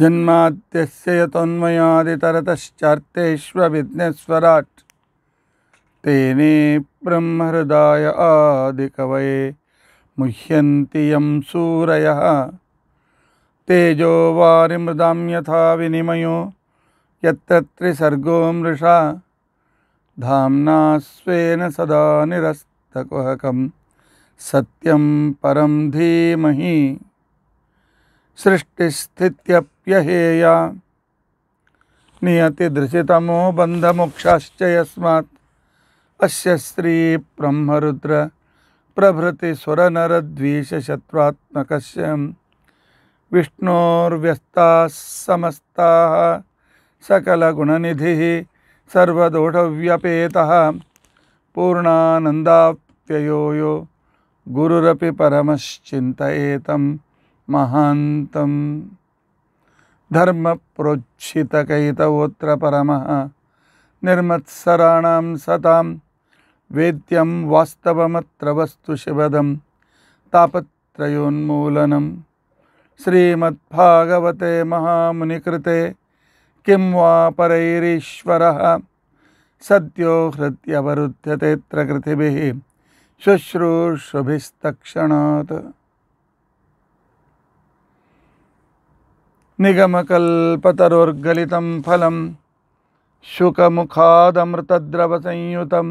जन्माद्यस्य यतोन्मयादितरतश्चार्तेष्वभिज्ञस्वराट् तेने ब्रह्महृदाय आदिकवये मुह्यन्ति यं सूरयः तेजो वारिमृदां यथा विनिमयो यत्र त्रिसर्गो मृषा धामना स्वेन सदा निरस्तकुहक सत्यम परम धीमह सृष्टिस्थित्यप्यहेया नियतिदृशितमो बन्धमोक्षाश्च यस्मात् अस्य श्रीब्रह्मरुद्र प्रभृतिसुरनरद्वीषशत्वात्मकस्य विष्णोर्व्यस्ताः समस्ताः सकलगुणनिधिः सर्वोषव्यपेत पूर्णानन्दाप्ययो यो गुरुरपि महा धर्म धर्मप्रोच्छितकैतवोऽत्र परम निर्मत्सराण सता वेद्यम वास्तवमत्र वस्तु शिवदम तापत्रोन्मूलनम श्रीमद्भागवते महामुनिकृते किं वा परैरीश्वरः सद्यो हृद्यवरुध्यतेऽत्र कृतिभिः शुश्रूषुभिस्तक्षणात् निगमकल्पतरोर्गलितं फलं शुकमुखादमृतद्रवसंयुतं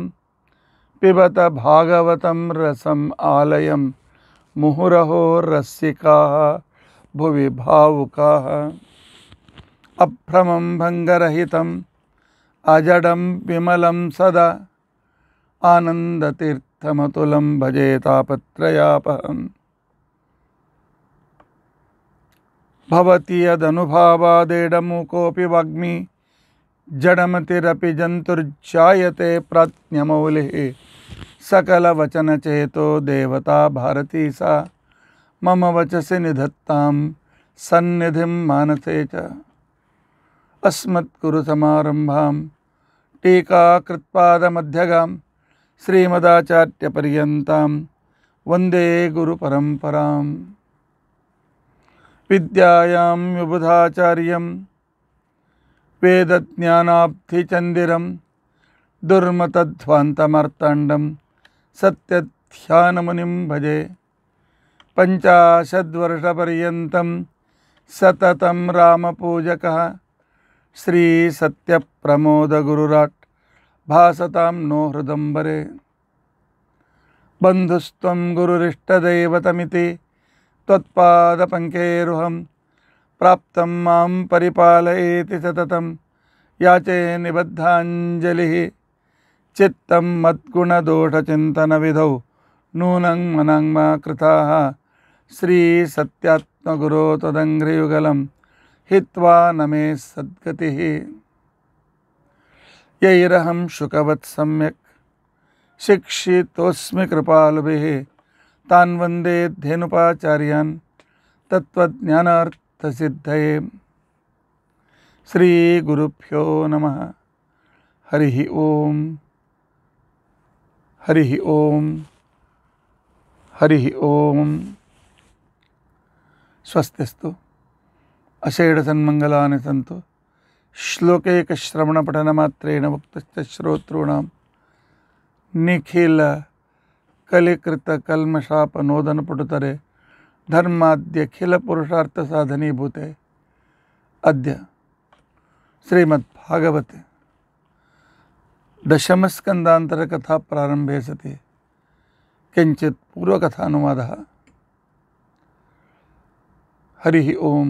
पिबत भागवतं रसम् आलयं मुहुरहो रस्सिकाः भुवि भावुकाः अभ्रमं भंगरहित अजडम विमल सदा आनन्दतीर्थमतुलं भजे वग्मी भवति जंतुर्जाते वाग्मि जडमतिरपि जन्तुर्जायते प्राज्ञमौलिः सकलवचनचेतो देवता भारती सा मम वचसी निधत्ता सन्निधि मानसे च अस्मत्कुरुसमारम्भां टीकाकृत्पादमध्यगां श्रीमदाचार्यपर्यन्तां वन्दे गुरुपरम्पराम् विद्यायां विबुधाचार्यं वेदज्ञानाब्धिचन्दिरं दुर्मतध्वान्तमार्ताण्डं मुनि भजे पञ्चाशद्वर्षपर्यन्तं सततं रामपूजकः श्री सत्य सत्यप्रमोदगुरुराट् भासताम नो हृदंबरे बंधुस्व गुरुरिष्टदैवतमिति त्वत्पादपङ्केरुहं प्राप्तं मां परिपालयेति सततं याचे निबद्धाञ्जलिः चित्तं मद्गुणदोषचिन्तनविधौ नूनं मनाङ्मा कृताः श्रीसत्यात्मगुरो त्वदङ्घ्रियुगलं हित्वा न मे सद्गति यैरहं शुकवत् सम्यक् शिक्षितोऽस्मि कृपालुभिः तान् वन्दे धेनुपाचार्यान् तत्त्वज्ञानार्थसिद्धये श्रीगुरुभ्यो नमः हरिः ॐ हरिः ॐ हरिः ॐ स्वस्तिस्तु ಅಷೇಢ ಸನ್ಮಂಗಲಾನಿ ಸಂತು ಶ್ಲೋಕೈಕಶ್ರವಣ ಪಠನ ಮಾತ್ರೇಣ ವಕ್ತಶ್ಚ ಶ್ರೋತೃಣಾಂ ನಿಖಿಲ ಕಲಿಕೃತ ಕಲ್ಮಶಾಪ ನೋದನ ಪುಟುತರೆ ಧರ್ಮಾದ್ಯಖಿಲ ಪುರುಷಾರ್ಥ ಸಾಧನೀಭೂತೆ ಅದ್ಯ ಶ್ರೀಮದ್ ಭಾಗವತೆ ದಶಮಸ್ಕಂದಾಂತರ ಕಥಾ ಪ್ರಾರಂಭೆ ಸತಿ किंचित ಪೂರ್ವಕಥಾನುವಾದ ಹರಿ ಓಂ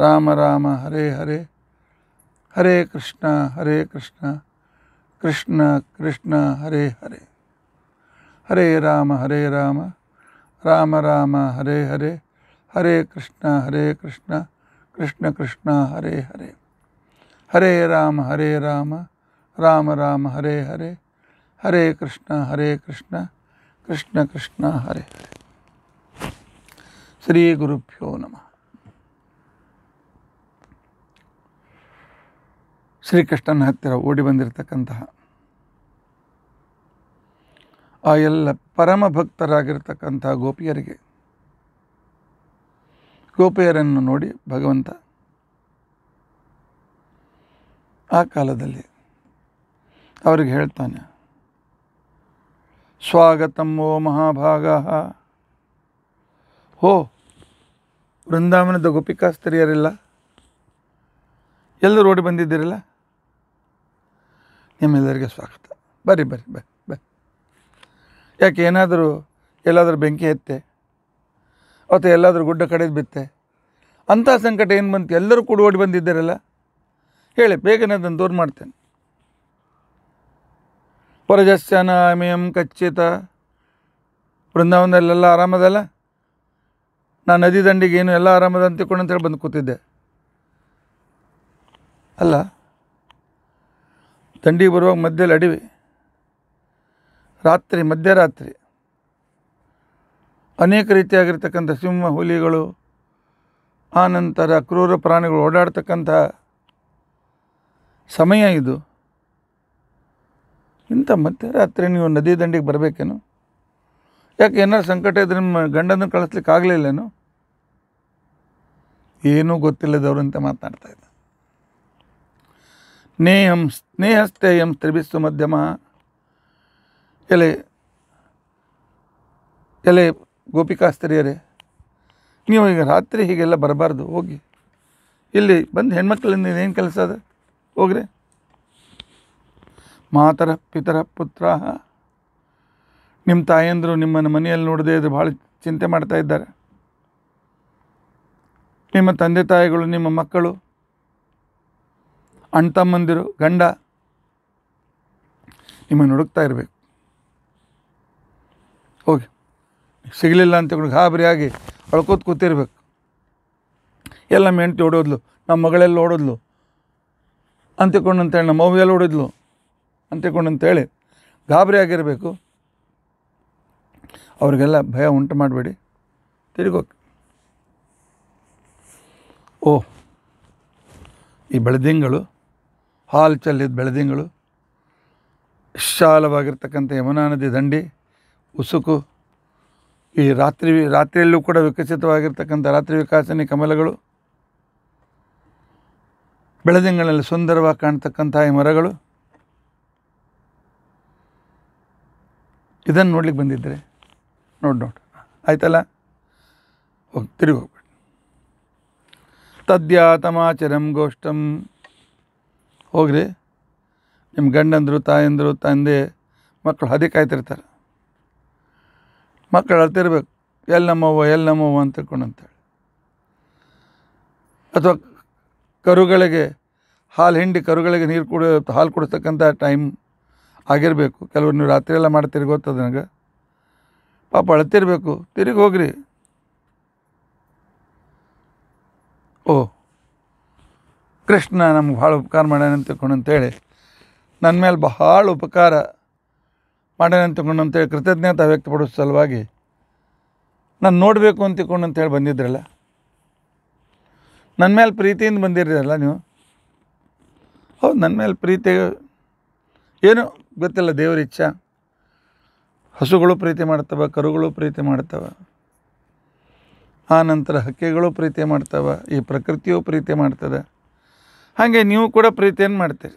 राम राम हरे हरे हरे कृष्णा हरे कृष्णा कृष्ण कृष्ण हरे हरे हरे राम हरे राम राम राम हरे हरे हरे कृष्णा हरे कृष्णा कृष्ण कृष्ण हरे हरे हरे राम हरे राम राम राम हरे हरे हरे कृष्णा हरे कृष्णा कृष्ण कृष्ण हरे हरे श्री गुरुभ्यो नमः ಶ್ರೀಕೃಷ್ಣನ ಹತ್ತಿರ ಓಡಿ ಬಂದಿರತಕ್ಕಂತಹ ಆ ಎಲ್ಲ ಪರಮ ಭಕ್ತರಾಗಿರ್ತಕ್ಕಂತಹ ಗೋಪಿಯರಿಗೆ ಗೋಪಿಯರನ್ನು ನೋಡಿ ಭಗವಂತ ಆ ಕಾಲದಲ್ಲಿ ಅವರಿಗೆ ಹೇಳ್ತಾನೆ ಸ್ವಾಗತಂ ಓ ಮಹಾಭಾಗ ಹೋ ವೃಂದಾವನದ ಗೋಪಿಕಾ ಸ್ತ್ರೀಯರಿಲ್ಲ ಎಲ್ಲರೂ ಓಡಿ ಬಂದಿದ್ದೀರಲ್ಲ ನಿಮ್ಮೆಲ್ಲರಿಗೆ ಸ್ವಾಗತ ಬರ್ರಿ ಬರ್ರಿ ಬರ್ರಿ ಬರ್ರಿ ಯಾಕೆ ಏನಾದರೂ ಎಲ್ಲಾದರೂ ಬೆಂಕಿ ಎತ್ತೆ ಅಥವಾ ಎಲ್ಲಾದರೂ ಗುಡ್ಡ ಕಡಿದು ಬಿತ್ತೆ ಅಂಥ ಸಂಕಟ ಏನು ಬಂತು ಎಲ್ಲರೂ ಕೂಡ ಓಡಿ ಬಂದಿದ್ದೀರಲ್ಲ ಹೇಳಿ ಬೇಗನೆ ಅದನ್ನು ದೂರ ಮಾಡ್ತೇನೆ ಪರಜಸ್ಯನ ಮೇಯಂ ಕಚ್ಚಿತ ಬೃಂದಾವನದಲ್ಲೆಲ್ಲ ಆರಾಮದಲ್ಲ ನಾನು ನದಿ ದಂಡಿಗೆ ಏನು ಎಲ್ಲ ಆರಾಮದ ಅಂತ ತಿಳ್ಕೊಂಡು ಅಂತೇಳಿ ಬಂದು ಕೂತಿದ್ದೆ ಅಲ್ಲ ದಂಡಿಗೆ ಬರುವಾಗ ಮಧ್ಯಲ್ಲಿ ಅಡವಿ ರಾತ್ರಿ ಮಧ್ಯರಾತ್ರಿ ಅನೇಕ ರೀತಿಯಾಗಿರ್ತಕ್ಕಂಥ ಸಿಂಹ ಹುಲಿಗಳು ಆನಂತರ ಕ್ರೂರ ಪ್ರಾಣಿಗಳು ಓಡಾಡ್ತಕ್ಕಂಥ ಸಮಯ ಇದು ಇಂಥ ಮಧ್ಯರಾತ್ರಿ ನೀವು ನದಿ ದಂಡಿಗೆ ಬರಬೇಕೇನು ಯಾಕೆ ಏನಾದ್ರು ಸಂಕಟ ಇದ್ರೆ ನಿಮ್ಮ ಗಂಡನ ಕಳಿಸ್ಲಿಕ್ಕೆ ಆಗಲಿಲ್ಲೇನು ಏನೂ ಗೊತ್ತಿಲ್ಲದವರು ಅಂತ ಇದ್ದೆ ಸ್ನೇಹಂ ಸ್ನೇಹಸ್ತೇಯಂ ತ್ರಿಭಿಸ್ಸು ಮಧ್ಯಮ ಎಲೆ ಎಲೆ ಗೋಪಿಕಾಸ್ತ್ರೀಯರೇ ನೀವು ಈಗ ರಾತ್ರಿ ಹೀಗೆಲ್ಲ ಬರಬಾರ್ದು ಹೋಗಿ ಇಲ್ಲಿ ಬಂದು ಹೆಣ್ಮಕ್ಳಿಂದ ಏನು ಕೆಲಸ ಅದ ಹೋಗ್ರಿ ಮಾತರ ಪಿತರ ಪುತ್ರ ನಿಮ್ಮ ತಾಯಂದರು ನಿಮ್ಮನ್ನು ಮನೆಯಲ್ಲಿ ನೋಡದೆ ಇದ್ರೆ ಭಾಳ ಚಿಂತೆ ಮಾಡ್ತಾ ಇದ್ದಾರೆ ನಿಮ್ಮ ತಂದೆ ತಾಯಿಗಳು ನಿಮ್ಮ ಮಕ್ಕಳು ಅಣ್ಣ ತಮ್ಮಂದಿರು ಗಂಡ ನಿಮ್ಮನ್ನು ಹುಡುಕ್ತಾ ಇರಬೇಕು ಓಕೆ ಸಿಗಲಿಲ್ಲ ಅಂತ ಗಾಬರಿಯಾಗಿ ಅಳ್ಕೋತ ಕೂತಿರ್ಬೇಕು ಎಲ್ಲ ನಮ್ಮ ಹೆಂಡ್ತಿ ಓಡೋದ್ಲು ನಮ್ಮ ಮಗಳೆಲ್ಲ ಓಡೋದ್ಲು ಅಂತಿಕೊಂಡು ಅಂತೇಳಿ ನಮ್ಮ ಮೌವ್ಯೆಲ್ಲ ಓಡಿದ್ಲು ಅಂತಿಕೊಂಡು ಅಂತೇಳಿ ಗಾಬರಿ ಆಗಿರಬೇಕು ಅವ್ರಿಗೆಲ್ಲ ಭಯ ಉಂಟು ಮಾಡಬೇಡಿ ತಿರುಗೋಕೆ ಓ ಈ ಬೆಳದಿಂಗಳು ಹಾಲ್ ಚೆಲ್ಲಿದ ಬೆಳದಿಂಗಳು ವಿಶಾಲವಾಗಿರ್ತಕ್ಕಂಥ ಯಮುನಾ ನದಿ ದಂಡಿ ಉಸುಕು ಈ ರಾತ್ರಿ ರಾತ್ರಿಯಲ್ಲೂ ಕೂಡ ವಿಕಸಿತವಾಗಿರ್ತಕ್ಕಂಥ ರಾತ್ರಿ ವಿಕಾಸನಿ ಕಮಲಗಳು ಬೆಳದಿಂಗಳಲ್ಲಿ ಸುಂದರವಾಗಿ ಕಾಣ್ತಕ್ಕಂಥ ಈ ಮರಗಳು ಇದನ್ನು ನೋಡ್ಲಿಕ್ಕೆ ಬಂದಿದ್ದರೆ ನೋಡಿ ನೋಡಿ ಆಯ್ತಲ್ಲ ಹೋಗಿ ತಿರುಗಿ ಹೋಗ್ಬಿಟ್ಟು ತದ್ಯಾತಮಾಚರಂ ಗೋಷ್ಠಂ ಹೋಗ್ರಿ ನಿಮ್ಮ ಗಂಡಂದರು ತಾಯಂದರು ತಂದೆ ಮಕ್ಕಳು ಹದಿ ಕಾಯ್ತಿರ್ತಾರೆ ಮಕ್ಕಳು ಅಳ್ತಿರ್ಬೇಕು ಎಲ್ಲಿ ನಮ್ಮವ್ವ ಎಲ್ಲಿ ನಮ್ಮವ್ವ ಅಂತ ಅಂತೇಳಿ ಅಥವಾ ಕರುಗಳಿಗೆ ಹಾಲು ಹಿಂಡಿ ಕರುಗಳಿಗೆ ನೀರು ಕುಡಿಯೋ ಹಾಲು ಕುಡಿಸ್ತಕ್ಕಂಥ ಟೈಮ್ ಆಗಿರಬೇಕು ಕೆಲವರು ನೀವು ರಾತ್ರಿಯೆಲ್ಲ ಎಲ್ಲ ಮಾಡ್ತೀರಿ ಗೊತ್ತದ ನನಗೆ ಪಾಪ ಅಳ್ತಿರ್ಬೇಕು ತಿರುಗಿ ಹೋಗ್ರಿ ಓ ಕೃಷ್ಣ ನಮ್ಗೆ ಭಾಳ ಉಪಕಾರ ಮಾಡ್ಯಾನ ತಿಳ್ಕೊಂಡು ಅಂತೇಳಿ ನನ್ನ ಮೇಲೆ ಬಹಳ ಉಪಕಾರ ಮಾಡ್ಯಾನ ತಿಳ್ಕೊಂಡು ಅಂತೇಳಿ ಕೃತಜ್ಞತೆ ವ್ಯಕ್ತಪಡಿಸೋ ಸಲುವಾಗಿ ನಾನು ನೋಡಬೇಕು ಅಂತ ತಿಳ್ಕೊಂಡು ಅಂತೇಳಿ ಬಂದಿದ್ರಲ್ಲ ನನ್ನ ಮೇಲೆ ಪ್ರೀತಿಯಿಂದ ಬಂದಿರಲ್ಲ ನೀವು ಹೌದು ನನ್ನ ಮೇಲೆ ಪ್ರೀತಿ ಏನು ಗೊತ್ತಿಲ್ಲ ದೇವ್ರ ಇಚ್ಛ ಹಸುಗಳು ಪ್ರೀತಿ ಮಾಡ್ತವೆ ಕರುಗಳು ಪ್ರೀತಿ ಮಾಡ್ತವೆ ಆ ನಂತರ ಹಕ್ಕಿಗಳು ಪ್ರೀತಿ ಮಾಡ್ತವೆ ಈ ಪ್ರಕೃತಿಯು ಪ್ರೀತಿ ಮಾಡ್ತದೆ ಹಾಗೆ ನೀವು ಕೂಡ ಪ್ರೀತಿಯನ್ನು ಮಾಡ್ತೀರಿ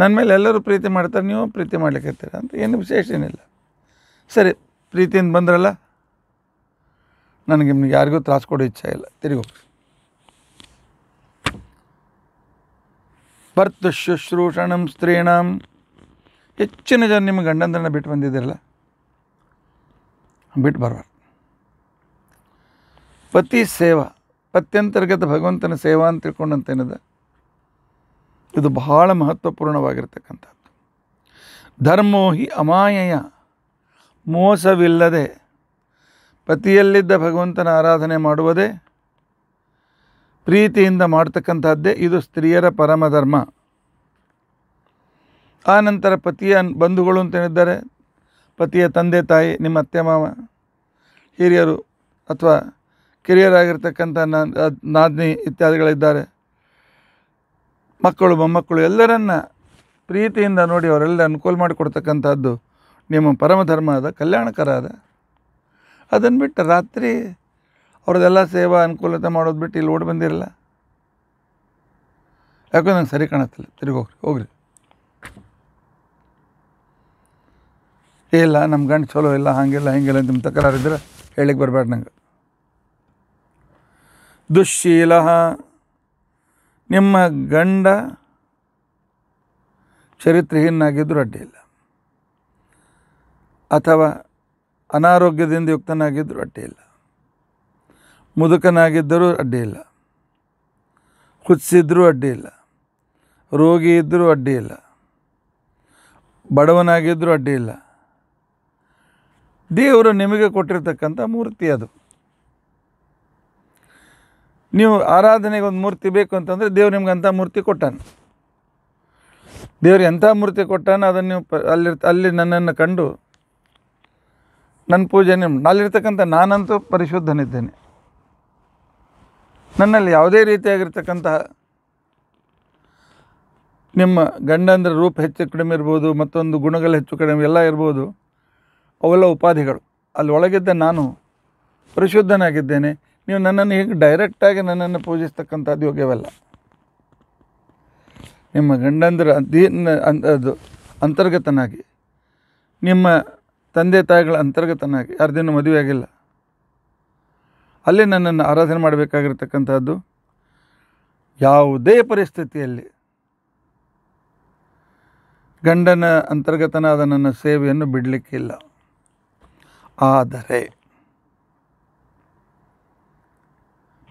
ನನ್ನ ಮೇಲೆ ಎಲ್ಲರೂ ಪ್ರೀತಿ ಮಾಡ್ತಾರೆ ನೀವು ಪ್ರೀತಿ ಮಾಡ್ಲಿಕ್ಕೆ ಅಂತ ಏನು ವಿಶೇಷ ಏನಿಲ್ಲ ಸರಿ ಪ್ರೀತಿಯಿಂದ ಬಂದ್ರಲ್ಲ ನನಗೆ ನಿಮ್ಗೆ ಯಾರಿಗೂ ತ್ರಾಸು ಕೊಡೋ ಇಚ್ಛೆ ಇಲ್ಲ ತಿರುಗಿ ಭರ್ತ ಶುಶ್ರೂಷಣಂ ಸ್ತ್ರೀಣಂ ಹೆಚ್ಚಿನ ಜನ ನಿಮ್ಮ ಗಂಡಂದ್ರನ್ನ ಬಿಟ್ಟು ಬಂದಿದ್ದೀರಲ್ಲ ಬಿಟ್ಟು ಬರ್ಬಾರ್ದು ಪತಿ ಸೇವಾ ಪತ್ಯಂತರ್ಗತ ಭಗವಂತನ ಸೇವಾ ಅಂತ ತಿಳ್ಕೊಂಡಂತೇನದ ಇದು ಬಹಳ ಮಹತ್ವಪೂರ್ಣವಾಗಿರ್ತಕ್ಕಂಥದ್ದು ಧರ್ಮೋ ಹಿ ಅಮಾಯಯ ಮೋಸವಿಲ್ಲದೆ ಪತಿಯಲ್ಲಿದ್ದ ಭಗವಂತನ ಆರಾಧನೆ ಮಾಡುವುದೇ ಪ್ರೀತಿಯಿಂದ ಮಾಡ್ತಕ್ಕಂಥದ್ದೇ ಇದು ಸ್ತ್ರೀಯರ ಪರಮಧರ್ಮ ಧರ್ಮ ಆನಂತರ ಪತಿಯ ಬಂಧುಗಳು ಅಂತೇನಿದ್ದಾರೆ ಪತಿಯ ತಂದೆ ತಾಯಿ ನಿಮ್ಮ ಅತ್ತೆ ಮಾವ ಹಿರಿಯರು ಅಥವಾ ಕಿರಿಯರಾಗಿರ್ತಕ್ಕಂಥ ನಾದ್ನಿ ಇತ್ಯಾದಿಗಳಿದ್ದಾರೆ ಮಕ್ಕಳು ಮೊಮ್ಮಕ್ಕಳು ಎಲ್ಲರನ್ನ ಪ್ರೀತಿಯಿಂದ ನೋಡಿ ಅವರೆಲ್ಲ ಅನುಕೂಲ ಮಾಡಿಕೊಡ್ತಕ್ಕಂಥದ್ದು ನಿಮ್ಮ ಪರಮಧರ್ಮ ಅದ ಕಲ್ಯಾಣಕರ ಅದ ಅದನ್ನು ಬಿಟ್ಟು ರಾತ್ರಿ ಅವ್ರದ್ದೆಲ್ಲ ಸೇವಾ ಅನುಕೂಲತೆ ಮಾಡೋದು ಬಿಟ್ಟು ಇಲ್ಲಿ ಓಡಿ ಬಂದಿರಲ್ಲ ಯಾಕೋ ನಂಗೆ ಸರಿ ಕಾಣತ್ತಲ್ಲ ತಿರುಗಿ ಹೋಗ್ರಿ ಹೋಗ್ರಿ ಇಲ್ಲ ನಮ್ಮ ಗಂಡು ಚಲೋ ಇಲ್ಲ ಹಾಗಿಲ್ಲ ಹಿಂಗಿಲ್ಲ ನಿಮ್ಮ ತಕರಾರಿದ್ರೆ ಹೇಳಿಕ್ಕೆ ಬರಬೇಡ ನಂಗೆ ದುಶ್ಶೀಲ ನಿಮ್ಮ ಗಂಡ ಚರಿತ್ರೆಹೀನಾಗಿದ್ದರೂ ಅಡ್ಡಿಯಿಲ್ಲ ಅಥವಾ ಅನಾರೋಗ್ಯದಿಂದ ಯುಕ್ತನಾಗಿದ್ದರೂ ಅಡ್ಡಿಯಿಲ್ಲ ಮುದುಕನಾಗಿದ್ದರೂ ಅಡ್ಡಿಯಿಲ್ಲ ಹುಚ್ಚಿದ್ದರೂ ಅಡ್ಡಿಯಿಲ್ಲ ರೋಗಿ ಇದ್ದರೂ ಅಡ್ಡಿಯಿಲ್ಲ ಬಡವನಾಗಿದ್ದರೂ ಅಡ್ಡಿಯಿಲ್ಲ ದೇವರು ನಿಮಗೆ ಕೊಟ್ಟಿರ್ತಕ್ಕಂಥ ಮೂರ್ತಿ ಅದು ನೀವು ಆರಾಧನೆಗೆ ಒಂದು ಮೂರ್ತಿ ಬೇಕು ಅಂತಂದರೆ ದೇವ್ರು ನಿಮ್ಗೆ ಅಂಥ ಮೂರ್ತಿ ಕೊಟ್ಟಾನೆ ದೇವ್ರಿಗೆ ಎಂಥ ಮೂರ್ತಿ ಕೊಟ್ಟಾನೆ ಅದನ್ನು ನೀವು ಪ ಅಲ್ಲಿ ಅಲ್ಲಿ ನನ್ನನ್ನು ಕಂಡು ನನ್ನ ಪೂಜೆ ನಿಮ್ಮ ಅಲ್ಲಿರ್ತಕ್ಕಂಥ ನಾನಂತೂ ಪರಿಶುದ್ಧನಿದ್ದೇನೆ ನನ್ನಲ್ಲಿ ಯಾವುದೇ ರೀತಿಯಾಗಿರ್ತಕ್ಕಂಥ ನಿಮ್ಮ ಗಂಡಂದ್ರ ರೂಪ ಹೆಚ್ಚು ಕಡಿಮೆ ಇರ್ಬೋದು ಮತ್ತೊಂದು ಗುಣಗಳು ಹೆಚ್ಚು ಕಡಿಮೆ ಎಲ್ಲ ಇರ್ಬೋದು ಅವೆಲ್ಲ ಉಪಾಧಿಗಳು ಅಲ್ಲಿ ಒಳಗಿದ್ದ ನಾನು ಪರಿಶುದ್ಧನಾಗಿದ್ದೇನೆ ನೀವು ನನ್ನನ್ನು ಹೀಗೆ ಡೈರೆಕ್ಟಾಗಿ ನನ್ನನ್ನು ಪೂಜಿಸ್ತಕ್ಕಂಥದ್ದು ಯೋಗ್ಯವಲ್ಲ ನಿಮ್ಮ ಗಂಡಂದ್ರ ಅದು ಅಂತರ್ಗತನಾಗಿ ನಿಮ್ಮ ತಂದೆ ತಾಯಿಗಳ ಅಂತರ್ಗತನಾಗಿ ಯಾರ್ದೇನು ಮದುವೆ ಆಗಿಲ್ಲ ಅಲ್ಲಿ ನನ್ನನ್ನು ಆರಾಧನೆ ಮಾಡಬೇಕಾಗಿರ್ತಕ್ಕಂಥದ್ದು ಯಾವುದೇ ಪರಿಸ್ಥಿತಿಯಲ್ಲಿ ಗಂಡನ ಅಂತರ್ಗತನಾದ ನನ್ನ ಸೇವೆಯನ್ನು ಬಿಡಲಿಕ್ಕಿಲ್ಲ ಆದರೆ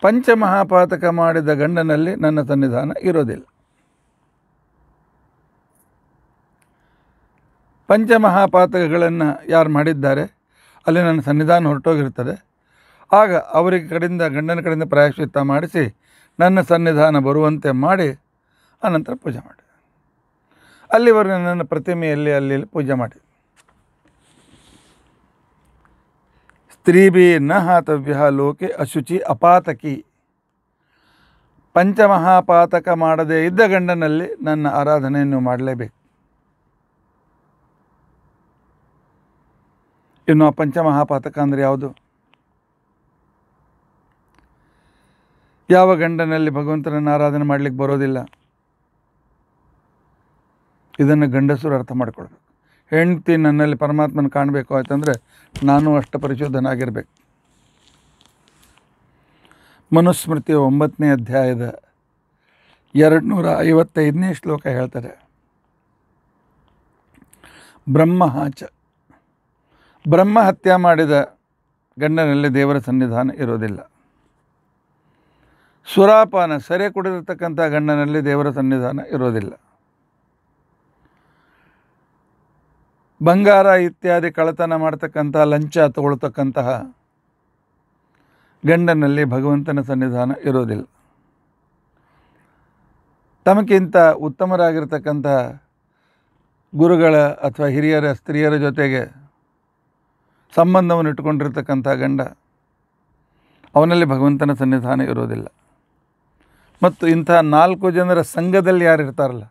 ಪಂಚಮಹಾಪಾತಕ ಮಾಡಿದ ಗಂಡನಲ್ಲಿ ನನ್ನ ಸನ್ನಿಧಾನ ಇರೋದಿಲ್ಲ ಪಂಚಮಹಾಪಾತಕಗಳನ್ನು ಯಾರು ಮಾಡಿದ್ದಾರೆ ಅಲ್ಲಿ ನನ್ನ ಸನ್ನಿಧಾನ ಹೊರಟೋಗಿರ್ತದೆ ಆಗ ಅವರಿಗೆ ಕಡೆಯಿಂದ ಗಂಡನ ಕಡೆಯಿಂದ ಪ್ರಾಯಶ್ಚಿತ್ತ ಮಾಡಿಸಿ ನನ್ನ ಸನ್ನಿಧಾನ ಬರುವಂತೆ ಮಾಡಿ ಆನಂತರ ಪೂಜೆ ಮಾಡಿದೆ ಅಲ್ಲಿವರೆಗೆ ನನ್ನ ಪ್ರತಿಮೆಯಲ್ಲಿ ಅಲ್ಲಿ ಪೂಜೆ ಮಾಡಿ ಸ್ತ್ರೀಭಿ ನ ಹಾತವ್ಯ ಲೋಕೆ ಅಶುಚಿ ಅಪಾತಕಿ ಪಂಚಮಹಾಪಾತಕ ಮಾಡದೇ ಇದ್ದ ಗಂಡನಲ್ಲಿ ನನ್ನ ಆರಾಧನೆಯನ್ನು ಮಾಡಲೇಬೇಕು ಇನ್ನು ಆ ಪಂಚಮಹಾಪಾತಕ ಅಂದರೆ ಯಾವುದು ಯಾವ ಗಂಡನಲ್ಲಿ ಭಗವಂತನನ್ನು ಆರಾಧನೆ ಮಾಡಲಿಕ್ಕೆ ಬರೋದಿಲ್ಲ ಇದನ್ನು ಗಂಡಸರು ಅರ್ಥ ಮಾಡಿಕೊಳ್ಬೇಕು ಹೆಂಡತಿ ನನ್ನಲ್ಲಿ ಪರಮಾತ್ಮನ ಕಾಣಬೇಕು ಆಯ್ತಂದರೆ ನಾನು ಅಷ್ಟ ಪರಿಶೋಧನಾಗಿರಬೇಕು ಮನುಸ್ಮೃತಿಯ ಒಂಬತ್ತನೇ ಅಧ್ಯಾಯದ ಎರಡುನೂರ ಐವತ್ತೈದನೇ ಶ್ಲೋಕ ಹೇಳ್ತಾರೆ ಬ್ರಹ್ಮಹಾಚ ಬ್ರಹ್ಮ ಹತ್ಯೆ ಮಾಡಿದ ಗಂಡನಲ್ಲಿ ದೇವರ ಸನ್ನಿಧಾನ ಇರೋದಿಲ್ಲ ಸುರಾಪಾನ ಸೆರೆ ಕುಡಿದಿರ್ತಕ್ಕಂಥ ಗಂಡನಲ್ಲಿ ದೇವರ ಸನ್ನಿಧಾನ ಇರೋದಿಲ್ಲ ಬಂಗಾರ ಇತ್ಯಾದಿ ಕಳತನ ಮಾಡ್ತಕ್ಕಂಥ ಲಂಚ ತಗೊಳ್ತಕ್ಕಂತಹ ಗಂಡನಲ್ಲಿ ಭಗವಂತನ ಸನ್ನಿಧಾನ ಇರೋದಿಲ್ಲ ತಮಗಿಂತ ಉತ್ತಮರಾಗಿರ್ತಕ್ಕಂತಹ ಗುರುಗಳ ಅಥವಾ ಹಿರಿಯರ ಸ್ತ್ರೀಯರ ಜೊತೆಗೆ ಸಂಬಂಧವನ್ನು ಇಟ್ಕೊಂಡಿರ್ತಕ್ಕಂಥ ಗಂಡ ಅವನಲ್ಲಿ ಭಗವಂತನ ಸನ್ನಿಧಾನ ಇರೋದಿಲ್ಲ ಮತ್ತು ಇಂಥ ನಾಲ್ಕು ಜನರ ಸಂಘದಲ್ಲಿ ಯಾರು ಇರ್ತಾರಲ್ಲ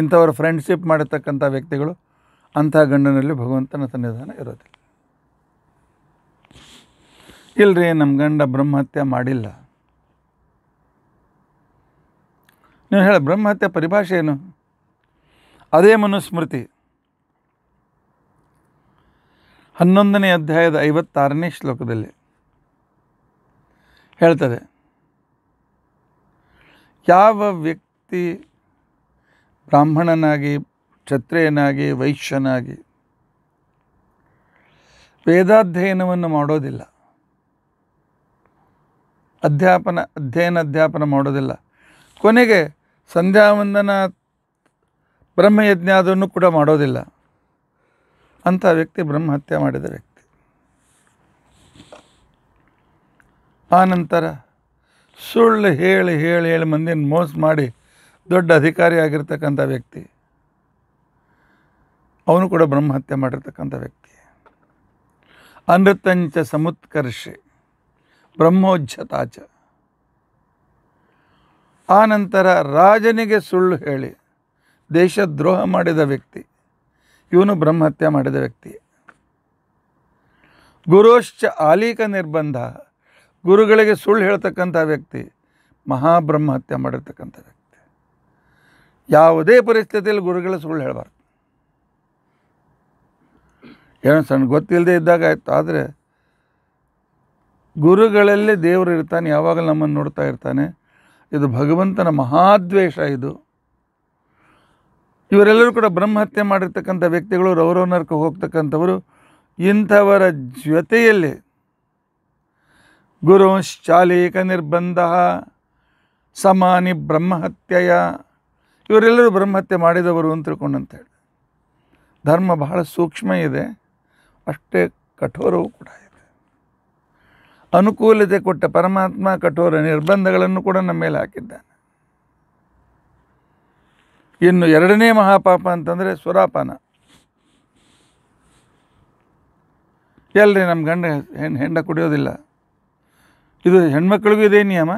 ಇಂಥವ್ರ ಫ್ರೆಂಡ್ಶಿಪ್ ಮಾಡಿರ್ತಕ್ಕಂಥ ವ್ಯಕ್ತಿಗಳು ಅಂಥ ಗಂಡನಲ್ಲಿ ಭಗವಂತನ ಸನ್ನಿಧಾನ ಇರೋದಿಲ್ಲ ಇಲ್ಲರಿ ನಮ್ಮ ಗಂಡ ಬ್ರಹ್ಮಹತ್ಯೆ ಮಾಡಿಲ್ಲ ನೀವು ಹೇಳ ಬ್ರಹ್ಮಹತ್ಯೆ ಪರಿಭಾಷೆ ಏನು ಅದೇ ಮನುಸ್ಮೃತಿ ಹನ್ನೊಂದನೇ ಅಧ್ಯಾಯದ ಐವತ್ತಾರನೇ ಶ್ಲೋಕದಲ್ಲಿ ಹೇಳ್ತದೆ ಯಾವ ವ್ಯಕ್ತಿ ಬ್ರಾಹ್ಮಣನಾಗಿ ಕ್ಷತ್ರಿಯನಾಗಿ ವೈಶ್ಯನಾಗಿ ವೇದಾಧ್ಯಯನವನ್ನು ಮಾಡೋದಿಲ್ಲ ಅಧ್ಯಾಪನ ಅಧ್ಯಯನ ಅಧ್ಯಾಪನ ಮಾಡೋದಿಲ್ಲ ಕೊನೆಗೆ ಸಂಧ್ಯಾವಂದನ ಬ್ರಹ್ಮಯಜ್ಞ ಅದನ್ನು ಕೂಡ ಮಾಡೋದಿಲ್ಲ ಅಂಥ ವ್ಯಕ್ತಿ ಬ್ರಹ್ಮಹತ್ಯೆ ಮಾಡಿದ ವ್ಯಕ್ತಿ ಆನಂತರ ಸುಳ್ಳು ಹೇಳಿ ಹೇಳಿ ಹೇಳಿ ಮಂದಿನ ಮೋಸ ಮಾಡಿ ದೊಡ್ಡ ಅಧಿಕಾರಿ ವ್ಯಕ್ತಿ ಅವನು ಕೂಡ ಬ್ರಹ್ಮಹತ್ಯೆ ಮಾಡಿರ್ತಕ್ಕಂಥ ವ್ಯಕ್ತಿ ಅನೃತಂಚ ಸಮತ್ಕರ್ಷೆ ಬ್ರಹ್ಮೋಜ್ಜತಾಚ ಆನಂತರ ರಾಜನಿಗೆ ಸುಳ್ಳು ಹೇಳಿ ದೇಶದ್ರೋಹ ಮಾಡಿದ ವ್ಯಕ್ತಿ ಇವನು ಬ್ರಹ್ಮಹತ್ಯೆ ಮಾಡಿದ ವ್ಯಕ್ತಿ ಗುರೋಶ್ಚ ಆಲೀಕ ನಿರ್ಬಂಧ ಗುರುಗಳಿಗೆ ಸುಳ್ಳು ಹೇಳ್ತಕ್ಕಂಥ ವ್ಯಕ್ತಿ ಮಹಾಬ್ರಹ್ಮಹತ್ಯೆ ಮಾಡಿರ್ತಕ್ಕಂಥ ವ್ಯಕ್ತಿ ಯಾವುದೇ ಪರಿಸ್ಥಿತಿಯಲ್ಲಿ ಗುರುಗಳ ಸುಳ್ಳು ಹೇಳಬಾರ್ದು ಏನೋ ಸಣ್ಣ ಗೊತ್ತಿಲ್ಲದೆ ಇದ್ದಾಗ ಆಯಿತು ಆದರೆ ಗುರುಗಳಲ್ಲೇ ದೇವರು ಇರ್ತಾನೆ ಯಾವಾಗಲೂ ನಮ್ಮನ್ನು ನೋಡ್ತಾ ಇರ್ತಾನೆ ಇದು ಭಗವಂತನ ಮಹಾದ್ವೇಷ ಇದು ಇವರೆಲ್ಲರೂ ಕೂಡ ಬ್ರಹ್ಮಹತ್ಯೆ ಮಾಡಿರ್ತಕ್ಕಂಥ ವ್ಯಕ್ತಿಗಳು ರೌರವನರ್ಕ ಹೋಗ್ತಕ್ಕಂಥವರು ಇಂಥವರ ಜೊತೆಯಲ್ಲಿ ಗುರುಂಶ್ಚಾಲೀಕ ನಿರ್ಬಂಧ ಸಮಾನಿ ಬ್ರಹ್ಮಹತ್ಯೆಯ ಇವರೆಲ್ಲರೂ ಬ್ರಹ್ಮಹತ್ಯೆ ಮಾಡಿದವರು ಅಂತ ತಿಳ್ಕೊಂಡಂತ ಹೇಳಿ ಧರ್ಮ ಬಹಳ ಸೂಕ್ಷ್ಮ ಇದೆ ಅಷ್ಟೇ ಕಠೋರವೂ ಕೂಡ ಇದೆ ಅನುಕೂಲತೆ ಕೊಟ್ಟ ಪರಮಾತ್ಮ ಕಠೋರ ನಿರ್ಬಂಧಗಳನ್ನು ಕೂಡ ನಮ್ಮ ಮೇಲೆ ಹಾಕಿದ್ದಾನೆ ಇನ್ನು ಎರಡನೇ ಮಹಾಪಾಪ ಅಂತಂದರೆ ಸುರಾಪಾನ ಎಲ್ಲರಿ ನಮ್ಮ ಗಂಡ ಹೆಣ್ಣು ಹೆಂಡ ಕುಡಿಯೋದಿಲ್ಲ ಇದು ಹೆಣ್ಮಕ್ಳಿಗೂ ಇದೇ ನಿಯಮ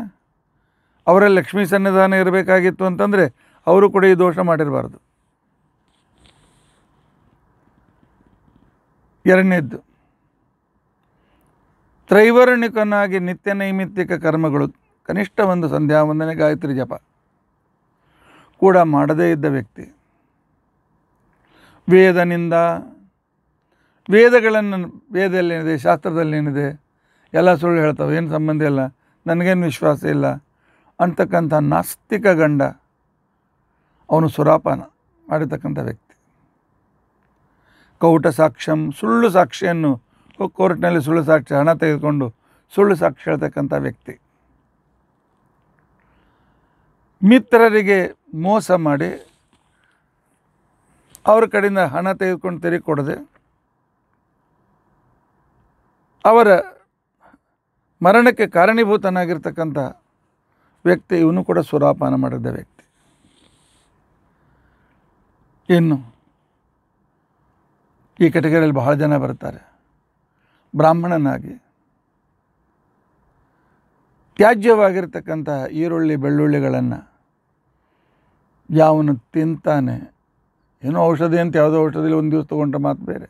ಅವರ ಲಕ್ಷ್ಮೀ ಸನ್ನಿಧಾನ ಇರಬೇಕಾಗಿತ್ತು ಅಂತಂದರೆ ಅವರು ಕೂಡ ಈ ದೋಷ ಮಾಡಿರಬಾರ್ದು ಎರಡನೇದ್ದು ತ್ರೈವರ್ಣಿಕನಾಗಿ ನಿತ್ಯ ನೈಮಿತ್ತಿಕ ಕರ್ಮಗಳು ಕನಿಷ್ಠ ಒಂದು ಸಂಧ್ಯಾ ಒಂದನೇ ಗಾಯತ್ರಿ ಜಪ ಕೂಡ ಮಾಡದೇ ಇದ್ದ ವ್ಯಕ್ತಿ ವೇದನಿಂದ ವೇದಗಳನ್ನು ವೇದಲ್ಲೇನಿದೆ ಶಾಸ್ತ್ರದಲ್ಲೇನಿದೆ ಎಲ್ಲ ಸುಳ್ಳು ಹೇಳ್ತಾವೆ ಏನು ಸಂಬಂಧ ಇಲ್ಲ ನನಗೇನು ವಿಶ್ವಾಸ ಇಲ್ಲ ಅಂತಕ್ಕಂಥ ನಾಸ್ತಿಕ ಗಂಡ ಅವನು ಸುರಾಪಾನ ಮಾಡಿರ್ತಕ್ಕಂಥ ವ್ಯಕ್ತಿ ಕೌಟ ಸಾಕ್ಷ್ಯಂ ಸುಳ್ಳು ಸಾಕ್ಷಿಯನ್ನು ಕೋರ್ಟ್ನಲ್ಲಿ ಸುಳ್ಳು ಸಾಕ್ಷಿ ಹಣ ತೆಗೆದುಕೊಂಡು ಸುಳ್ಳು ಸಾಕ್ಷಿ ಹೇಳ್ತಕ್ಕಂಥ ವ್ಯಕ್ತಿ ಮಿತ್ರರಿಗೆ ಮೋಸ ಮಾಡಿ ಅವ್ರ ಕಡೆಯಿಂದ ಹಣ ತೆಗೆದುಕೊಂಡು ತೆರಿಗೆ ಕೊಡದೆ ಅವರ ಮರಣಕ್ಕೆ ಕಾರಣೀಭೂತನಾಗಿರ್ತಕ್ಕಂಥ ವ್ಯಕ್ತಿ ಇವನು ಕೂಡ ಸ್ವರಾಪಾನ ಮಾಡಿದ್ದ ವ್ಯಕ್ತಿ ಇನ್ನು ಈ ಕೆಟಗರಿಯಲ್ಲಿ ಬಹಳ ಜನ ಬರ್ತಾರೆ ಬ್ರಾಹ್ಮಣನಾಗಿ ತ್ಯಾಜ್ಯವಾಗಿರ್ತಕ್ಕಂತಹ ಈರುಳ್ಳಿ ಬೆಳ್ಳುಳ್ಳಿಗಳನ್ನು ಯಾವನು ತಿಂತಾನೆ ಏನೋ ಔಷಧಿ ಅಂತ ಯಾವುದೋ ಔಷಧಿಲಿ ಒಂದು ದಿವಸ ತೊಗೊಂಡ್ರೆ ಮಾತು ಬೇರೆ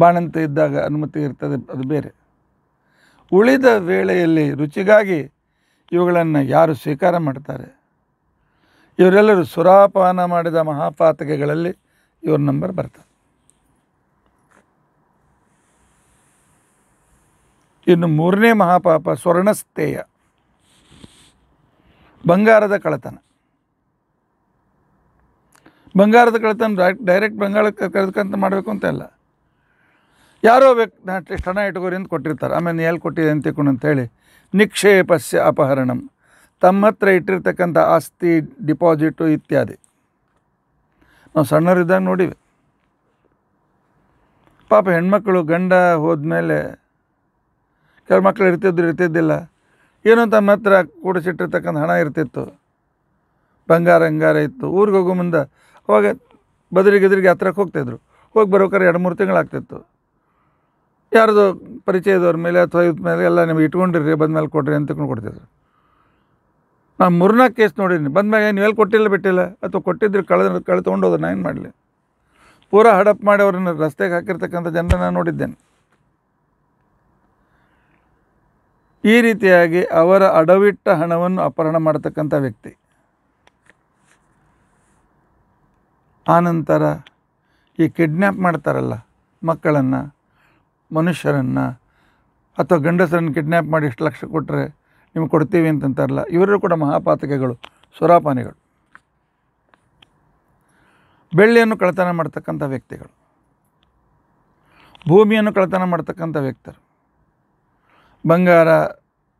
ಬಾಣಂತ ಇದ್ದಾಗ ಅನುಮತಿ ಇರ್ತದೆ ಅದು ಬೇರೆ ಉಳಿದ ವೇಳೆಯಲ್ಲಿ ರುಚಿಗಾಗಿ ಇವುಗಳನ್ನು ಯಾರು ಸ್ವೀಕಾರ ಮಾಡ್ತಾರೆ ಇವರೆಲ್ಲರೂ ಸುರಾಪಾನ ಮಾಡಿದ ಮಹಾಪಾತಕೆಗಳಲ್ಲಿ ಇವ್ರ ನಂಬರ್ ಬರ್ತಾರೆ ಇನ್ನು ಮೂರನೇ ಮಹಾಪಾಪ ಸ್ವರ್ಣಸ್ಥೇಯ ಬಂಗಾರದ ಕಳತನ ಬಂಗಾರದ ಕಳತನ ಡೈರೆಕ್ಟ್ ಬಂಗಾರಕ್ಕೆ ಕರೆದಕ್ಕಂತ ಮಾಡಬೇಕು ಅಂತ ಇಲ್ಲ ಯಾರೋ ವ್ಯಕ್ತಿ ಎಷ್ಟು ಹಣ ಇಟ್ಕೋರಿ ಅಂತ ಕೊಟ್ಟಿರ್ತಾರೆ ಆಮೇಲೆ ಎಲ್ಲಿ ಕೊಟ್ಟಿದೆ ಅಂತ ತಿಳ್ಕೊಂಡು ಅಂತೇಳಿ ನಿಕ್ಷೇಪಸ್ಯ ಅಪಹರಣಂ ತಮ್ಮ ಹತ್ರ ಇಟ್ಟಿರ್ತಕ್ಕಂಥ ಆಸ್ತಿ ಡಿಪಾಸಿಟು ಇತ್ಯಾದಿ ನಾವು ಸಣ್ಣವರಿದ್ದಾಗ ನೋಡಿವೆ ಪಾಪ ಹೆಣ್ಮಕ್ಕಳು ಗಂಡ ಹೋದ್ಮೇಲೆ ಕೆಲವು ಮಕ್ಕಳು ಇರ್ತಿದ್ರು ಇರ್ತಿದ್ದಿಲ್ಲ ಏನೋ ತಮ್ಮ ಹತ್ರ ಕೂಡಿಸಿಟ್ಟಿರ್ತಕ್ಕಂಥ ಹಣ ಇರ್ತಿತ್ತು ಬಂಗಾರ ಅಂಗಾರ ಇತ್ತು ಊರಿಗೆ ಹೋಗೋ ಮುಂದೆ ಅವಾಗ ಬದರಿಗೆದರಿಗೆ ಹತ್ರಕ್ಕೆ ಹೋಗ್ತಾಯಿದ್ರು ಹೋಗಿ ಬರೋಕ್ರೆ ಎರಡು ಮೂರು ತಿಂಗಳಾಗ್ತಿತ್ತು ಯಾರ್ದು ಪರಿಚಯದವ್ರ ಮೇಲೆ ಅಥವಾ ಇದ್ರ ಮೇಲೆ ಎಲ್ಲ ನಿಮಗೆ ಇಟ್ಕೊಂಡಿರಿ ಬಂದಮೇಲೆ ಕೊಡ್ರಿ ಅಂತ ತಿಳ್ಕೊಂಡು ಕೊಡ್ತಿದ್ರು ನಾನು ಮೂರ್ನಾಲ್ಕು ಕೇಸ್ ಮೇಲೆ ಬಂದಮೇಲೆ ಎಲ್ಲಿ ಕೊಟ್ಟಿಲ್ಲ ಬಿಟ್ಟಿಲ್ಲ ಅಥವಾ ಕೊಟ್ಟಿದ್ರೆ ಕಳೆದ ಕಳೆ ತೊಗೊಂಡೋದ್ರೆ ನಾನು ಏನು ಮಾಡಲಿ ಪೂರಾ ಹಡಪ್ ಮಾಡಿ ಅವ್ರನ್ನ ರಸ್ತೆಗೆ ಹಾಕಿರ್ತಕ್ಕಂಥ ಜನರನ್ನ ನೋಡಿದ್ದೇನೆ ಈ ರೀತಿಯಾಗಿ ಅವರ ಅಡವಿಟ್ಟ ಹಣವನ್ನು ಅಪಹರಣ ಮಾಡತಕ್ಕಂಥ ವ್ಯಕ್ತಿ ಆನಂತರ ಈ ಕಿಡ್ನ್ಯಾಪ್ ಮಾಡ್ತಾರಲ್ಲ ಮಕ್ಕಳನ್ನು ಮನುಷ್ಯರನ್ನು ಅಥವಾ ಗಂಡಸರನ್ನು ಕಿಡ್ನ್ಯಾಪ್ ಮಾಡಿ ಇಷ್ಟು ಲಕ್ಷ ಕೊಟ್ಟರೆ ನಿಮ್ಗೆ ಕೊಡ್ತೀವಿ ಅಂತಂತಾರಲ್ಲ ಇವರು ಕೂಡ ಮಹಾಪಾತಕಗಳು ಸ್ವರಾಪಾನಿಗಳು ಬೆಳ್ಳಿಯನ್ನು ಕಳತನ ಮಾಡ್ತಕ್ಕಂಥ ವ್ಯಕ್ತಿಗಳು ಭೂಮಿಯನ್ನು ಕಳತನ ಮಾಡ್ತಕ್ಕಂಥ ವ್ಯಕ್ತರು ಬಂಗಾರ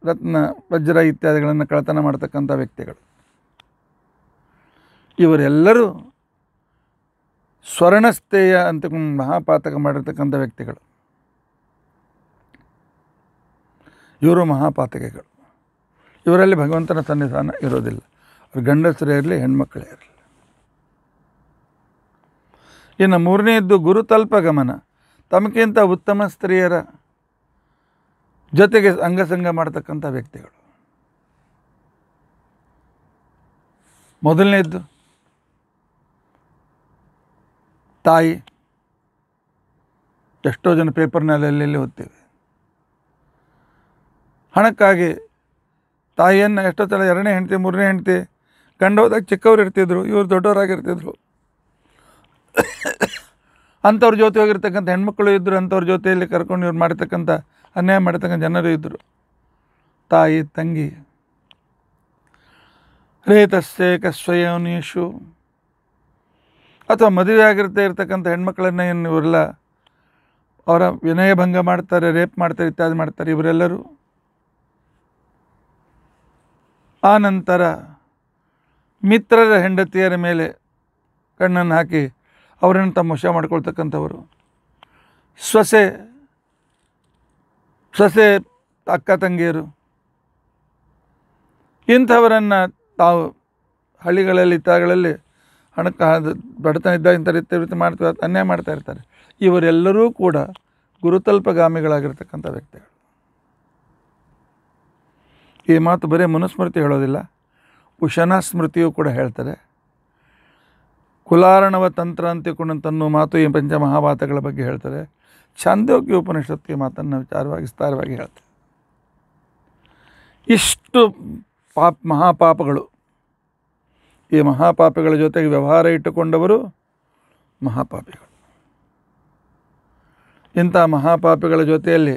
ರತ್ನ ವಜ್ರ ಇತ್ಯಾದಿಗಳನ್ನು ಕಳತನ ಮಾಡ್ತಕ್ಕಂಥ ವ್ಯಕ್ತಿಗಳು ಇವರೆಲ್ಲರೂ ಸ್ವರ್ಣಸ್ಥೇಯ ಅಂತ ಮಹಾಪಾತಕ ಮಾಡಿರ್ತಕ್ಕಂಥ ವ್ಯಕ್ತಿಗಳು ಇವರು ಮಹಾಪಾತಕಗಳು ಇವರಲ್ಲಿ ಭಗವಂತನ ಸನ್ನಿಧಾನ ಇರೋದಿಲ್ಲ ಅವ್ರು ಗಂಡಸರೇ ಇರಲಿ ಹೆಣ್ಮಕ್ಕಳೇ ಇರಲಿ ಇನ್ನು ಮೂರನೆಯದ್ದು ಗುರುತಲ್ಪ ಗಮನ ತಮಗಿಂತ ಉತ್ತಮ ಸ್ತ್ರೀಯರ ಜೊತೆಗೆ ಅಂಗಸಂಗ ಮಾಡತಕ್ಕಂಥ ವ್ಯಕ್ತಿಗಳು ಮೊದಲನೇದ್ದು ತಾಯಿ ಎಷ್ಟೋ ಜನ ಪೇಪರ್ನಲ್ಲಿ ಅಲ್ಲೆಲ್ಲಿ ಓದ್ತೀವಿ ಹಣಕ್ಕಾಗಿ ತಾಯಿಯನ್ನು ಎಷ್ಟೋ ಸಲ ಎರಡನೇ ಹೆಂಡತಿ ಮೂರನೇ ಹೆಂಡತಿ ಗಂಡ ಹೋದಾಗ ಚಿಕ್ಕವ್ರು ಇರ್ತಿದ್ರು ಇವರು ದೊಡ್ಡವರಾಗಿರ್ತಿದ್ರು ಅಂಥವ್ರ ಜೊತೆ ಹೋಗಿರ್ತಕ್ಕಂಥ ಹೆಣ್ಮಕ್ಳು ಇದ್ದರು ಅಂಥವ್ರ ಜೊತೆಯಲ್ಲಿ ಕರ್ಕೊಂಡು ಇವ್ರು ಮಾಡಿರ್ತಕ್ಕಂಥ ಅನ್ಯಾಯ ಮಾಡತಕ್ಕಂಥ ಜನರು ಇದ್ದರು ತಾಯಿ ತಂಗಿ ರೇತಸ್ಸೇಕ ಸ್ವಯಂನೀಶು ಅಥವಾ ಮದುವೆ ಆಗಿರ್ತಾ ಇರ್ತಕ್ಕಂಥ ಹೆಣ್ಮಕ್ಳನ್ನ ಏನು ಇವರೆಲ್ಲ ಅವರ ವಿನಯ ಭಂಗ ಮಾಡ್ತಾರೆ ರೇಪ್ ಮಾಡ್ತಾರೆ ಇತ್ಯಾದಿ ಮಾಡ್ತಾರೆ ಇವರೆಲ್ಲರೂ ಆನಂತರ ಮಿತ್ರರ ಹೆಂಡತಿಯರ ಮೇಲೆ ಕಣ್ಣನ್ನು ಹಾಕಿ ಅವರನ್ನು ತಮ್ಮ ವಶ ಮಾಡ್ಕೊಳ್ತಕ್ಕಂಥವರು ಸೊಸೆ ಸೊಸೆ ಅಕ್ಕ ತಂಗಿಯರು ಇಂಥವರನ್ನು ತಾವು ಹಳ್ಳಿಗಳಲ್ಲಿ ತಾಗಳಲ್ಲಿ ಹಣಕ್ಕೆ ಬಡತನ ಇದ್ದ ಇಂಥ ರೀತಿ ರೀತಿ ಮಾಡ್ತೀವಿ ಅನ್ಯಾಯ ಮಾಡ್ತಾ ಇರ್ತಾರೆ ಇವರೆಲ್ಲರೂ ಕೂಡ ಗುರುತಲ್ಪಗಾಮಿಗಳಾಗಿರ್ತಕ್ಕಂಥ ವ್ಯಕ್ತಿಗಳು ಈ ಮಾತು ಬರೀ ಮನುಸ್ಮೃತಿ ಹೇಳೋದಿಲ್ಲ ಉಶನ ಸ್ಮೃತಿಯು ಕೂಡ ಹೇಳ್ತಾರೆ ಕುಲಾರಣವ ತಂತ್ರ ಅಂತ ತನ್ನೋ ಮಾತು ಈ ಪಂಚಮಹಾಭಾತಗಳ ಬಗ್ಗೆ ಹೇಳ್ತಾರೆ ಛಾಂದೋಗ್ಯ ಉಪನಿಷತ್ತಿಗೆ ಮಾತನ್ನು ವಿಚಾರವಾಗಿ ವಿಸ್ತಾರವಾಗಿ ಹೇಳ್ತಾರೆ ಇಷ್ಟು ಪಾಪ ಮಹಾಪಾಪಗಳು ಈ ಮಹಾಪಾಪಿಗಳ ಜೊತೆಗೆ ವ್ಯವಹಾರ ಇಟ್ಟುಕೊಂಡವರು ಮಹಾಪಾಪಿಗಳು ಇಂಥ ಮಹಾಪಾಪಿಗಳ ಜೊತೆಯಲ್ಲಿ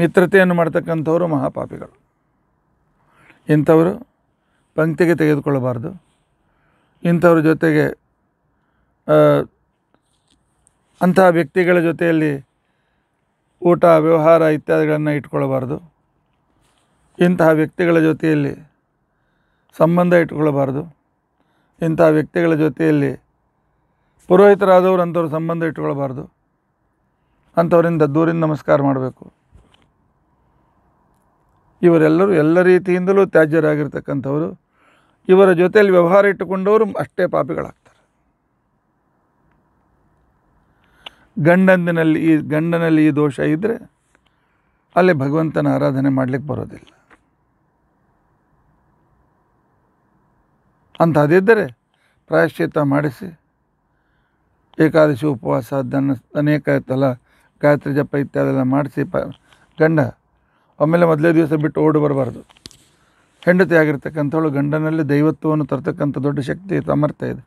ಮಿತ್ರತೆಯನ್ನು ಮಾಡ್ತಕ್ಕಂಥವರು ಮಹಾಪಾಪಿಗಳು ಇಂಥವರು ಪಂಕ್ತಿಗೆ ತೆಗೆದುಕೊಳ್ಳಬಾರ್ದು ಇಂಥವ್ರ ಜೊತೆಗೆ ಅಂತಹ ವ್ಯಕ್ತಿಗಳ ಜೊತೆಯಲ್ಲಿ ಊಟ ವ್ಯವಹಾರ ಇತ್ಯಾದಿಗಳನ್ನು ಇಟ್ಕೊಳ್ಬಾರ್ದು ಇಂತಹ ವ್ಯಕ್ತಿಗಳ ಜೊತೆಯಲ್ಲಿ ಸಂಬಂಧ ಇಟ್ಕೊಳ್ಬಾರ್ದು ಇಂತಹ ವ್ಯಕ್ತಿಗಳ ಜೊತೆಯಲ್ಲಿ ಪುರೋಹಿತರಾದವರು ಅಂಥವ್ರು ಸಂಬಂಧ ಇಟ್ಕೊಳ್ಬಾರ್ದು ಅಂಥವರಿಂದ ದೂರಿನ ನಮಸ್ಕಾರ ಮಾಡಬೇಕು ಇವರೆಲ್ಲರೂ ಎಲ್ಲ ರೀತಿಯಿಂದಲೂ ತ್ಯಾಜ್ಯರಾಗಿರ್ತಕ್ಕಂಥವರು ಇವರ ಜೊತೆಯಲ್ಲಿ ವ್ಯವಹಾರ ಇಟ್ಟುಕೊಂಡವರು ಅಷ್ಟೇ ಪಾಪಿಗಳಾಗ್ತಾರೆ ಗಂಡಂದಿನಲ್ಲಿ ಈ ಗಂಡನಲ್ಲಿ ಈ ದೋಷ ಇದ್ದರೆ ಅಲ್ಲಿ ಭಗವಂತನ ಆರಾಧನೆ ಮಾಡಲಿಕ್ಕೆ ಬರೋದಿಲ್ಲ ಅದಿದ್ದರೆ ಪ್ರಾಯಶ್ಚಿತ್ತ ಮಾಡಿಸಿ ಏಕಾದಶಿ ಉಪವಾಸ ಅದನ್ನು ಅನೇಕ ತಲ ಗಾಯತ್ರಿ ಜಪ ಇತ್ಯಾದೆಲ್ಲ ಮಾಡಿಸಿ ಪ ಗಂಡ ಆಮೇಲೆ ಮೊದಲೇ ದಿವಸ ಬಿಟ್ಟು ಓಡಿ ಬರಬಾರ್ದು ಹೆಂಡತಿ ಆಗಿರ್ತಕ್ಕಂಥವಳು ಗಂಡನಲ್ಲಿ ದೈವತ್ವವನ್ನು ತರ್ತಕ್ಕಂಥ ದೊಡ್ಡ ಶಕ್ತಿ ಸಾಮರ್ಥ್ಯ ಇದೆ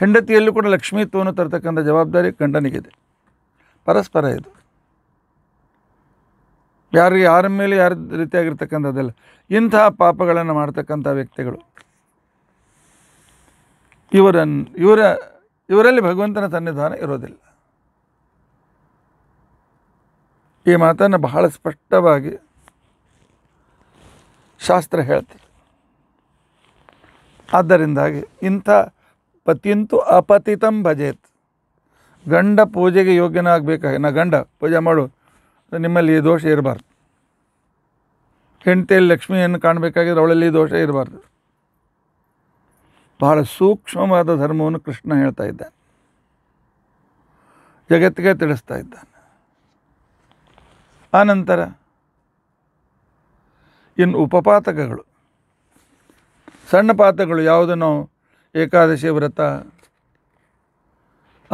ಹೆಂಡತಿಯಲ್ಲೂ ಕೂಡ ಲಕ್ಷ್ಮೀತ್ವವನ್ನು ತರ್ತಕ್ಕಂಥ ಜವಾಬ್ದಾರಿ ಗಂಡನಿಗಿದೆ ಪರಸ್ಪರ ಇದು ಯಾರು ಯಾರ ಮೇಲೆ ಯಾರ ರೀತಿಯಾಗಿರ್ತಕ್ಕಂಥದ್ದಲ್ಲ ಇಂತಹ ಪಾಪಗಳನ್ನು ಮಾಡ್ತಕ್ಕಂಥ ವ್ಯಕ್ತಿಗಳು ಇವರನ್ನು ಇವರ ಇವರಲ್ಲಿ ಭಗವಂತನ ಸನ್ನಿಧಾನ ಇರೋದಿಲ್ಲ ಈ ಮಾತನ್ನು ಬಹಳ ಸ್ಪಷ್ಟವಾಗಿ ಶಾಸ್ತ್ರ ಹೇಳ್ತದೆ ಆದ್ದರಿಂದಾಗಿ ಇಂಥ ಪತಿಯಂತೂ ಅಪತಿತಂ ಭಜೇತ್ ಗಂಡ ಪೂಜೆಗೆ ಯೋಗ್ಯನ ಆಗಬೇಕಾಗಿ ನಾ ಗಂಡ ಪೂಜೆ ಮಾಡು ನಿಮ್ಮಲ್ಲಿ ಈ ದೋಷ ಇರಬಾರ್ದು ಹೆಂಡತಿಯಲ್ಲಿ ಲಕ್ಷ್ಮಿಯನ್ನು ಕಾಣಬೇಕಾಗಿದ್ರೆ ಅವಳಲ್ಲಿ ದೋಷ ಇರಬಾರ್ದು ಬಹಳ ಸೂಕ್ಷ್ಮವಾದ ಧರ್ಮವನ್ನು ಕೃಷ್ಣ ಹೇಳ್ತಾ ಇದ್ದಾನೆ ಜಗತ್ತಿಗೆ ತಿಳಿಸ್ತಾ ಇದ್ದಾನೆ ಆನಂತರ ಇನ್ನು ಉಪಪಾತಕಗಳು ಸಣ್ಣ ಪಾತಕಗಳು ಯಾವುದು ಏಕಾದಶಿ ವ್ರತ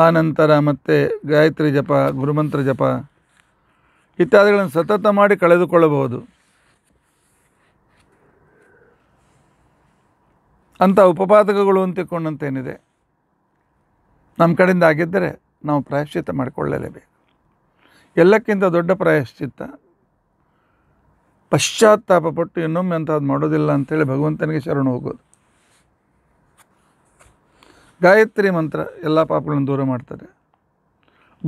ಆನಂತರ ಮತ್ತು ಗಾಯತ್ರಿ ಜಪ ಗುರುಮಂತ್ರ ಜಪ ಇತ್ಯಾದಿಗಳನ್ನು ಸತತ ಮಾಡಿ ಕಳೆದುಕೊಳ್ಳಬಹುದು ಅಂಥ ಉಪಪಾದಕಗಳು ಏನಿದೆ ನಮ್ಮ ಕಡೆಯಿಂದ ಆಗಿದ್ದರೆ ನಾವು ಪ್ರಾಯಶ್ಚಿತ್ತ ಮಾಡಿಕೊಳ್ಳಲೇಬೇಕು ಎಲ್ಲಕ್ಕಿಂತ ದೊಡ್ಡ ಪ್ರಾಯಶ್ಚಿತ್ತ ಪಶ್ಚಾತ್ತಾಪ ಪಟ್ಟು ಇನ್ನೊಮ್ಮೆ ಅಂಥದ್ದು ಮಾಡೋದಿಲ್ಲ ಅಂಥೇಳಿ ಭಗವಂತನಿಗೆ ಶರಣು ಹೋಗೋದು ಗಾಯತ್ರಿ ಮಂತ್ರ ಎಲ್ಲ ಪಾಪಗಳನ್ನು ದೂರ ಮಾಡ್ತಾರೆ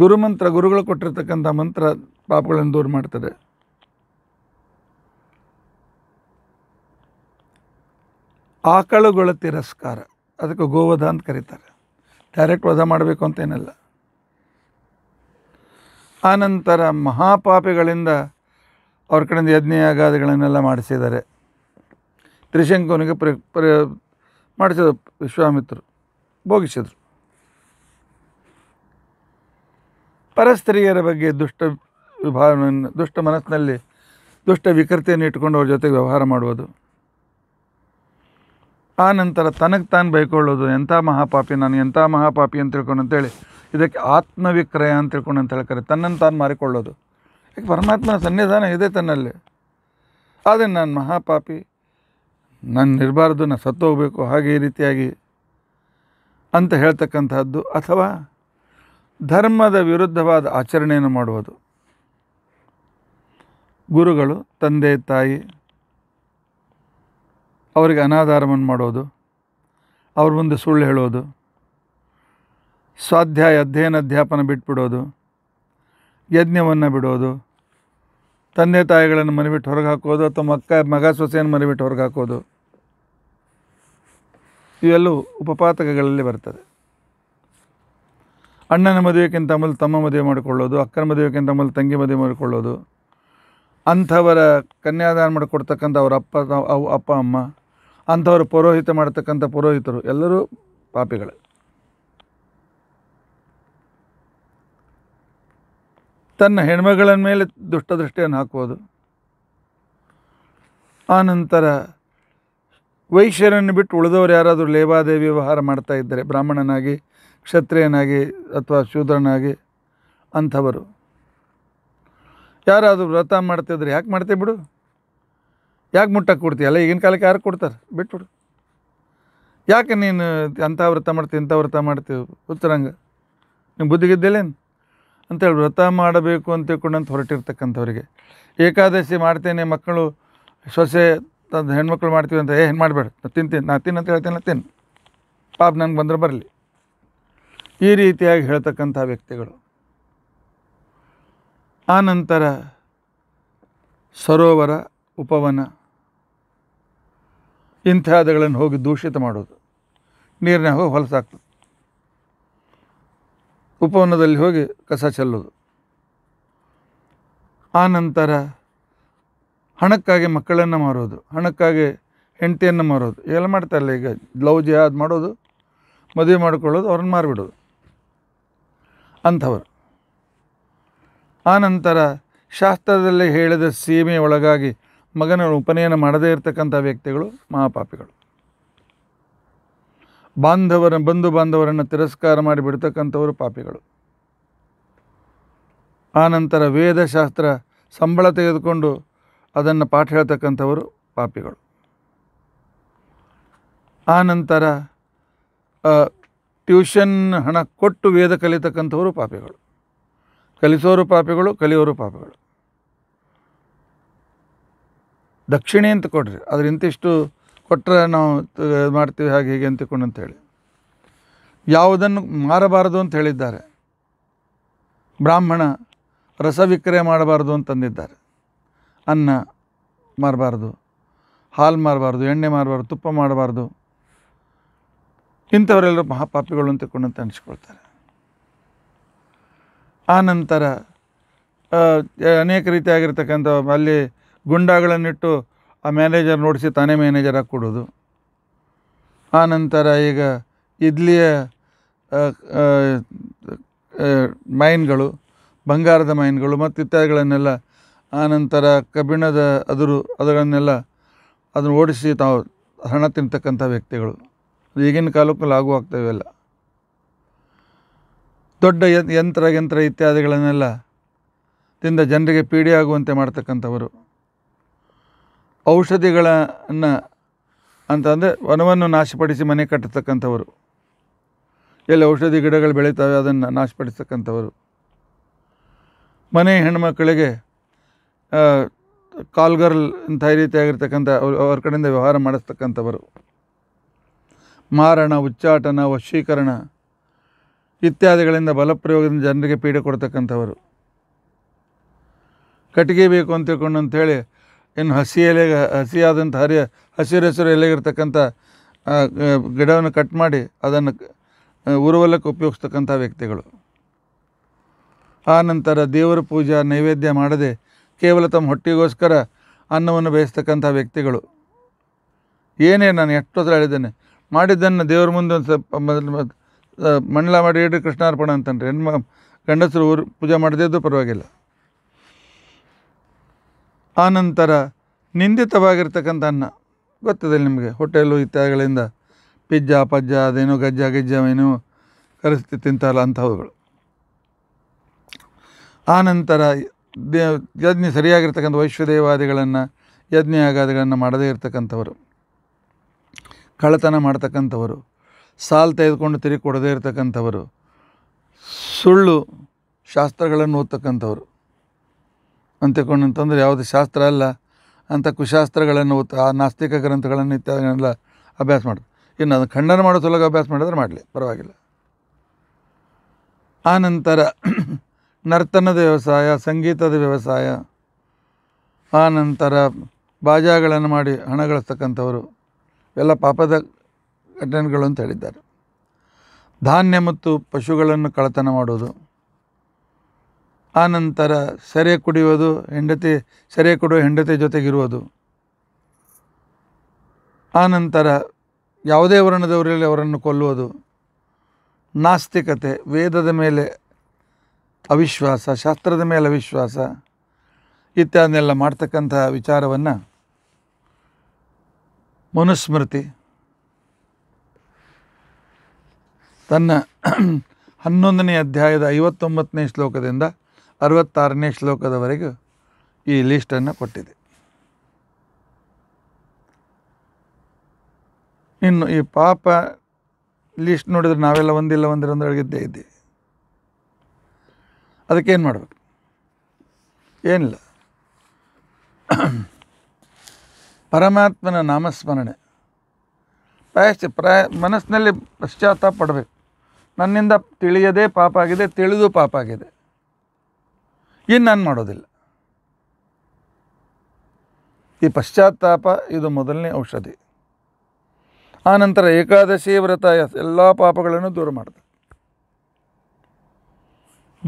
ಗುರುಮಂತ್ರ ಗುರುಗಳು ಕೊಟ್ಟಿರ್ತಕ್ಕಂಥ ಮಂತ್ರ ಪಾಪಗಳನ್ನು ದೂರ ಮಾಡ್ತಾರೆ ಆಕಳುಗಳ ತಿರಸ್ಕಾರ ಅದಕ್ಕೆ ಗೋವಧ ಅಂತ ಕರೀತಾರೆ ಡೈರೆಕ್ಟ್ ವಧ ಮಾಡಬೇಕು ಅಂತೇನಿಲ್ಲ ಆನಂತರ ಮಹಾಪಾಪಿಗಳಿಂದ ಅವ್ರ ಕಡೆಯಿಂದ ಯಜ್ಞಯಾಗಾದಿಗಳನ್ನೆಲ್ಲ ಮಾಡಿಸಿದ್ದಾರೆ ತ್ರಿಶಂಕುನಿಗೆ ಪ್ರ ಪ್ರ ಮಾಡಿಸಿದ ವಿಶ್ವಾಮಿತ್ರರು ಭೋಗಿಸಿದರು ಪರಸ್ತ್ರೀಯರ ಬಗ್ಗೆ ದುಷ್ಟ ವಿಭಾವವನ್ನು ದುಷ್ಟ ಮನಸ್ಸಿನಲ್ಲಿ ದುಷ್ಟ ವಿಕೃತಿಯನ್ನು ಇಟ್ಕೊಂಡು ಅವ್ರ ಜೊತೆಗೆ ವ್ಯವಹಾರ ಮಾಡುವುದು ಆ ನಂತರ ತನಗೆ ತಾನು ಬೈಕೊಳ್ಳೋದು ಎಂಥ ಮಹಾಪಾಪಿ ನಾನು ಎಂಥ ಮಹಾಪಾಪಿ ಅಂತ ತಿಳ್ಕೊಂಡು ಅಂತೇಳಿ ಇದಕ್ಕೆ ಆತ್ಮವಿಕ್ರಯ ಅಂತ ತಿಳ್ಕೊಂಡು ಅಂತ ಹೇಳ್ತಾರೆ ತನ್ನನ್ನು ತಾನು ಮಾರಿಕೊಳ್ಳೋದು ಯಾಕೆ ಪರಮಾತ್ಮನ ಸನ್ನಿಧಾನ ಇದೆ ತನ್ನಲ್ಲಿ ಆದರೆ ನಾನು ಮಹಾಪಾಪಿ ನಾನು ಇರಬಾರ್ದು ನಾನು ಸತ್ತು ಹೋಗಬೇಕು ಹಾಗೆ ಈ ರೀತಿಯಾಗಿ ಅಂತ ಹೇಳ್ತಕ್ಕಂಥದ್ದು ಅಥವಾ ಧರ್ಮದ ವಿರುದ್ಧವಾದ ಆಚರಣೆಯನ್ನು ಮಾಡುವುದು ಗುರುಗಳು ತಂದೆ ತಾಯಿ ಅವರಿಗೆ ಅನಾಧಾರವನ್ನು ಮಾಡೋದು ಅವ್ರ ಮುಂದೆ ಸುಳ್ಳು ಹೇಳೋದು ಸ್ವಾಧ್ಯಾಯ ಅಧ್ಯಯನ ಅಧ್ಯಾಪನ ಬಿಟ್ಬಿಡೋದು ಯಜ್ಞವನ್ನು ಬಿಡೋದು ತಂದೆ ತಾಯಿಗಳನ್ನು ಮನೆ ಬಿಟ್ಟು ಹೊರಗೆ ಹಾಕೋದು ಅಥವಾ ಮಕ್ಕ ಮಗ ಸೊಸೆಯನ್ನು ಮನೆ ಬಿಟ್ಟು ಹೊರಗೆ ಹಾಕೋದು ಇವೆಲ್ಲವೂ ಉಪಪಾತಕಗಳಲ್ಲಿ ಬರ್ತದೆ ಅಣ್ಣನ ಮದುವೆಗಿಂತ ಮೊದಲು ತಮ್ಮ ಮದುವೆ ಮಾಡಿಕೊಳ್ಳೋದು ಅಕ್ಕನ ಮದುವೆಗಿಂತ ಮೊದಲು ತಂಗಿ ಮದುವೆ ಮಾಡಿಕೊಳ್ಳೋದು ಅಂಥವರ ಕನ್ಯಾದಾನ ಮಾಡಿಕೊಡ್ತಕ್ಕಂಥ ಅವರ ಅಪ್ಪ ಅವು ಅಪ್ಪ ಅಮ್ಮ ಅಂಥವರು ಪುರೋಹಿತ ಮಾಡತಕ್ಕಂಥ ಪುರೋಹಿತರು ಎಲ್ಲರೂ ಪಾಪಿಗಳು ತನ್ನ ಹೆಣ್ಮಗಳ ಮೇಲೆ ದುಷ್ಟದೃಷ್ಟಿಯನ್ನು ಹಾಕುವುದು ಆನಂತರ ವೈಶ್ಯರನ್ನು ಬಿಟ್ಟು ಉಳಿದವರು ಯಾರಾದರೂ ಲೇವಾದೇವಿ ವ್ಯವಹಾರ ಮಾಡ್ತಾ ಇದ್ದಾರೆ ಬ್ರಾಹ್ಮಣನಾಗಿ ಕ್ಷತ್ರಿಯನಾಗಿ ಅಥವಾ ಶೂದ್ರನಾಗಿ ಅಂಥವರು ಯಾರಾದರೂ ವ್ರತ ಮಾಡ್ತಿದ್ರೆ ಯಾಕೆ ಮಾಡ್ತೀವಿ ಬಿಡು ಯಾಕೆ ಮುಟ್ಟಕ್ಕೆ ಅಲ್ಲ ಈಗಿನ ಕಾಲಕ್ಕೆ ಯಾರು ಕೊಡ್ತಾರೆ ಬಿಟ್ಬಿಡು ಯಾಕೆ ನೀನು ಅಂಥ ವ್ರತ ಮಾಡ್ತೀವಿ ಇಂಥ ವ್ರತ ಮಾಡ್ತೀವಿ ಉತ್ತರಂಗ ನೀವು ಅಂತ ಅಂತೇಳಿ ವ್ರತ ಮಾಡಬೇಕು ಅಂತ ತಿಳ್ಕೊಂಡಂತ ಹೊರಟಿರ್ತಕ್ಕಂಥವ್ರಿಗೆ ಏಕಾದಶಿ ಮಾಡ್ತೇನೆ ಮಕ್ಕಳು ಸೊಸೆ ತಂದು ಹೆಣ್ಮಕ್ಳು ಮಾಡ್ತೀವಿ ಅಂತ ಏನು ಮಾಡಬೇಡ ತಿಂತೀನಿ ನಾನು ತಿನ್ನಂತ ಹೇಳ್ತೀನಿ ತಿನ್ ಪಾಪ ನನಗೆ ಬಂದ್ರೆ ಬರಲಿ ಈ ರೀತಿಯಾಗಿ ಹೇಳ್ತಕ್ಕಂಥ ವ್ಯಕ್ತಿಗಳು ಆನಂತರ ಸರೋವರ ಉಪವನ ಇಂಥವುಗಳನ್ನು ಹೋಗಿ ದೂಷಿತ ಮಾಡೋದು ನೀರಿನ ಹೋಗಿ ಹೊಲಸಾಗ್ತದೆ ಉಪವನದಲ್ಲಿ ಹೋಗಿ ಕಸ ಚೆಲ್ಲೋದು ಆನಂತರ ಹಣಕ್ಕಾಗಿ ಮಕ್ಕಳನ್ನು ಮಾರೋದು ಹಣಕ್ಕಾಗಿ ಹೆಂಡತಿಯನ್ನು ಮಾರೋದು ಎಲ್ಲ ಮಾಡ್ತಾರಲ್ಲ ಈಗ ಲವ್ ಜಿಹಾದ್ ಮಾಡೋದು ಮದುವೆ ಮಾಡಿಕೊಳ್ಳೋದು ಅವ್ರನ್ನ ಮಾರಿಬಿಡೋದು ಅಂಥವರು ಆನಂತರ ಶಾಸ್ತ್ರದಲ್ಲಿ ಹೇಳಿದ ಸೀಮೆ ಒಳಗಾಗಿ ಮಗನ ಉಪನಯನ ಮಾಡದೇ ಇರತಕ್ಕಂಥ ವ್ಯಕ್ತಿಗಳು ಮಹಾಪಾಪಿಗಳು ಬಾಂಧವರ ಬಂಧು ಬಾಂಧವರನ್ನು ತಿರಸ್ಕಾರ ಮಾಡಿ ಬಿಡ್ತಕ್ಕಂಥವರು ಪಾಪಿಗಳು ಆನಂತರ ವೇದಶಾಸ್ತ್ರ ಸಂಬಳ ತೆಗೆದುಕೊಂಡು ಅದನ್ನು ಪಾಠ ಹೇಳ್ತಕ್ಕಂಥವರು ಪಾಪಿಗಳು ಆನಂತರ ಟ್ಯೂಷನ್ ಹಣ ಕೊಟ್ಟು ವೇದ ಕಲಿತಕ್ಕಂಥವರು ಪಾಪಿಗಳು ಕಲಿಸೋರು ಪಾಪಿಗಳು ಕಲಿಯೋರು ಪಾಪಿಗಳು ದಕ್ಷಿಣೆ ಅಂತ ಕೊಡ್ರಿ ಅದ್ರ ಇಂತಿಷ್ಟು ಕೊಟ್ಟರೆ ನಾವು ಮಾಡ್ತೀವಿ ಹಾಗೆ ಹೀಗೆ ಅಂತ ಅಂತೇಳಿ ಯಾವುದನ್ನು ಮಾರಬಾರದು ಅಂತ ಹೇಳಿದ್ದಾರೆ ಬ್ರಾಹ್ಮಣ ರಸ ವಿಕ್ರಯ ಮಾಡಬಾರದು ಅಂತಂದಿದ್ದಾರೆ ಅನ್ನ ಮಾರಬಾರ್ದು ಹಾಲು ಮಾರಬಾರ್ದು ಎಣ್ಣೆ ಮಾರಬಾರ್ದು ತುಪ್ಪ ಮಾಡಬಾರ್ದು ಇಂಥವರೆಲ್ಲರೂ ಮಹಾಪಾಪಿಗಳು ಅಂತ ಕೊಂಡಂತ ಅನಿಸ್ಕೊಳ್ತಾರೆ ಆ ನಂತರ ಅನೇಕ ರೀತಿಯಾಗಿರ್ತಕ್ಕಂಥ ಅಲ್ಲಿ ಗುಂಡಾಗಳನ್ನಿಟ್ಟು ಆ ಮ್ಯಾನೇಜರ್ ನೋಡಿಸಿ ತಾನೇ ಮ್ಯಾನೇಜರ್ ಆಗಿ ಕೊಡೋದು ಆ ನಂತರ ಈಗ ಇಡ್ಲಿಯ ಮೈನ್ಗಳು ಬಂಗಾರದ ಮೈನ್ಗಳು ಮತ್ತು ಇತ್ಯಾದಿಗಳನ್ನೆಲ್ಲ ಆನಂತರ ಕಬ್ಬಿಣದ ಅದುರು ಅದುಗಳನ್ನೆಲ್ಲ ಅದನ್ನು ಓಡಿಸಿ ತಾವು ಹಣ ತಿಂತಕ್ಕಂಥ ವ್ಯಕ್ತಿಗಳು ಈಗಿನ ಕಾಲಕ್ಕೂ ಲಾಗೂ ಆಗ್ತವೆಲ್ಲ ದೊಡ್ಡ ಯಂತ್ರ ಯಂತ್ರ ಇತ್ಯಾದಿಗಳನ್ನೆಲ್ಲ ತಿಂದ ಜನರಿಗೆ ಪೀಡೆಯಾಗುವಂತೆ ಮಾಡ್ತಕ್ಕಂಥವರು ಔಷಧಿಗಳನ್ನು ಅಂತಂದರೆ ವನವನ್ನು ನಾಶಪಡಿಸಿ ಮನೆ ಕಟ್ಟತಕ್ಕಂಥವರು ಎಲ್ಲಿ ಔಷಧಿ ಗಿಡಗಳು ಬೆಳೀತವೆ ಅದನ್ನು ನಾಶಪಡಿಸ್ತಕ್ಕಂಥವರು ಮನೆ ಹೆಣ್ಮಕ್ಕಳಿಗೆ ಕಾಲ್ಗರ್ಲ್ ಅಂತ ರೀತಿಯಾಗಿರ್ತಕ್ಕಂಥ ಅವ್ರ ಅವ್ರ ಕಡೆಯಿಂದ ವ್ಯವಹಾರ ಮಾಡಿಸ್ತಕ್ಕಂಥವರು ಮಾರಣ ಉಚ್ಚಾಟನ ವಶೀಕರಣ ಇತ್ಯಾದಿಗಳಿಂದ ಬಲಪ್ರಯೋಗದಿಂದ ಜನರಿಗೆ ಪೀಡೆ ಕೊಡ್ತಕ್ಕಂಥವರು ಕಟ್ಟಿಗೆ ಬೇಕು ಅಂತ ತಿಳ್ಕೊಂಡು ಅಂಥೇಳಿ ಇನ್ನು ಹಸಿ ಎಲೆಗೆ ಹಸಿಯಾದಂಥ ಹರಿಯ ಹಸಿರು ಹಸಿರು ಎಲೆಗಿರ್ತಕ್ಕಂಥ ಗಿಡವನ್ನು ಕಟ್ ಮಾಡಿ ಅದನ್ನು ಉರುವಲಕ್ಕೆ ಉಪಯೋಗಿಸ್ತಕ್ಕಂಥ ವ್ಯಕ್ತಿಗಳು ಆನಂತರ ದೇವರ ಪೂಜಾ ನೈವೇದ್ಯ ಮಾಡದೆ ಕೇವಲ ತಮ್ಮ ಹೊಟ್ಟೆಗೋಸ್ಕರ ಅನ್ನವನ್ನು ಬೇಯಿಸ್ತಕ್ಕಂಥ ವ್ಯಕ್ತಿಗಳು ಏನೇ ನಾನು ಎಷ್ಟೊತ್ತರ ಹೇಳಿದ್ದೇನೆ ಮಾಡಿದ್ದನ್ನು ದೇವ್ರ ಮುಂದೆ ಒಂದು ಸ್ವಲ್ಪ ಮಂಡಲ ಮಾಡಿ ಇಡ್ರಿ ಕೃಷ್ಣಾರ್ಪಣ ಅಂತಂದ್ರೆ ಹೆಣ್ಮ ಗಂಡಸರು ಊರು ಪೂಜೆ ಮಾಡದೇದು ಪರವಾಗಿಲ್ಲ ಆನಂತರ ನಿಂದಿತವಾಗಿರ್ತಕ್ಕಂಥ ಅನ್ನ ಗೊತ್ತದೆ ನಿಮಗೆ ಹೋಟೆಲು ಇತ್ಯಾದಿಗಳಿಂದ ಪಿಜ್ಜಾ ಪಜ್ಜ ಅದೇನೋ ಗಜ್ಜ ಗಿಜ್ಜ ಏನೋ ಕರೆಸ್ತಿ ತಿಂತಾರಲ್ಲ ಅಂಥವುಗಳು ಆನಂತರ ದೇ ಯಜ್ಞ ಸರಿಯಾಗಿರ್ತಕ್ಕಂಥ ವೈಶ್ವದೇವಾದಿಗಳನ್ನು ಯಜ್ಞ ಆಗಾದಿಗಳನ್ನು ಮಾಡದೇ ಇರ್ತಕ್ಕಂಥವರು ಕಳ್ಳತನ ಮಾಡ್ತಕ್ಕಂಥವರು ಸಾಲ್ ತೆಗೆದುಕೊಂಡು ತಿರುಗಿ ಕೊಡದೇ ಇರ್ತಕ್ಕಂಥವರು ಸುಳ್ಳು ಶಾಸ್ತ್ರಗಳನ್ನು ಓದ್ತಕ್ಕಂಥವ್ರು ಅಂತಕೊಂಡು ಅಂತಂದರೆ ಯಾವುದು ಶಾಸ್ತ್ರ ಅಲ್ಲ ಅಂಥ ಕುಶಾಸ್ತ್ರಗಳನ್ನು ಓದ್ತಾ ಆ ನಾಸ್ತಿಕ ಗ್ರಂಥಗಳನ್ನು ಇತ್ಯಾದಿಗಳನ್ನೆಲ್ಲ ಅಭ್ಯಾಸ ಮಾಡೋದು ಇನ್ನು ಅದನ್ನು ಖಂಡನ ಮಾಡೋ ಸುಲಭ ಅಭ್ಯಾಸ ಮಾಡಿದ್ರೆ ಮಾಡಲಿ ಪರವಾಗಿಲ್ಲ ಆನಂತರ ನರ್ತನದ ವ್ಯವಸಾಯ ಸಂಗೀತದ ವ್ಯವಸಾಯ ಆನಂತರ ಬಾಜಾಗಳನ್ನು ಮಾಡಿ ಹಣ ಗಳಿಸ್ತಕ್ಕಂಥವರು ಎಲ್ಲ ಪಾಪದ ಘಟನೆಗಳು ಅಂತ ಹೇಳಿದ್ದಾರೆ ಧಾನ್ಯ ಮತ್ತು ಪಶುಗಳನ್ನು ಕಳತನ ಮಾಡೋದು ಆನಂತರ ಸೆರೆ ಕುಡಿಯೋದು ಹೆಂಡತಿ ಸೆರೆ ಕುಡಿಯೋ ಹೆಂಡತಿ ಜೊತೆಗಿರುವುದು ಆನಂತರ ಯಾವುದೇ ವರ್ಣದವರಲ್ಲಿ ಅವರನ್ನು ಕೊಲ್ಲುವುದು ನಾಸ್ತಿಕತೆ ವೇದದ ಮೇಲೆ ಅವಿಶ್ವಾಸ ಶಾಸ್ತ್ರದ ಮೇಲೆ ಅವಿಶ್ವಾಸ ಇತ್ಯಾದನ್ನೆಲ್ಲ ಮಾಡ್ತಕ್ಕಂಥ ವಿಚಾರವನ್ನು ಮನುಸ್ಮೃತಿ ತನ್ನ ಹನ್ನೊಂದನೇ ಅಧ್ಯಾಯದ ಐವತ್ತೊಂಬತ್ತನೇ ಶ್ಲೋಕದಿಂದ ಅರವತ್ತಾರನೇ ಶ್ಲೋಕದವರೆಗೂ ಈ ಲೀಸ್ಟನ್ನು ಕೊಟ್ಟಿದೆ ಇನ್ನು ಈ ಪಾಪ ಲಿಸ್ಟ್ ನೋಡಿದರೆ ನಾವೆಲ್ಲ ಒಂದಿಲ್ಲ ಒಂದಿರೊಂದೊಳಗಿದ್ದೇ ಇದ್ದೀವಿ ಅದಕ್ಕೇನು ಮಾಡಬೇಕು ಏನಿಲ್ಲ ಪರಮಾತ್ಮನ ನಾಮಸ್ಮರಣೆ ಪ್ರಾಯಶ್ಚಿ ಪ್ರಾಯ ಮನಸ್ಸಿನಲ್ಲಿ ಪಶ್ಚಾತ್ತಾಪ ಪಡಬೇಕು ನನ್ನಿಂದ ತಿಳಿಯದೇ ಪಾಪ ಆಗಿದೆ ತಿಳಿದು ಪಾಪ ಆಗಿದೆ ಇನ್ನು ನಾನು ಮಾಡೋದಿಲ್ಲ ಈ ಪಶ್ಚಾತ್ತಾಪ ಇದು ಮೊದಲನೇ ಔಷಧಿ ಆನಂತರ ಏಕಾದಶಿ ವ್ರತ ಎಲ್ಲ ಪಾಪಗಳನ್ನು ದೂರ ಮಾಡ್ತದೆ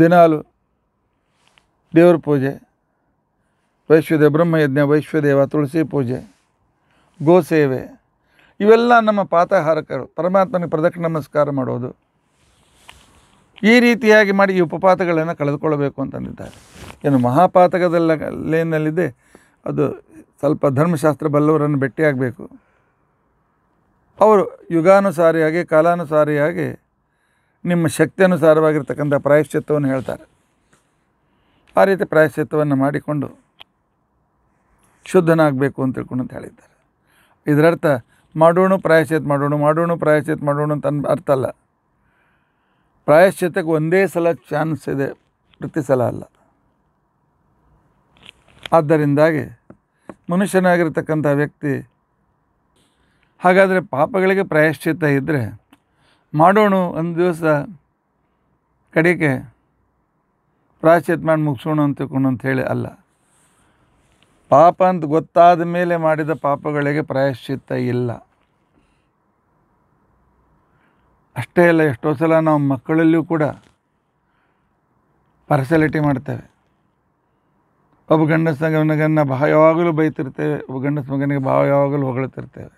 ದಿನಾಲು ದೇವ್ರ ಪೂಜೆ ವೈಶ್ವದೇವ ಬ್ರಹ್ಮಯಜ್ಞ ವೈಶ್ವದೇವ ತುಳಸಿ ಪೂಜೆ ಗೋಸೇವೆ ಇವೆಲ್ಲ ನಮ್ಮ ಪಾತಹಾರಕರು ಪರಮಾತ್ಮನಿಗೆ ಪ್ರದಕ್ಷಿಣ ನಮಸ್ಕಾರ ಮಾಡೋದು ಈ ರೀತಿಯಾಗಿ ಮಾಡಿ ಈ ಉಪಪಾತಗಳನ್ನು ಕಳೆದುಕೊಳ್ಳಬೇಕು ಅಂತಂದಿದ್ದಾರೆ ಏನು ಮಹಾಪಾತಕದಲ್ಲ ಲೇನಲ್ಲಿದೆ ಅದು ಸ್ವಲ್ಪ ಧರ್ಮಶಾಸ್ತ್ರ ಬಲ್ಲವರನ್ನು ಭೇಟಿಯಾಗಬೇಕು ಅವರು ಯುಗಾನುಸಾರಿಯಾಗಿ ಕಾಲಾನುಸಾರಿಯಾಗಿ ನಿಮ್ಮ ಶಕ್ತಿಯನುಸಾರವಾಗಿರ್ತಕ್ಕಂಥ ಪ್ರಾಯಶ್ಚಿತ್ತವನ್ನು ಹೇಳ್ತಾರೆ ಆ ರೀತಿ ಪ್ರಾಯಶ್ಚಿತ್ತವನ್ನು ಮಾಡಿಕೊಂಡು ಶುದ್ಧನಾಗಬೇಕು ಅಂತ ತಿಳ್ಕೊಂಡು ಅಂತ ಹೇಳಿದ್ದಾರೆ ಇದರರ್ಥ ಮಾಡೋಣ ಪ್ರಾಯಶ್ಚಿತ್ ಮಾಡೋಣ ಮಾಡೋಣ ಪ್ರಾಯಶ್ಚಿತ್ ಮಾಡೋಣ ಅಂತ ಅರ್ಥ ಅಲ್ಲ ಪ್ರಾಯಶ್ಚಿತ್ತಕ್ಕೆ ಒಂದೇ ಸಲ ಚಾನ್ಸ್ ಇದೆ ಪ್ರತಿ ಸಲ ಅಲ್ಲ ಆದ್ದರಿಂದಾಗಿ ಮನುಷ್ಯನಾಗಿರ್ತಕ್ಕಂಥ ವ್ಯಕ್ತಿ ಹಾಗಾದರೆ ಪಾಪಗಳಿಗೆ ಪ್ರಾಯಶ್ಚಿತ್ತ ಇದ್ದರೆ ಮಾಡೋಣ ಒಂದು ದಿವಸ ಕಡೆಗೆ ಪ್ರಾಶ್ಚಿತ್ ಮಾಡಿ ಮುಗಿಸೋಣ ಅಂತ ತಿಳ್ಕೊಂಡು ಹೇಳಿ ಅಲ್ಲ ಪಾಪ ಅಂತ ಗೊತ್ತಾದ ಮೇಲೆ ಮಾಡಿದ ಪಾಪಗಳಿಗೆ ಪ್ರಾಯಶ್ಚಿತ್ತ ಇಲ್ಲ ಅಷ್ಟೇ ಅಲ್ಲ ಎಷ್ಟೋ ಸಲ ನಾವು ಮಕ್ಕಳಲ್ಲಿಯೂ ಕೂಡ ಪರ್ಸಲಿಟಿ ಮಾಡ್ತೇವೆ ಒಬ್ಬ ಗಂಡಸ ಗನ್ನ ಭಾವ ಯಾವಾಗಲೂ ಬೈತಿರ್ತೇವೆ ಒಬ್ಬ ಗಂಡಸ ಮಗನಿಗೆ ಭಾವ ಯಾವಾಗಲೂ ಹೊಗಳ್ತಿರ್ತೇವೆ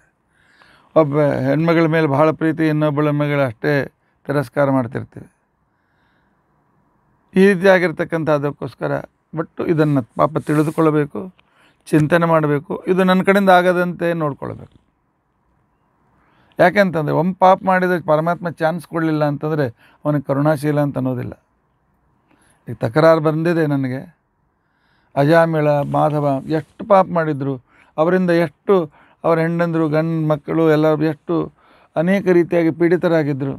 ಒಬ್ಬ ಹೆಣ್ಮಗಳ ಮೇಲೆ ಭಾಳ ಪ್ರೀತಿ ಇನ್ನೊಬ್ಬಳ ಮಗಳ ಅಷ್ಟೇ ತಿರಸ್ಕಾರ ಮಾಡ್ತಿರ್ತೀವಿ ಈ ರೀತಿಯಾಗಿರ್ತಕ್ಕಂಥ ಅದಕ್ಕೋಸ್ಕರ ಬಟ್ ಇದನ್ನು ಪಾಪ ತಿಳಿದುಕೊಳ್ಳಬೇಕು ಚಿಂತನೆ ಮಾಡಬೇಕು ಇದು ನನ್ನ ಕಡೆಯಿಂದ ಆಗದಂತೆ ನೋಡ್ಕೊಳ್ಬೇಕು ಯಾಕೆಂತಂದರೆ ಒಮ್ಮೆ ಪಾಪ ಮಾಡಿದರೆ ಪರಮಾತ್ಮ ಚಾನ್ಸ್ ಕೊಡಲಿಲ್ಲ ಅಂತಂದರೆ ಅವನಿಗೆ ಕರುಣಾಶೀಲ ಅಂತ ಅನ್ನೋದಿಲ್ಲ ಈಗ ತಕರಾರು ಬಂದಿದೆ ನನಗೆ ಅಜಾಮಿಳ ಮಾಧವ ಎಷ್ಟು ಪಾಪ ಮಾಡಿದ್ರು ಅವರಿಂದ ಎಷ್ಟು ಅವರ ಹೆಂಡಂದರು ಗಂಡು ಮಕ್ಕಳು ಎಲ್ಲ ಎಷ್ಟು ಅನೇಕ ರೀತಿಯಾಗಿ ಪೀಡಿತರಾಗಿದ್ದರು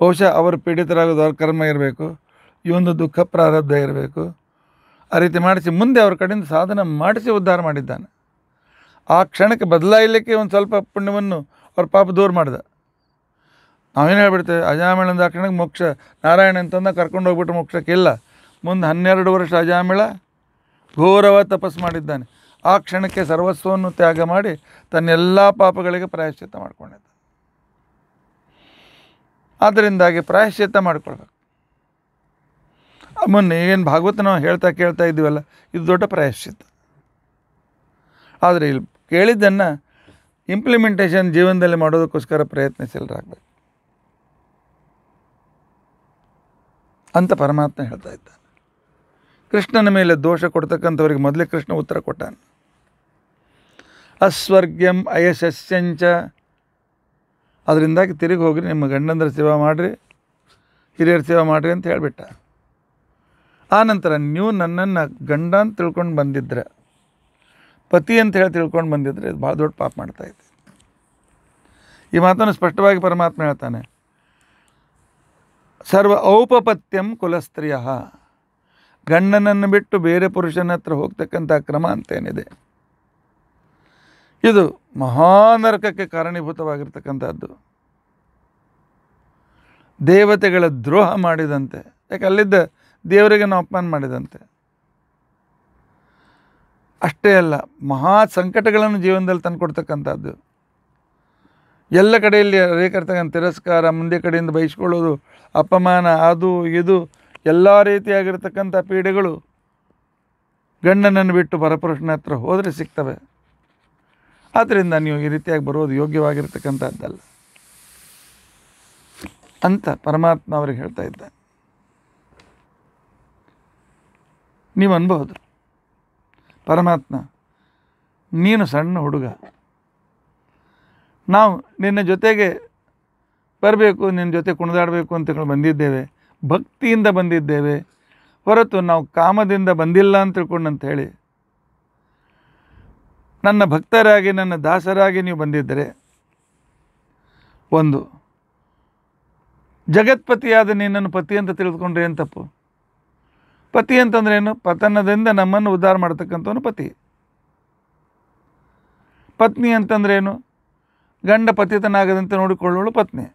ಬಹುಶಃ ಅವರು ಪೀಡಿತರಾಗೋದು ಅವ್ರ ಕರ್ಮ ಇರಬೇಕು ಈ ಒಂದು ದುಃಖ ಪ್ರಾರಬ್ಧ ಇರಬೇಕು ಆ ರೀತಿ ಮಾಡಿಸಿ ಮುಂದೆ ಅವ್ರ ಕಡೆಯಿಂದ ಸಾಧನೆ ಮಾಡಿಸಿ ಉದ್ಧಾರ ಮಾಡಿದ್ದಾನೆ ಆ ಕ್ಷಣಕ್ಕೆ ಬದಲಾಯಿಲಿಕ್ಕೆ ಒಂದು ಸ್ವಲ್ಪ ಪುಣ್ಯವನ್ನು ಅವ್ರ ಪಾಪ ದೂರ ಮಾಡಿದ ನಾವೇನು ಹೇಳ್ಬಿಡ್ತೇವೆ ಅಂದ ಆ ಕ್ಷಣಕ್ಕೆ ಮೋಕ್ಷ ನಾರಾಯಣ ಅಂತಂದ ಕರ್ಕೊಂಡು ಹೋಗ್ಬಿಟ್ಟು ಮೋಕ್ಷಕ್ಕೆ ಇಲ್ಲ ಮುಂದೆ ಹನ್ನೆರಡು ವರ್ಷ ಅಜಾಮಿಳ ಘೋರವ ತಪಸ್ಸು ಮಾಡಿದ್ದಾನೆ ಆ ಕ್ಷಣಕ್ಕೆ ಸರ್ವಸ್ವವನ್ನು ತ್ಯಾಗ ಮಾಡಿ ತನ್ನೆಲ್ಲ ಪಾಪಗಳಿಗೆ ಪ್ರಾಯಶ್ಚಿತ್ತ ಮಾಡಿಕೊಂಡಿದ್ದ ಆದ್ದರಿಂದಾಗಿ ಪ್ರಾಯಶ್ಚಿತ್ತ ಮಾಡ್ಕೊಳ್ಬೇಕು ಮೊನ್ನೆ ಏನು ಭಾಗವತ ನಾವು ಹೇಳ್ತಾ ಕೇಳ್ತಾ ಇದ್ದೀವಲ್ಲ ಇದು ದೊಡ್ಡ ಪ್ರಾಯಶ್ಚಿತ್ತ ಆದರೆ ಇಲ್ಲಿ ಕೇಳಿದ್ದನ್ನು ಇಂಪ್ಲಿಮೆಂಟೇಷನ್ ಜೀವನದಲ್ಲಿ ಮಾಡೋದಕ್ಕೋಸ್ಕರ ಪ್ರಯತ್ನಿಸಲಾಗಬೇಕು ಅಂತ ಪರಮಾತ್ಮ ಹೇಳ್ತಾ ಇದ್ದಾನೆ ಕೃಷ್ಣನ ಮೇಲೆ ದೋಷ ಕೊಡ್ತಕ್ಕಂಥವ್ರಿಗೆ ಮೊದಲೇ ಕೃಷ್ಣ ಉತ್ತರ ಕೊಟ್ಟಾನೆ ಅಸ್ವರ್ಗ್ಯಂ ಅಯಶಸ್ಯಂಚ ಅದರಿಂದಾಗಿ ತಿರುಗಿ ಹೋಗ್ರಿ ನಿಮ್ಮ ಗಂಡಂದ್ರ ಸೇವೆ ಮಾಡಿರಿ ಹಿರಿಯರ ಸೇವೆ ಮಾಡಿರಿ ಅಂತ ಹೇಳಿಬಿಟ್ಟ ಆನಂತರ ನೀವು ನನ್ನನ್ನು ಗಂಡ ಅಂತ ತಿಳ್ಕೊಂಡು ಬಂದಿದ್ದರೆ ಪತಿ ಅಂತ ಹೇಳಿ ತಿಳ್ಕೊಂಡು ಬಂದಿದ್ರೆ ಇದು ಭಾಳ ದೊಡ್ಡ ಪಾಪ ಮಾಡ್ತಾ ಮಾಡ್ತಾಯಿತ್ತು ಈ ಮಾತನ್ನು ಸ್ಪಷ್ಟವಾಗಿ ಪರಮಾತ್ಮ ಹೇಳ್ತಾನೆ ಸರ್ವ ಔಪಪತ್ಯಂ ಕುಲಸ್ತ್ರೀಯ ಗಂಡನನ್ನು ಬಿಟ್ಟು ಬೇರೆ ಪುರುಷನ ಹತ್ರ ಹೋಗ್ತಕ್ಕಂಥ ಕ್ರಮ ಅಂತೇನಿದೆ ಇದು ಮಹಾನರಕಕ್ಕೆ ಕಾರಣೀಭೂತವಾಗಿರ್ತಕ್ಕಂಥದ್ದು ದೇವತೆಗಳ ದ್ರೋಹ ಮಾಡಿದಂತೆ ಯಾಕೆ ಅಲ್ಲಿದ್ದ ದೇವರಿಗೆ ನಾವು ಅಪಮಾನ ಮಾಡಿದಂತೆ ಅಷ್ಟೇ ಅಲ್ಲ ಮಹಾ ಸಂಕಟಗಳನ್ನು ಜೀವನದಲ್ಲಿ ತಂದುಕೊಡ್ತಕ್ಕಂಥದ್ದು ಎಲ್ಲ ಕಡೆಯಲ್ಲಿ ರೇಖರ್ತಕ್ಕಂಥ ತಿರಸ್ಕಾರ ಮುಂದೆ ಕಡೆಯಿಂದ ಬಯಸ್ಕೊಳ್ಳೋದು ಅಪಮಾನ ಅದು ಇದು ಎಲ್ಲ ರೀತಿಯಾಗಿರ್ತಕ್ಕಂಥ ಪೀಡೆಗಳು ಗಂಡನನ್ನು ಬಿಟ್ಟು ಪರಪುರುಷನ ಹತ್ರ ಹೋದರೆ ಸಿಗ್ತವೆ ಆದ್ದರಿಂದ ನೀವು ಈ ರೀತಿಯಾಗಿ ಬರೋದು ಯೋಗ್ಯವಾಗಿರ್ತಕ್ಕಂಥದ್ದಲ್ಲ ಅಂತ ಪರಮಾತ್ಮ ಅವ್ರಿಗೆ ಹೇಳ್ತಾ ಇದ್ದ ನೀವು ಅನ್ಬಹುದು ಪರಮಾತ್ಮ ನೀನು ಸಣ್ಣ ಹುಡುಗ ನಾವು ನಿನ್ನ ಜೊತೆಗೆ ಬರಬೇಕು ನಿನ್ನ ಜೊತೆ ಕುಣಿದಾಡಬೇಕು ಅಂತ ಹೇಳಿ ಬಂದಿದ್ದೇವೆ ಭಕ್ತಿಯಿಂದ ಬಂದಿದ್ದೇವೆ ಹೊರತು ನಾವು ಕಾಮದಿಂದ ಬಂದಿಲ್ಲ ಅಂತ ತಿಳ್ಕೊಂಡು ಅಂತ ಹೇಳಿ ನನ್ನ ಭಕ್ತರಾಗಿ ನನ್ನ ದಾಸರಾಗಿ ನೀವು ಬಂದಿದ್ದರೆ ಒಂದು ಜಗತ್ಪತಿಯಾದ ನಿನ್ನನ್ನು ಪತಿ ಅಂತ ತಿಳಿದುಕೊಂಡ್ರೆ ಏನು ತಪ್ಪು ಪತಿ ಅಂತಂದ್ರೆ ಏನು ಪತನದಿಂದ ನಮ್ಮನ್ನು ಉದ್ಧಾರ ಮಾಡತಕ್ಕಂಥವನು ಪತಿ ಪತ್ನಿ ಅಂತಂದ್ರೇನು ಗಂಡ ಪತಿತನಾಗದಂತೆ ನೋಡಿಕೊಳ್ಳೋಳು ಪತ್ನಿ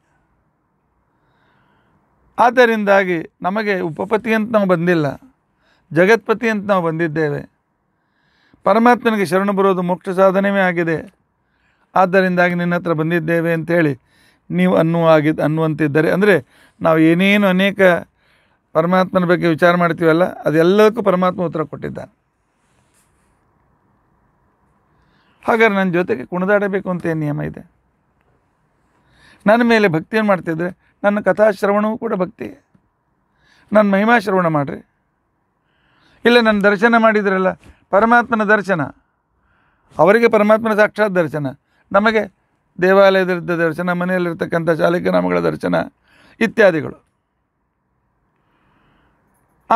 ಆದ್ದರಿಂದಾಗಿ ನಮಗೆ ಉಪಪತಿ ಅಂತ ನಾವು ಬಂದಿಲ್ಲ ಜಗತ್ಪತಿ ಅಂತ ನಾವು ಬಂದಿದ್ದೇವೆ ಪರಮಾತ್ಮನಿಗೆ ಶರಣು ಬರೋದು ಮೋಕ್ಷ ಸಾಧನವೇ ಆಗಿದೆ ಆದ್ದರಿಂದಾಗಿ ನಿನ್ನ ಹತ್ರ ಬಂದಿದ್ದೇವೆ ಅಂಥೇಳಿ ನೀವು ಅನ್ನುವ ಆಗಿ ಅನ್ನುವಂತಿದ್ದರೆ ಅಂದರೆ ನಾವು ಏನೇನು ಅನೇಕ ಪರಮಾತ್ಮನ ಬಗ್ಗೆ ವಿಚಾರ ಮಾಡ್ತೀವಲ್ಲ ಅದೆಲ್ಲದಕ್ಕೂ ಪರಮಾತ್ಮ ಉತ್ತರ ಕೊಟ್ಟಿದ್ದಾನೆ ಹಾಗಾದ್ರೆ ನನ್ನ ಜೊತೆಗೆ ಕುಣಿದಾಡಬೇಕು ಅಂತ ಏನು ನಿಯಮ ಇದೆ ನನ್ನ ಮೇಲೆ ಭಕ್ತಿಯನ್ನು ಮಾಡ್ತಿದ್ರೆ ನನ್ನ ಕಥಾಶ್ರವಣವೂ ಕೂಡ ಭಕ್ತಿ ನನ್ನ ಮಹಿಮಾಶ್ರವಣ ಶ್ರವಣ ಮಾಡಿರಿ ಇಲ್ಲ ನನ್ನ ದರ್ಶನ ಮಾಡಿದ್ರಲ್ಲ ಪರಮಾತ್ಮನ ದರ್ಶನ ಅವರಿಗೆ ಪರಮಾತ್ಮನ ಸಾಕ್ಷಾತ್ ದರ್ಶನ ನಮಗೆ ದೇವಾಲಯದ ದರ್ಶನ ಮನೆಯಲ್ಲಿರ್ತಕ್ಕಂಥ ಶಾಲಿಗ್ರಾಮಗಳ ದರ್ಶನ ಇತ್ಯಾದಿಗಳು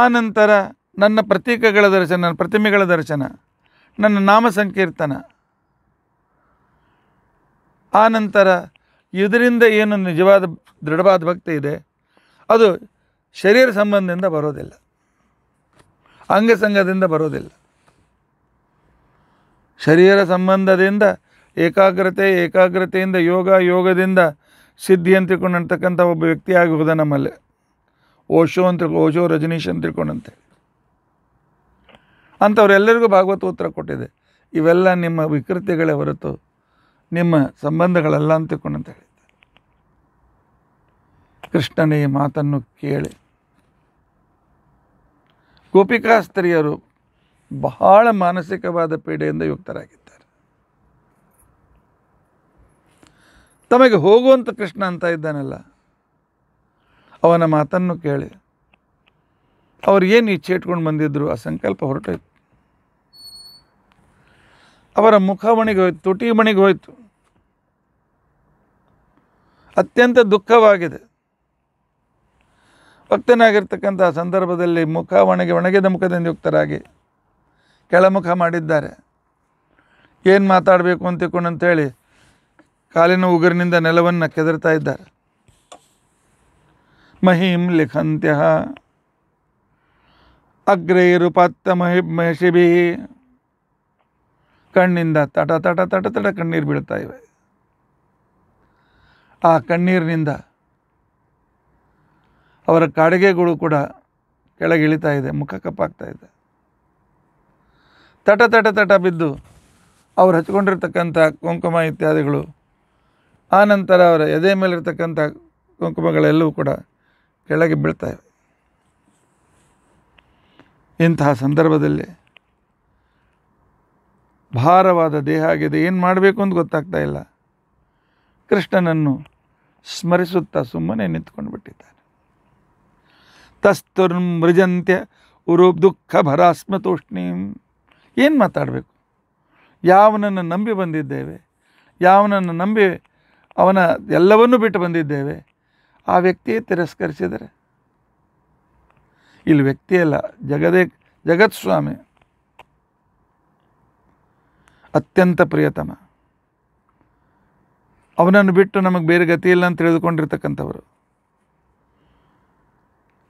ಆನಂತರ ನನ್ನ ಪ್ರತೀಕಗಳ ದರ್ಶನ ಪ್ರತಿಮೆಗಳ ದರ್ಶನ ನನ್ನ ನಾಮ ಸಂಕೀರ್ತನ ಆನಂತರ ಇದರಿಂದ ಏನು ನಿಜವಾದ ದೃಢವಾದ ಭಕ್ತಿ ಇದೆ ಅದು ಶರೀರ ಸಂಬಂಧದಿಂದ ಬರೋದಿಲ್ಲ ಅಂಗಸಂಗದಿಂದ ಬರೋದಿಲ್ಲ ಶರೀರ ಸಂಬಂಧದಿಂದ ಏಕಾಗ್ರತೆ ಏಕಾಗ್ರತೆಯಿಂದ ಯೋಗ ಯೋಗದಿಂದ ಸಿದ್ಧಿ ಅಂತ ತಿಳ್ಕೊಂಡಂತಕ್ಕಂಥ ಒಬ್ಬ ವ್ಯಕ್ತಿ ಆಗಿ ಹೋದ ನಮ್ಮಲ್ಲಿ ಓಶೋ ಅಂತ ಓಶೋ ರಜನೀಶ್ ಅಂತ ತಿಳ್ಕೊಂಡಂತೆ ಅಂಥವರೆಲ್ಲರಿಗೂ ಭಾಗವತ ಉತ್ತರ ಕೊಟ್ಟಿದೆ ಇವೆಲ್ಲ ನಿಮ್ಮ ವಿಕೃತಿಗಳೇ ಹೊರತು ನಿಮ್ಮ ಸಂಬಂಧಗಳೆಲ್ಲ ಅಂತ ತಿಳ್ಕೊಂಡಂತ ಹೇಳಿದ್ದೆ ಈ ಮಾತನ್ನು ಕೇಳಿ ಗೋಪಿಕಾಸ್ತ್ರೀಯರು ಬಹಳ ಮಾನಸಿಕವಾದ ಪೀಡೆಯಿಂದ ಯುಕ್ತರಾಗಿದ್ದಾರೆ ತಮಗೆ ಹೋಗುವಂಥ ಕೃಷ್ಣ ಅಂತ ಇದ್ದಾನಲ್ಲ ಅವನ ಮಾತನ್ನು ಕೇಳಿ ಅವರು ಏನು ಇಚ್ಛೆ ಇಟ್ಕೊಂಡು ಬಂದಿದ್ದರು ಆ ಸಂಕಲ್ಪ ಹೊರಟೋಯ್ತು ಅವರ ಮುಖಮಣಿಗೆ ಹೋಯ್ತು ತುಟಿ ಮಣಿಗೆ ಹೋಯ್ತು ಅತ್ಯಂತ ದುಃಖವಾಗಿದೆ ಭಕ್ತನಾಗಿರ್ತಕ್ಕಂಥ ಸಂದರ್ಭದಲ್ಲಿ ಮುಖ ಒಣಗಿ ಒಣಗಿದ ಮುಖದಿಂದ ಯುಕ್ತರಾಗಿ ಕೆಳಮುಖ ಮಾಡಿದ್ದಾರೆ ಏನು ಮಾತಾಡಬೇಕು ಅಂತ ಅಂತೇಳಿ ಕಾಲಿನ ಉಗುರಿನಿಂದ ನೆಲವನ್ನು ಕೆದರ್ತಾ ಇದ್ದಾರೆ ಮಹಿಂ ಲಿಖಂತ್ಯ ಪತ್ತ ಮಹಿ ಮಹಿಷಿಬಿ ಕಣ್ಣಿಂದ ತಟ ತಟ ತಟ ತಟ ಕಣ್ಣೀರು ಬೀಳ್ತಾ ಇವೆ ಆ ಕಣ್ಣೀರಿನಿಂದ ಅವರ ಕಾಡಿಗೆಗಳು ಕೂಡ ಕೆಳಗಿಳಿತಾ ಇದೆ ಮುಖ ಕಪ್ಪಾಗ್ತಾ ಇದೆ ತಟ ತಟ ತಟ ಬಿದ್ದು ಅವ್ರು ಹಚ್ಕೊಂಡಿರ್ತಕ್ಕಂಥ ಕುಂಕುಮ ಇತ್ಯಾದಿಗಳು ಆನಂತರ ಅವರ ಎದೆ ಮೇಲಿರ್ತಕ್ಕಂಥ ಕುಂಕುಮಗಳೆಲ್ಲವೂ ಕೂಡ ಕೆಳಗೆ ಬೀಳ್ತಾಯಿವೆ ಇಂತಹ ಸಂದರ್ಭದಲ್ಲಿ ಭಾರವಾದ ದೇಹ ಆಗಿದೆ ಏನು ಮಾಡಬೇಕು ಅಂತ ಗೊತ್ತಾಗ್ತಾ ಇಲ್ಲ ಕೃಷ್ಣನನ್ನು ಸ್ಮರಿಸುತ್ತಾ ಸುಮ್ಮನೆ ನಿಂತ್ಕೊಂಡು ಬಿಟ್ಟಿದ್ದಾನೆ ಮೃಜಂತ್ಯ ಉರು ದುಃಖ ಭರಾಸ್ಮತೂಷ್ಣೀಂ ಏನು ಮಾತಾಡಬೇಕು ಯಾವನನ್ನು ನಂಬಿ ಬಂದಿದ್ದೇವೆ ಯಾವನನ್ನು ನಂಬಿ ಅವನ ಎಲ್ಲವನ್ನೂ ಬಿಟ್ಟು ಬಂದಿದ್ದೇವೆ ಆ ವ್ಯಕ್ತಿಯೇ ತಿರಸ್ಕರಿಸಿದರೆ ಇಲ್ಲಿ ವ್ಯಕ್ತಿಯಲ್ಲ ಜಗದೇ ಜಗತ್ಸ್ವಾಮಿ ಅತ್ಯಂತ ಪ್ರಿಯತಮ ಅವನನ್ನು ಬಿಟ್ಟು ನಮಗೆ ಬೇರೆ ಗತಿ ಇಲ್ಲ ಅಂತ ತಿಳಿದುಕೊಂಡಿರ್ತಕ್ಕಂಥವರು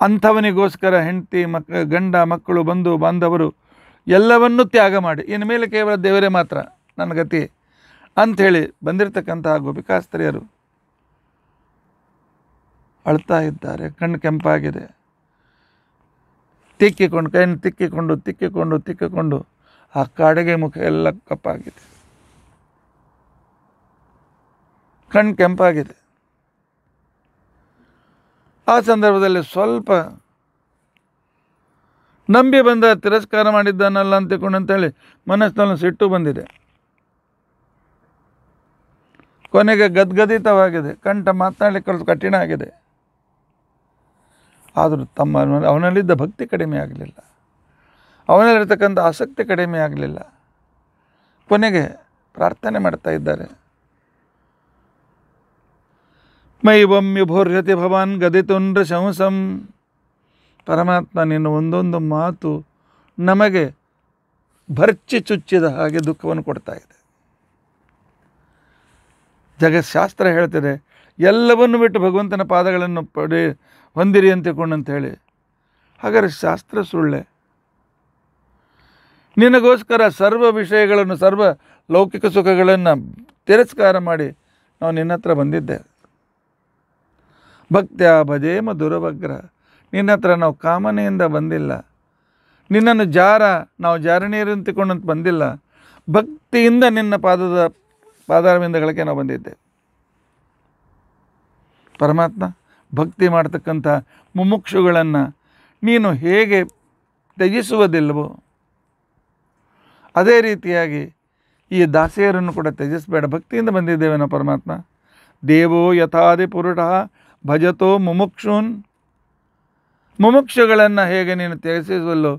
ಅಂಥವನಿಗೋಸ್ಕರ ಹೆಂಡತಿ ಮಕ್ಕ ಗಂಡ ಮಕ್ಕಳು ಬಂಧು ಬಾಂಧವರು ಎಲ್ಲವನ್ನೂ ತ್ಯಾಗ ಮಾಡಿ ಇನ್ನು ಮೇಲೆ ಕೇವಲ ದೇವರೇ ಮಾತ್ರ ನನ್ನ ಗತಿ ಅಂಥೇಳಿ ಬಂದಿರತಕ್ಕಂತಹ ಗೋಪಿಕಾಸ್ತ್ರೀಯರು ಅಳ್ತಾ ಇದ್ದಾರೆ ಕಣ್ಣು ಕೆಂಪಾಗಿದೆ ತಿಕ್ಕಿಕೊಂಡು ಕೈಯನ್ನು ತಿಕ್ಕಿಕೊಂಡು ತಿಕ್ಕಿಕೊಂಡು ತಿಕ್ಕಿಕೊಂಡು ಆ ಕಾಡಿಗೆ ಮುಖ ಎಲ್ಲ ಕಪ್ಪಾಗಿದೆ ಕಣ್ಣು ಕೆಂಪಾಗಿದೆ ಆ ಸಂದರ್ಭದಲ್ಲಿ ಸ್ವಲ್ಪ ನಂಬಿ ಬಂದ ತಿರಸ್ಕಾರ ಮಾಡಿದ್ದಾನಲ್ಲ ಅಂತಿಕೊಂಡು ಅಂತೇಳಿ ಮನಸ್ಸಿನಲ್ಲಿ ಸಿಟ್ಟು ಬಂದಿದೆ ಕೊನೆಗೆ ಗದ್ಗದಿತವಾಗಿದೆ ಕಂಠ ಮಾತನಾಡಲಿಕ್ಕೆ ಕಠಿಣ ಆಗಿದೆ ಆದರೂ ತಮ್ಮ ಅವನಲ್ಲಿದ್ದ ಭಕ್ತಿ ಕಡಿಮೆ ಆಗಲಿಲ್ಲ ಅವನಲ್ಲಿರ್ತಕ್ಕಂಥ ಆಸಕ್ತಿ ಕಡಿಮೆ ಆಗಲಿಲ್ಲ ಕೊನೆಗೆ ಪ್ರಾರ್ಥನೆ ಮಾಡ್ತಾ ಇದ್ದಾರೆ ಮೈ ಒಮ್ಮೆ ಭೋರ್ಯತಿ ಭವಾನ್ ಗದಿತುಂಡ್ರ ಶಂಸಂ ಪರಮಾತ್ಮ ನಿನ್ನ ಒಂದೊಂದು ಮಾತು ನಮಗೆ ಭರ್ಚಿ ಚುಚ್ಚಿದ ಹಾಗೆ ದುಃಖವನ್ನು ಕೊಡ್ತಾ ಇದೆ ಶಾಸ್ತ್ರ ಹೇಳ್ತಿದೆ ಎಲ್ಲವನ್ನು ಬಿಟ್ಟು ಭಗವಂತನ ಪಾದಗಳನ್ನು ಪಡೆ ಹೊಂದಿರಿ ಅಂತ ಹೇಳಿ ಹಾಗಾದರೆ ಶಾಸ್ತ್ರ ಸುಳ್ಳೆ ನಿನಗೋಸ್ಕರ ಸರ್ವ ವಿಷಯಗಳನ್ನು ಸರ್ವ ಲೌಕಿಕ ಸುಖಗಳನ್ನು ತಿರಸ್ಕಾರ ಮಾಡಿ ನಾವು ನಿನ್ನ ಹತ್ರ ಬಂದಿದ್ದೆ ಭಕ್ತ್ಯ ಭಜೇಮ ದುರವಗ್ರಹ ನಿನ್ನ ಹತ್ರ ನಾವು ಕಾಮನೆಯಿಂದ ಬಂದಿಲ್ಲ ನಿನ್ನನ್ನು ಜಾರ ನಾವು ಜಾರಣೀರಂತಿಕೊಂಡಂತ ಬಂದಿಲ್ಲ ಭಕ್ತಿಯಿಂದ ನಿನ್ನ ಪಾದದ ಪಾದಾರವಿಂದಗಳಿಗೆ ನಾವು ಬಂದಿದ್ದೇವೆ ಪರಮಾತ್ಮ ಭಕ್ತಿ ಮಾಡ್ತಕ್ಕಂಥ ಮುಮುಕ್ಷುಗಳನ್ನು ನೀನು ಹೇಗೆ ತ್ಯಜಿಸುವುದಿಲ್ಲವೋ ಅದೇ ರೀತಿಯಾಗಿ ಈ ದಾಸಿಯರನ್ನು ಕೂಡ ತ್ಯಜಿಸಬೇಡ ಭಕ್ತಿಯಿಂದ ಬಂದಿದ್ದೇವೆ ನಾವು ಪರಮಾತ್ಮ ದೇವೋ ಯಥಾದಿ ಪುರುಟ ಭಜತೋ ಮುಮುಕ್ಷೂನ್ ಮುಮುಕ್ಷಗಳನ್ನು ಹೇಗೆ ನೀನು ತ್ಯಜಿಸಲು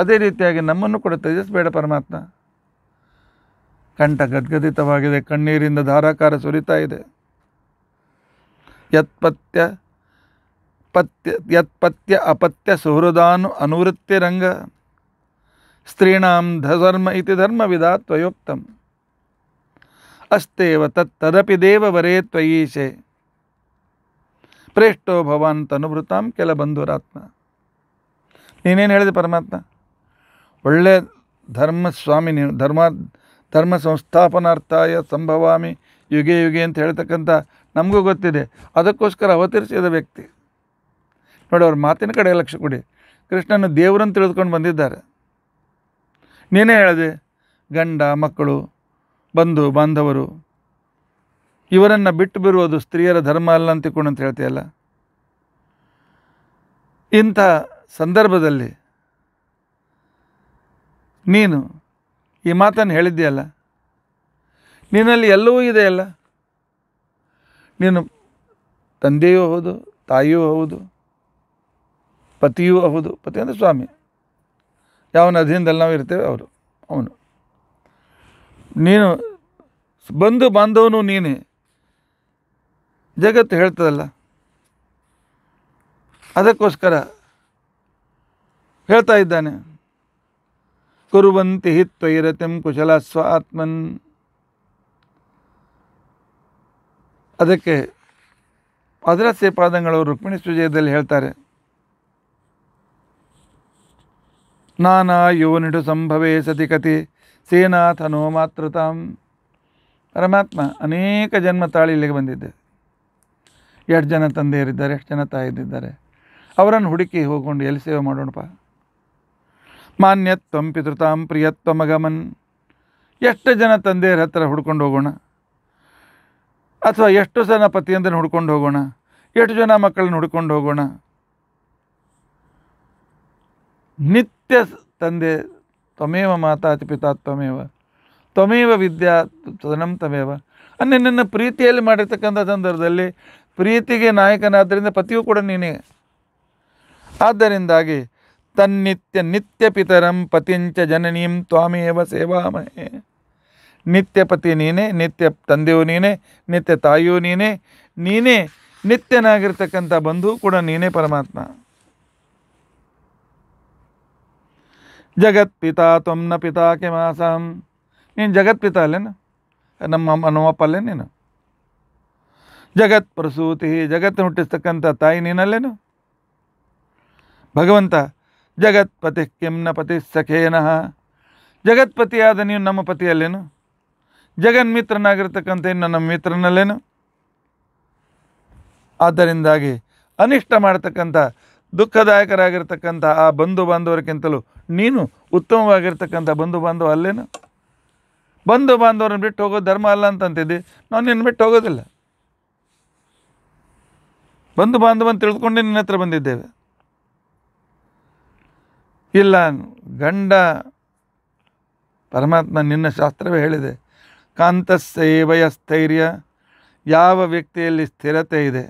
ಅದೇ ರೀತಿಯಾಗಿ ನಮ್ಮನ್ನು ಕೂಡ ತ್ಯಜಿಸಬೇಡ ಪರಮಾತ್ಮ ಕಂಠ ಗದ್ಗದಿತವಾಗಿದೆ ಕಣ್ಣೀರಿಂದ ಧಾರಾಕಾರ ಸುರಿತಾ ಇದೆ ಯತ್ಪತ್ಯ ಪತ್ಯ ಯತ್ಪತ್ಯ ಅಪತ್ಯ ಸುಹೃದಾನು ಅನುವೃತ್ತಿ ರಂಗ ಸ್ತ್ರೀಣಾಂ ಧರ್ಮ ಇತಿ ವಿಧಾ ತ್ವಯೋಕ್ತಂ ಅಸ್ತೇವ ತದಪಿ ವರೇ ತ್ವಯೀಶೆ ಪ್ರೇಷ್ಠೋ ಭವಾನ್ ತನುಭೃತಾಂ ಕೆಲ ಬಂಧುರಾತ್ಮ ನೀನೇನು ಹೇಳಿದೆ ಪರಮಾತ್ಮ ಒಳ್ಳೆ ಧರ್ಮ ಸ್ವಾಮಿ ನೀನು ಧರ್ಮ ಧರ್ಮ ಸಂಸ್ಥಾಪನಾರ್ಥಾಯ ಸಂಭವಾಮಿ ಯುಗೆ ಯುಗೆ ಅಂತ ಹೇಳ್ತಕ್ಕಂಥ ನಮಗೂ ಗೊತ್ತಿದೆ ಅದಕ್ಕೋಸ್ಕರ ಅವತರಿಸಿದ ವ್ಯಕ್ತಿ ನೋಡಿ ಅವ್ರ ಮಾತಿನ ಕಡೆ ಲಕ್ಷ ಕೊಡಿ ಕೃಷ್ಣನು ದೇವರನ್ನು ತಿಳಿದುಕೊಂಡು ಬಂದಿದ್ದಾರೆ ನೀನೇ ಹೇಳಿದೆ ಗಂಡ ಮಕ್ಕಳು ಬಂಧು ಬಾಂಧವರು ಇವರನ್ನು ಬಿಟ್ಟು ಬಿರುವುದು ಸ್ತ್ರೀಯರ ಧರ್ಮ ಅಲ್ಲ ಅಂತಿಕೊಂಡು ಅಂತ ಹೇಳ್ತೀಯಲ್ಲ ಇಂಥ ಸಂದರ್ಭದಲ್ಲಿ ನೀನು ಈ ಮಾತನ್ನು ಹೇಳಿದ್ದೀಯಲ್ಲ ನಿನ್ನಲ್ಲಿ ಎಲ್ಲವೂ ಇದೆಯಲ್ಲ ನೀನು ತಂದೆಯೂ ಹೌದು ತಾಯಿಯೂ ಹೌದು ಪತಿಯೂ ಹೌದು ಪತಿ ಅಂದರೆ ಸ್ವಾಮಿ ಯಾವನ ಅಧೀನದಲ್ಲಿ ನಾವು ಇರ್ತೇವೆ ಅವರು ಅವನು ನೀನು ಬಂಧು ಬಾಂಧವನು ನೀನೇ ಜಗತ್ತು ಹೇಳ್ತದಲ್ಲ ಅದಕ್ಕೋಸ್ಕರ ಹೇಳ್ತಾ ಇದ್ದಾನೆ ಕುರುವಂತಿ ಹಿ ಕುಶಲ ಸ್ವ ಆತ್ಮನ್ ಅದಕ್ಕೆ ಪಾದಗಳು ರುಕ್ಮಿಣಿ ಸುಜಯದಲ್ಲಿ ಹೇಳ್ತಾರೆ ನಾನಾ ಯೋನಿಡು ಸಂಭವೇ ಸತಿ ಕತಿ ಸೇನಾಥನೋ ಮಾತೃತಾಂ ಪರಮಾತ್ಮ ಅನೇಕ ಜನ್ಮ ತಾಳಿ ಇಲ್ಲಿಗೆ ಬಂದಿದ್ದೆ ಎಷ್ಟು ಜನ ತಂದೆಯರಿದ್ದಾರೆ ಎಷ್ಟು ಜನ ತಾಯಿಯರಿದ್ದಾರೆ ಅವರನ್ನು ಹುಡುಕಿ ಹೋಗ್ಕೊಂಡು ಎಲ್ಲಿ ಸೇವೆ ಮಾಡೋಣಪ್ಪ ಮಾನ್ಯತ್ವಂ ಪಿತೃತಾಂ ಮಗಮನ್ ಎಷ್ಟು ಜನ ತಂದೆಯರ ಹತ್ರ ಹುಡ್ಕೊಂಡು ಹೋಗೋಣ ಅಥವಾ ಎಷ್ಟು ಜನ ಪತಿಯಂದನ್ನು ಹುಡ್ಕೊಂಡು ಹೋಗೋಣ ಎಷ್ಟು ಜನ ಮಕ್ಕಳನ್ನು ಹುಡ್ಕೊಂಡು ಹೋಗೋಣ ನಿತ್ಯ ತಂದೆ ತ್ವಮೇವ ಮಾತಾತಿ ಪಿತಾ ತ್ವಮೇವ ತ್ವಮೇವ ವಿದ್ಯಾ ತದನಂ ತಮೇವ ಅನ್ನ ನನ್ನ ಪ್ರೀತಿಯಲ್ಲಿ ಮಾಡಿರ್ತಕ್ಕಂಥ ಸಂದರ್ಭದಲ್ಲಿ प्रीति के नायकन पतियू कूड़ा नीने तन्त्य नित्य पितरम पतिंच जननीम तामेव सेवामहे नित्य पति नीने नित्य तंदेव नीने नित्य तायू नीने नीने नित्यन बंधु कूड़ा नीने परमात्मा जगत्पिता तम पिता के मासम नहीं जगत्पिता नम नम्पल नहीं ಜಗತ್ ಪ್ರಸೂತಿ ಜಗತ್ತು ಹುಟ್ಟಿಸ್ತಕ್ಕಂಥ ತಾಯಿ ನೀನಲ್ಲೇನು ಭಗವಂತ ಜಗತ್ಪತಿ ಕೆಮ್ಮನಪತಿ ಪತಿ ಸಖೇನಃ ಜಗತ್ಪತಿಯಾದ ನೀನು ನಮ್ಮ ಪತಿಯಲ್ಲೇನು ಇನ್ನು ನಮ್ಮ ಮಿತ್ರನಲ್ಲೇನು ಆದ್ದರಿಂದಾಗಿ ಅನಿಷ್ಟ ಮಾಡತಕ್ಕಂಥ ದುಃಖದಾಯಕರಾಗಿರ್ತಕ್ಕಂಥ ಆ ಬಂಧು ಬಾಂಧವರಿಗಿಂತಲೂ ನೀನು ಉತ್ತಮವಾಗಿರ್ತಕ್ಕಂಥ ಬಂಧು ಬಾಂಧವ ಅಲ್ಲೇನು ಬಂಧು ಬಾಂಧವರನ್ನು ಬಿಟ್ಟು ಹೋಗೋ ಧರ್ಮ ಅಲ್ಲ ಅಂತಂತಿದ್ದಿ ನಾವು ನಿನ್ನ ಬಿಟ್ಟು ಹೋಗೋದಿಲ್ಲ ಬಂಧು ಬಾಂಧವಂತ ತಿಳಿದುಕೊಂಡೇ ನಿನ್ನ ಹತ್ರ ಬಂದಿದ್ದೇವೆ ಇಲ್ಲ ಗಂಡ ಪರಮಾತ್ಮ ನಿನ್ನ ಶಾಸ್ತ್ರವೇ ಹೇಳಿದೆ ಸೇವಯ ಸ್ಥೈರ್ಯ ಯಾವ ವ್ಯಕ್ತಿಯಲ್ಲಿ ಸ್ಥಿರತೆ ಇದೆ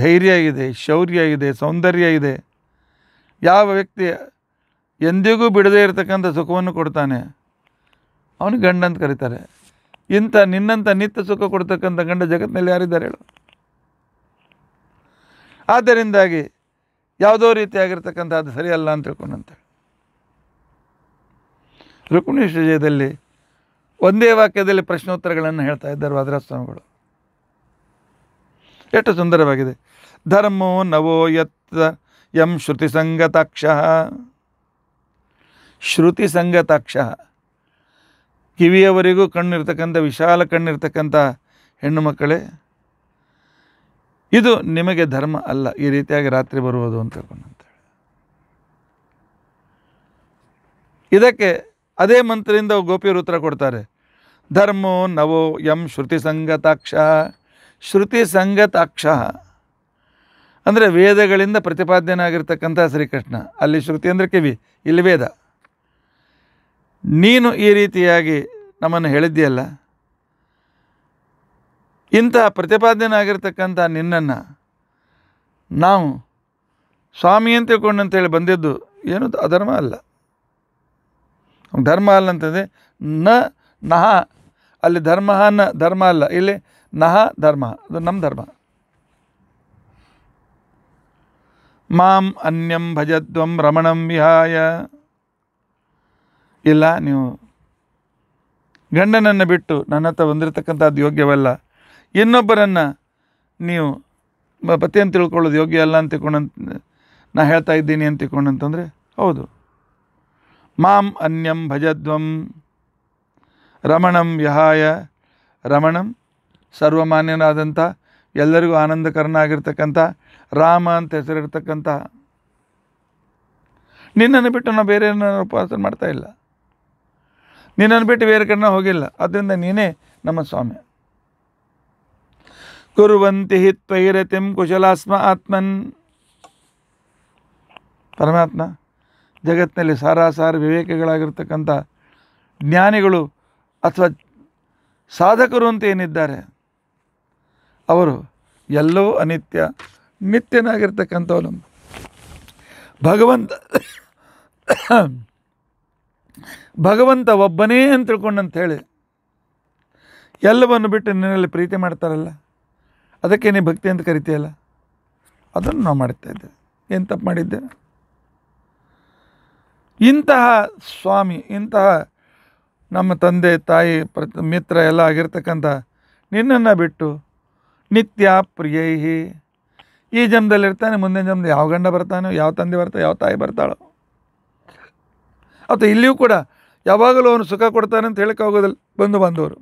ಧೈರ್ಯ ಇದೆ ಶೌರ್ಯ ಇದೆ ಸೌಂದರ್ಯ ಇದೆ ಯಾವ ವ್ಯಕ್ತಿ ಎಂದಿಗೂ ಬಿಡದೆ ಇರತಕ್ಕಂಥ ಸುಖವನ್ನು ಕೊಡ್ತಾನೆ ಅವನು ಗಂಡ ಅಂತ ಕರೀತಾರೆ ಇಂಥ ನಿನ್ನಂಥ ನಿತ್ಯ ಸುಖ ಕೊಡ್ತಕ್ಕಂಥ ಗಂಡ ಜಗತ್ತಿನಲ್ಲಿ ಯಾರಿದ್ದಾರೆ ಹೇಳು ಆದ್ದರಿಂದಾಗಿ ಯಾವುದೋ ಅದು ಸರಿಯಲ್ಲ ಅಂತ ತಿಳ್ಕೊಂಡಂತೆ ರುಕ್ಮಿಣೇಶ್ವರ ವಿಜಯದಲ್ಲಿ ಒಂದೇ ವಾಕ್ಯದಲ್ಲಿ ಪ್ರಶ್ನೋತ್ತರಗಳನ್ನು ಹೇಳ್ತಾ ಇದ್ದಾರೆ ಸ್ವಾಮಿಗಳು ಎಷ್ಟು ಸುಂದರವಾಗಿದೆ ಧರ್ಮೋ ನವೋ ಯತ್ ಎಂ ಶ್ರುತಿ ಸಂಗತಾಕ್ಷ ಶ್ರುತಿ ಸಂಗತಾಕ್ಷ ಕಿವಿಯವರೆಗೂ ಕಣ್ಣಿರ್ತಕ್ಕಂಥ ವಿಶಾಲ ಕಣ್ಣಿರ್ತಕ್ಕಂಥ ಹೆಣ್ಣು ಮಕ್ಕಳೇ ಇದು ನಿಮಗೆ ಧರ್ಮ ಅಲ್ಲ ಈ ರೀತಿಯಾಗಿ ರಾತ್ರಿ ಬರುವುದು ಅಂತ ಅಂತೇಳಿ ಇದಕ್ಕೆ ಅದೇ ಮಂತ್ರದಿಂದ ಗೋಪಿಯರು ಉತ್ತರ ಕೊಡ್ತಾರೆ ಧರ್ಮೋ ನವೋ ಎಂ ಶ್ರುತಿ ಸಂಗತಾಕ್ಷ ಶ್ರುತಿ ಸಂಗತಾಕ್ಷ ಅಂದರೆ ವೇದಗಳಿಂದ ಪ್ರತಿಪಾದ್ಯನಾಗಿರ್ತಕ್ಕಂಥ ಶ್ರೀಕೃಷ್ಣ ಅಲ್ಲಿ ಶ್ರುತಿ ಅಂದರೆ ಕಿವಿ ಇಲ್ಲಿ ವೇದ ನೀನು ಈ ರೀತಿಯಾಗಿ ನಮ್ಮನ್ನು ಹೇಳಿದ್ದೀಯಲ್ಲ ಇಂಥ ಆಗಿರ್ತಕ್ಕಂಥ ನಿನ್ನನ್ನು ನಾವು ಸ್ವಾಮಿ ಅಂತ ಹೇಳಿ ಬಂದಿದ್ದು ಏನು ಅಧರ್ಮ ಅಲ್ಲ ಧರ್ಮ ಅಲ್ಲ ಅಂತಂದರೆ ನ ನಹ ಅಲ್ಲಿ ಧರ್ಮ ನ ಧರ್ಮ ಅಲ್ಲ ಇಲ್ಲಿ ನಹ ಧರ್ಮ ಅದು ನಮ್ಮ ಧರ್ಮ ಮಾಂ ಅನ್ಯಂ ಭಜತ್ವಂ ರಮಣಂ ವಿಹಾಯ ಇಲ್ಲ ನೀವು ಗಂಡನನ್ನು ಬಿಟ್ಟು ನನ್ನ ಹತ್ರ ಬಂದಿರತಕ್ಕಂಥದ್ದು ಯೋಗ್ಯವಲ್ಲ ಇನ್ನೊಬ್ಬರನ್ನು ನೀವು ಪತಿ ಅಂತ ತಿಳ್ಕೊಳ್ಳೋದು ಯೋಗ್ಯ ಅಲ್ಲ ಅಂತ ತಿಳ್ಕೊಂಡಂತ ನಾ ಹೇಳ್ತಾ ಇದ್ದೀನಿ ಅಂತ ತಿಳ್ಕೊಂಡಂತಂದರೆ ಹೌದು ಮಾಂ ಅನ್ಯಂ ಭಜಧ್ವಂ ರಮಣಂ ವಿಹಾಯ ರಮಣಂ ಸರ್ವಮಾನ್ಯನಾದಂಥ ಎಲ್ಲರಿಗೂ ಆನಂದಕರನಾಗಿರ್ತಕ್ಕಂಥ ರಾಮ ಅಂತ ಹೆಸರಿರ್ತಕ್ಕಂಥ ನಿನ್ನನ್ನು ಬಿಟ್ಟು ನಾವು ಬೇರೆ ಉಪವಾಸ ಮಾಡ್ತಾ ಇಲ್ಲ ನಿನ್ನನ್ನು ಬಿಟ್ಟು ಬೇರೆ ಕಡೆ ಹೋಗಿಲ್ಲ ಅದರಿಂದ ನೀನೇ ನಮ್ಮ ಸ್ವಾಮಿ ಕುರುವಂತಿ ಹಿತ್ವೈರತಿಂ त्वयिरतिं ಕುಶಲಾಸ್ಮ ಆತ್ಮನ್ ಪರಮಾತ್ಮ ಜಗತ್ತಿನಲ್ಲಿ ಸಾರಾಸಾರ ವಿವೇಕಗಳಾಗಿರ್ತಕ್ಕಂಥ ಜ್ಞಾನಿಗಳು ಅಥವಾ ಸಾಧಕರು ಅಂತ ಏನಿದ್ದಾರೆ ಅವರು ಎಲ್ಲವೂ ಅನಿತ್ಯ ನಿತ್ಯನಾಗಿರ್ತಕ್ಕಂಥವನು ಭಗವಂತ ಭಗವಂತ ಒಬ್ಬನೇ ಅಂತ ತಿಳ್ಕೊಂಡಂತ ಹೇಳಿ ಎಲ್ಲವನ್ನು ಬಿಟ್ಟು ನಿನ್ನಲ್ಲಿ ಪ್ರೀತಿ ಮಾಡ್ತಾರಲ್ಲ ಅದಕ್ಕೇನೇ ಭಕ್ತಿ ಅಂತ ಕರಿತೀಯಲ್ಲ ಅದನ್ನು ನಾವು ಮಾಡ್ತಾ ಇದ್ದೆ ಏನು ತಪ್ಪು ಮಾಡಿದ್ದೆ ಇಂತಹ ಸ್ವಾಮಿ ಇಂತಹ ನಮ್ಮ ತಂದೆ ತಾಯಿ ಪ್ರತಿ ಮಿತ್ರ ಎಲ್ಲ ಆಗಿರ್ತಕ್ಕಂಥ ನಿನ್ನನ್ನು ಬಿಟ್ಟು ನಿತ್ಯ ಪ್ರಿಯೈಹಿ ಈ ಜನ್ಮದಲ್ಲಿ ಇರ್ತಾನೆ ಮುಂದಿನ ಜನ್ಮದಲ್ಲಿ ಯಾವ ಗಂಡ ಬರ್ತಾನೋ ಯಾವ ತಂದೆ ಬರ್ತಾನೆ ಯಾವ ತಾಯಿ ಬರ್ತಾಳೋ ಅಥವಾ ಇಲ್ಲಿಯೂ ಕೂಡ ಯಾವಾಗಲೂ ಅವನು ಸುಖ ಕೊಡ್ತಾನೆ ಅಂತ ಹೇಳೋಕ್ಕಾಗೋದಿಲ್ಲ ಬಂದು ಬಂದವರು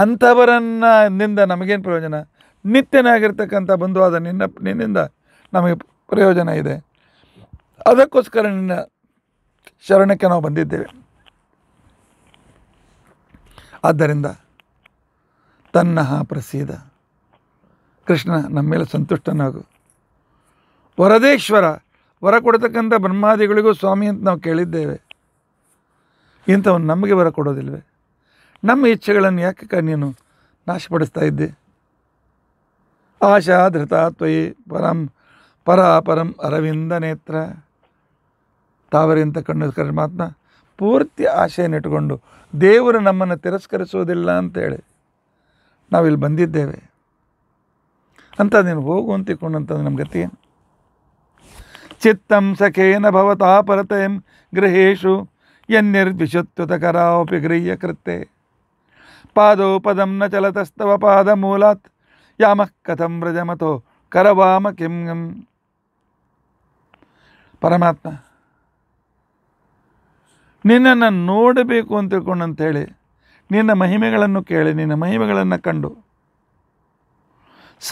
ಅಂಥವರನ್ನ ನಿಂದ ನಮಗೇನು ಪ್ರಯೋಜನ ನಿತ್ಯನಾಗಿರ್ತಕ್ಕಂಥ ಬಂಧುವಾದ ನಿನ್ನ ನಿನ್ನಿಂದ ನಮಗೆ ಪ್ರಯೋಜನ ಇದೆ ಅದಕ್ಕೋಸ್ಕರ ನಿನ್ನ ಶರಣಕ್ಕೆ ನಾವು ಬಂದಿದ್ದೇವೆ ಆದ್ದರಿಂದ ತನ್ನಹ ಪ್ರಸೀದ ಕೃಷ್ಣ ನಮ್ಮ ಮೇಲೆ ಸಂತುಷ್ಟನಾಗು ವರದೇಶ್ವರ ವರ ಕೊಡತಕ್ಕಂಥ ಬ್ರಹ್ಮಾದಿಗಳಿಗೂ ಸ್ವಾಮಿ ಅಂತ ನಾವು ಕೇಳಿದ್ದೇವೆ ಇಂಥವನ್ನು ನಮಗೆ ವರ ಕೊಡೋದಿಲ್ವೇ ನಮ್ಮ ಇಚ್ಛೆಗಳನ್ನು ಯಾಕೆ ನೀನು ನಾಶಪಡಿಸ್ತಾ ಇದ್ದೆ ಆಶಾ ಧೃತ ತ್ವಯಿ ಪರಂ ಪರ ಪರಂ ಅರವಿಂದ ನೇತ್ರ ತಾವರಿಂದ ಕಣ್ಣು ಕರ್ಮಾತ್ಮ ಪೂರ್ತಿ ಆಶೆಯನ್ನು ಇಟ್ಟುಕೊಂಡು ದೇವರು ನಮ್ಮನ್ನು ತಿರಸ್ಕರಿಸುವುದಿಲ್ಲ ಅಂತೇಳಿ ನಾವಿಲ್ಲಿ ಬಂದಿದ್ದೇವೆ ಅಂತ ನೀನು ಹೋಗು ಅಂತ ನಮ್ಮ ಗತಿ ಚಿತ್ತಂ ಸಖೇನ ಭವತಾ ಪರತೆಂ ಗೃಹೇಶು ಕರಾಪಿ ಗೃಹ್ಯ ಕೃತ್ಯ ಪಾದೋ ಪದಂ ನ ಚಲತಸ್ತವ ಪಾದ ಮೂಲಾತ್ ಯಾಮಃ ಕಥಂ ವ್ರಜಮತೋ ಕರವಾಮ ಕಿಂ ಪರಮಾತ್ಮ ನಿನ್ನನ್ನು ನೋಡಬೇಕು ಅಂತ ತಿಳ್ಕೊಂಡು ಅಂಥೇಳಿ ನಿನ್ನ ಮಹಿಮೆಗಳನ್ನು ಕೇಳಿ ನಿನ್ನ ಮಹಿಮೆಗಳನ್ನು ಕಂಡು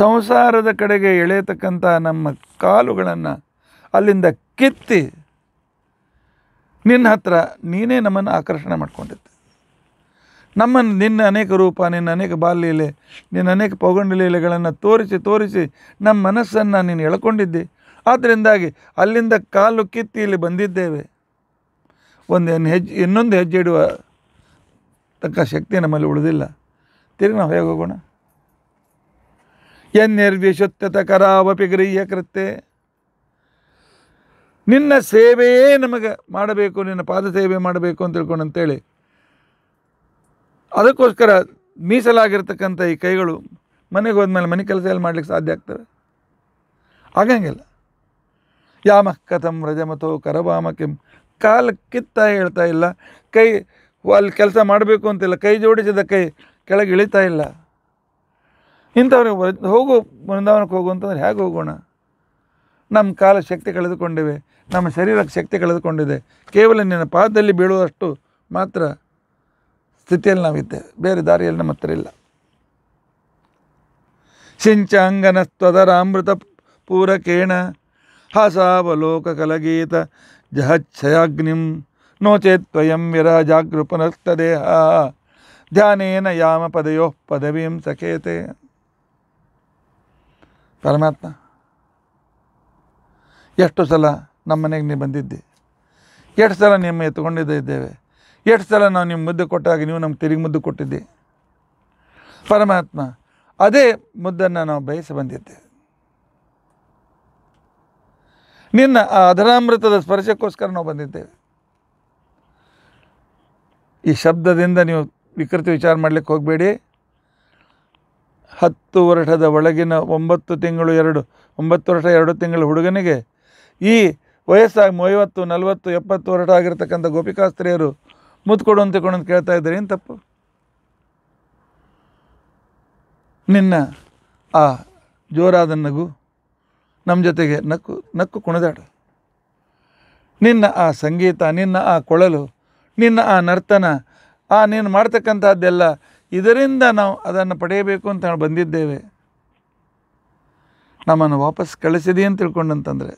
ಸಂಸಾರದ ಕಡೆಗೆ ಎಳೆಯತಕ್ಕಂಥ ನಮ್ಮ ಕಾಲುಗಳನ್ನು ಅಲ್ಲಿಂದ ಕಿತ್ತಿ ನಿನ್ನ ಹತ್ರ ನೀನೇ ನಮ್ಮನ್ನು ಆಕರ್ಷಣೆ ಮಾಡ್ಕೊಂಡಿತ್ತು ನಮ್ಮನ್ನು ನಿನ್ನ ಅನೇಕ ರೂಪ ನಿನ್ನ ಅನೇಕ ಬಾಲ್ಯಲೆ ನಿನ್ನ ಅನೇಕ ಪೌಗಂಡಲೀಲೆಗಳನ್ನು ತೋರಿಸಿ ತೋರಿಸಿ ನಮ್ಮ ಮನಸ್ಸನ್ನು ನೀನು ಎಳ್ಕೊಂಡಿದ್ದೆ ಆದ್ದರಿಂದಾಗಿ ಅಲ್ಲಿಂದ ಕಾಲು ಕಿತ್ತಿ ಇಲ್ಲಿ ಬಂದಿದ್ದೇವೆ ಒಂದು ಹೆಜ್ಜೆ ಇನ್ನೊಂದು ಹೆಜ್ಜೆ ಇಡುವ ತಕ್ಕ ಶಕ್ತಿ ನಮ್ಮಲ್ಲಿ ಉಳಿದಿಲ್ಲ ತಿರುಗಿ ನಾವು ಹೇಗೆ ಹೋಗೋಣ ಎನ್ನಿರ್ವಿಶುತ್ಯತ ಕರಾವಪಿ ಗೃಹ್ಯ ಕೃತ್ಯ ನಿನ್ನ ಸೇವೆಯೇ ನಮಗೆ ಮಾಡಬೇಕು ನಿನ್ನ ಪಾದ ಸೇವೆ ಮಾಡಬೇಕು ಅಂತ ತಿಳ್ಕೊಂಡು ಅಂತೇಳಿ ಅದಕ್ಕೋಸ್ಕರ ಮೀಸಲಾಗಿರ್ತಕ್ಕಂಥ ಈ ಕೈಗಳು ಮನೆಗೆ ಹೋದ್ಮೇಲೆ ಮನೆ ಕೆಲಸ ಎಲ್ಲ ಮಾಡಲಿಕ್ಕೆ ಸಾಧ್ಯ ಆಗ್ತವೆ ಆಗಂಗಿಲ್ಲ ಯಾಮ ಕಥಂ ರಜಮತೋ ಕರಭಾಮ ಕೆಂ ಕಾಲ ಕಿತ್ತ ಹೇಳ್ತಾ ಇಲ್ಲ ಕೈ ಅಲ್ಲಿ ಕೆಲಸ ಮಾಡಬೇಕು ಅಂತಿಲ್ಲ ಕೈ ಜೋಡಿಸಿದ ಕೈ ಕೆಳಗೆ ಇಳಿತಾ ಇಲ್ಲ ಇಂಥವ್ರಿಗೆ ಹೋಗು ಬೃಂದಾವನಕ್ಕೆ ಹೋಗು ಅಂತಂದ್ರೆ ಹೇಗೆ ಹೋಗೋಣ ನಮ್ಮ ಕಾಲ ಶಕ್ತಿ ಕಳೆದುಕೊಂಡಿವೆ ನಮ್ಮ ಶರೀರಕ್ಕೆ ಶಕ್ತಿ ಕಳೆದುಕೊಂಡಿದೆ ಕೇವಲ ನಿನ್ನ ಪಾದದಲ್ಲಿ ಬೀಳುವಷ್ಟು ಮಾತ್ರ ಸ್ಥಿತಿಯಲ್ಲಿ ನಾವಿದ್ದೇವೆ ಬೇರೆ ದಾರಿಯಲ್ಲಿ ನಮ್ಮ ಹತ್ರ ಇಲ್ಲ ಸಿಂಚಾಂಗನಸ್ತ್ವದರಾಮೃತ ಪೂರಕೇಣ ಹಸಾವಲೋಕ ಕಲಗೀತ ಜಹಚ್ಛಯಾಗ್ನಿಂ ವಿರ ಜಾಗೃಪನಸ್ತ ದೇಹ ಧ್ಯಾನೇನ ಯಾಮ ಪದಯೋ ಪದವೀಂ ಸಖೇತೆ ಪರಮಾತ್ಮ ಎಷ್ಟು ಸಲ ನಮ್ಮನೆಗೆ ನೀ ಬಂದಿದ್ದೆ ಎಷ್ಟು ಸಲ ನಿಮ್ಮ ಎತ್ಕೊಂಡಿದ್ದ ಎಷ್ಟು ಸಲ ನಾವು ನಿಮ್ಮ ಮುದ್ದು ಕೊಟ್ಟಾಗ ನೀವು ನಮ್ಗೆ ತಿರುಗಿ ಮುದ್ದು ಕೊಟ್ಟಿದ್ದೆ ಪರಮಾತ್ಮ ಅದೇ ಮುದ್ದನ್ನು ನಾವು ಬಯಸಿ ಬಂದಿದ್ದೇವೆ ನಿನ್ನ ಆ ಅಧರಾಮೃತದ ಸ್ಪರ್ಶಕ್ಕೋಸ್ಕರ ನಾವು ಬಂದಿದ್ದೇವೆ ಈ ಶಬ್ದದಿಂದ ನೀವು ವಿಕೃತಿ ವಿಚಾರ ಮಾಡಲಿಕ್ಕೆ ಹೋಗಬೇಡಿ ಹತ್ತು ವರ್ಷದ ಒಳಗಿನ ಒಂಬತ್ತು ತಿಂಗಳು ಎರಡು ಒಂಬತ್ತು ವರ್ಷ ಎರಡು ತಿಂಗಳ ಹುಡುಗನಿಗೆ ಈ ವಯಸ್ಸಾಗಿ ಮೂವತ್ತು ನಲವತ್ತು ಎಪ್ಪತ್ತು ವರ್ಷ ಆಗಿರ್ತಕ್ಕಂಥ ಗೋಪಿಕಾಸ್ತ್ರೀಯರು ಮುದ್ದು ಕೊಡು ಅಂತ ಕೊಡು ಅಂತ ಕೇಳ್ತಾ ಇದ್ದಾರೆ ಏನು ತಪ್ಪು ನಿನ್ನ ಆ ಜೋರಾದ ನಗು ನಮ್ಮ ಜೊತೆಗೆ ನಕ್ಕು ನಕ್ಕು ಕುಣಿದಾಡು ನಿನ್ನ ಆ ಸಂಗೀತ ನಿನ್ನ ಆ ಕೊಳಲು ನಿನ್ನ ಆ ನರ್ತನ ಆ ನೀನು ಮಾಡ್ತಕ್ಕಂಥದ್ದೆಲ್ಲ ಇದರಿಂದ ನಾವು ಅದನ್ನು ಪಡೆಯಬೇಕು ಅಂತ ಬಂದಿದ್ದೇವೆ ನಮ್ಮನ್ನು ವಾಪಸ್ ಕಳಿಸಿದೆ ಅಂತ ತಿಳ್ಕೊಂಡಂತಂದರೆ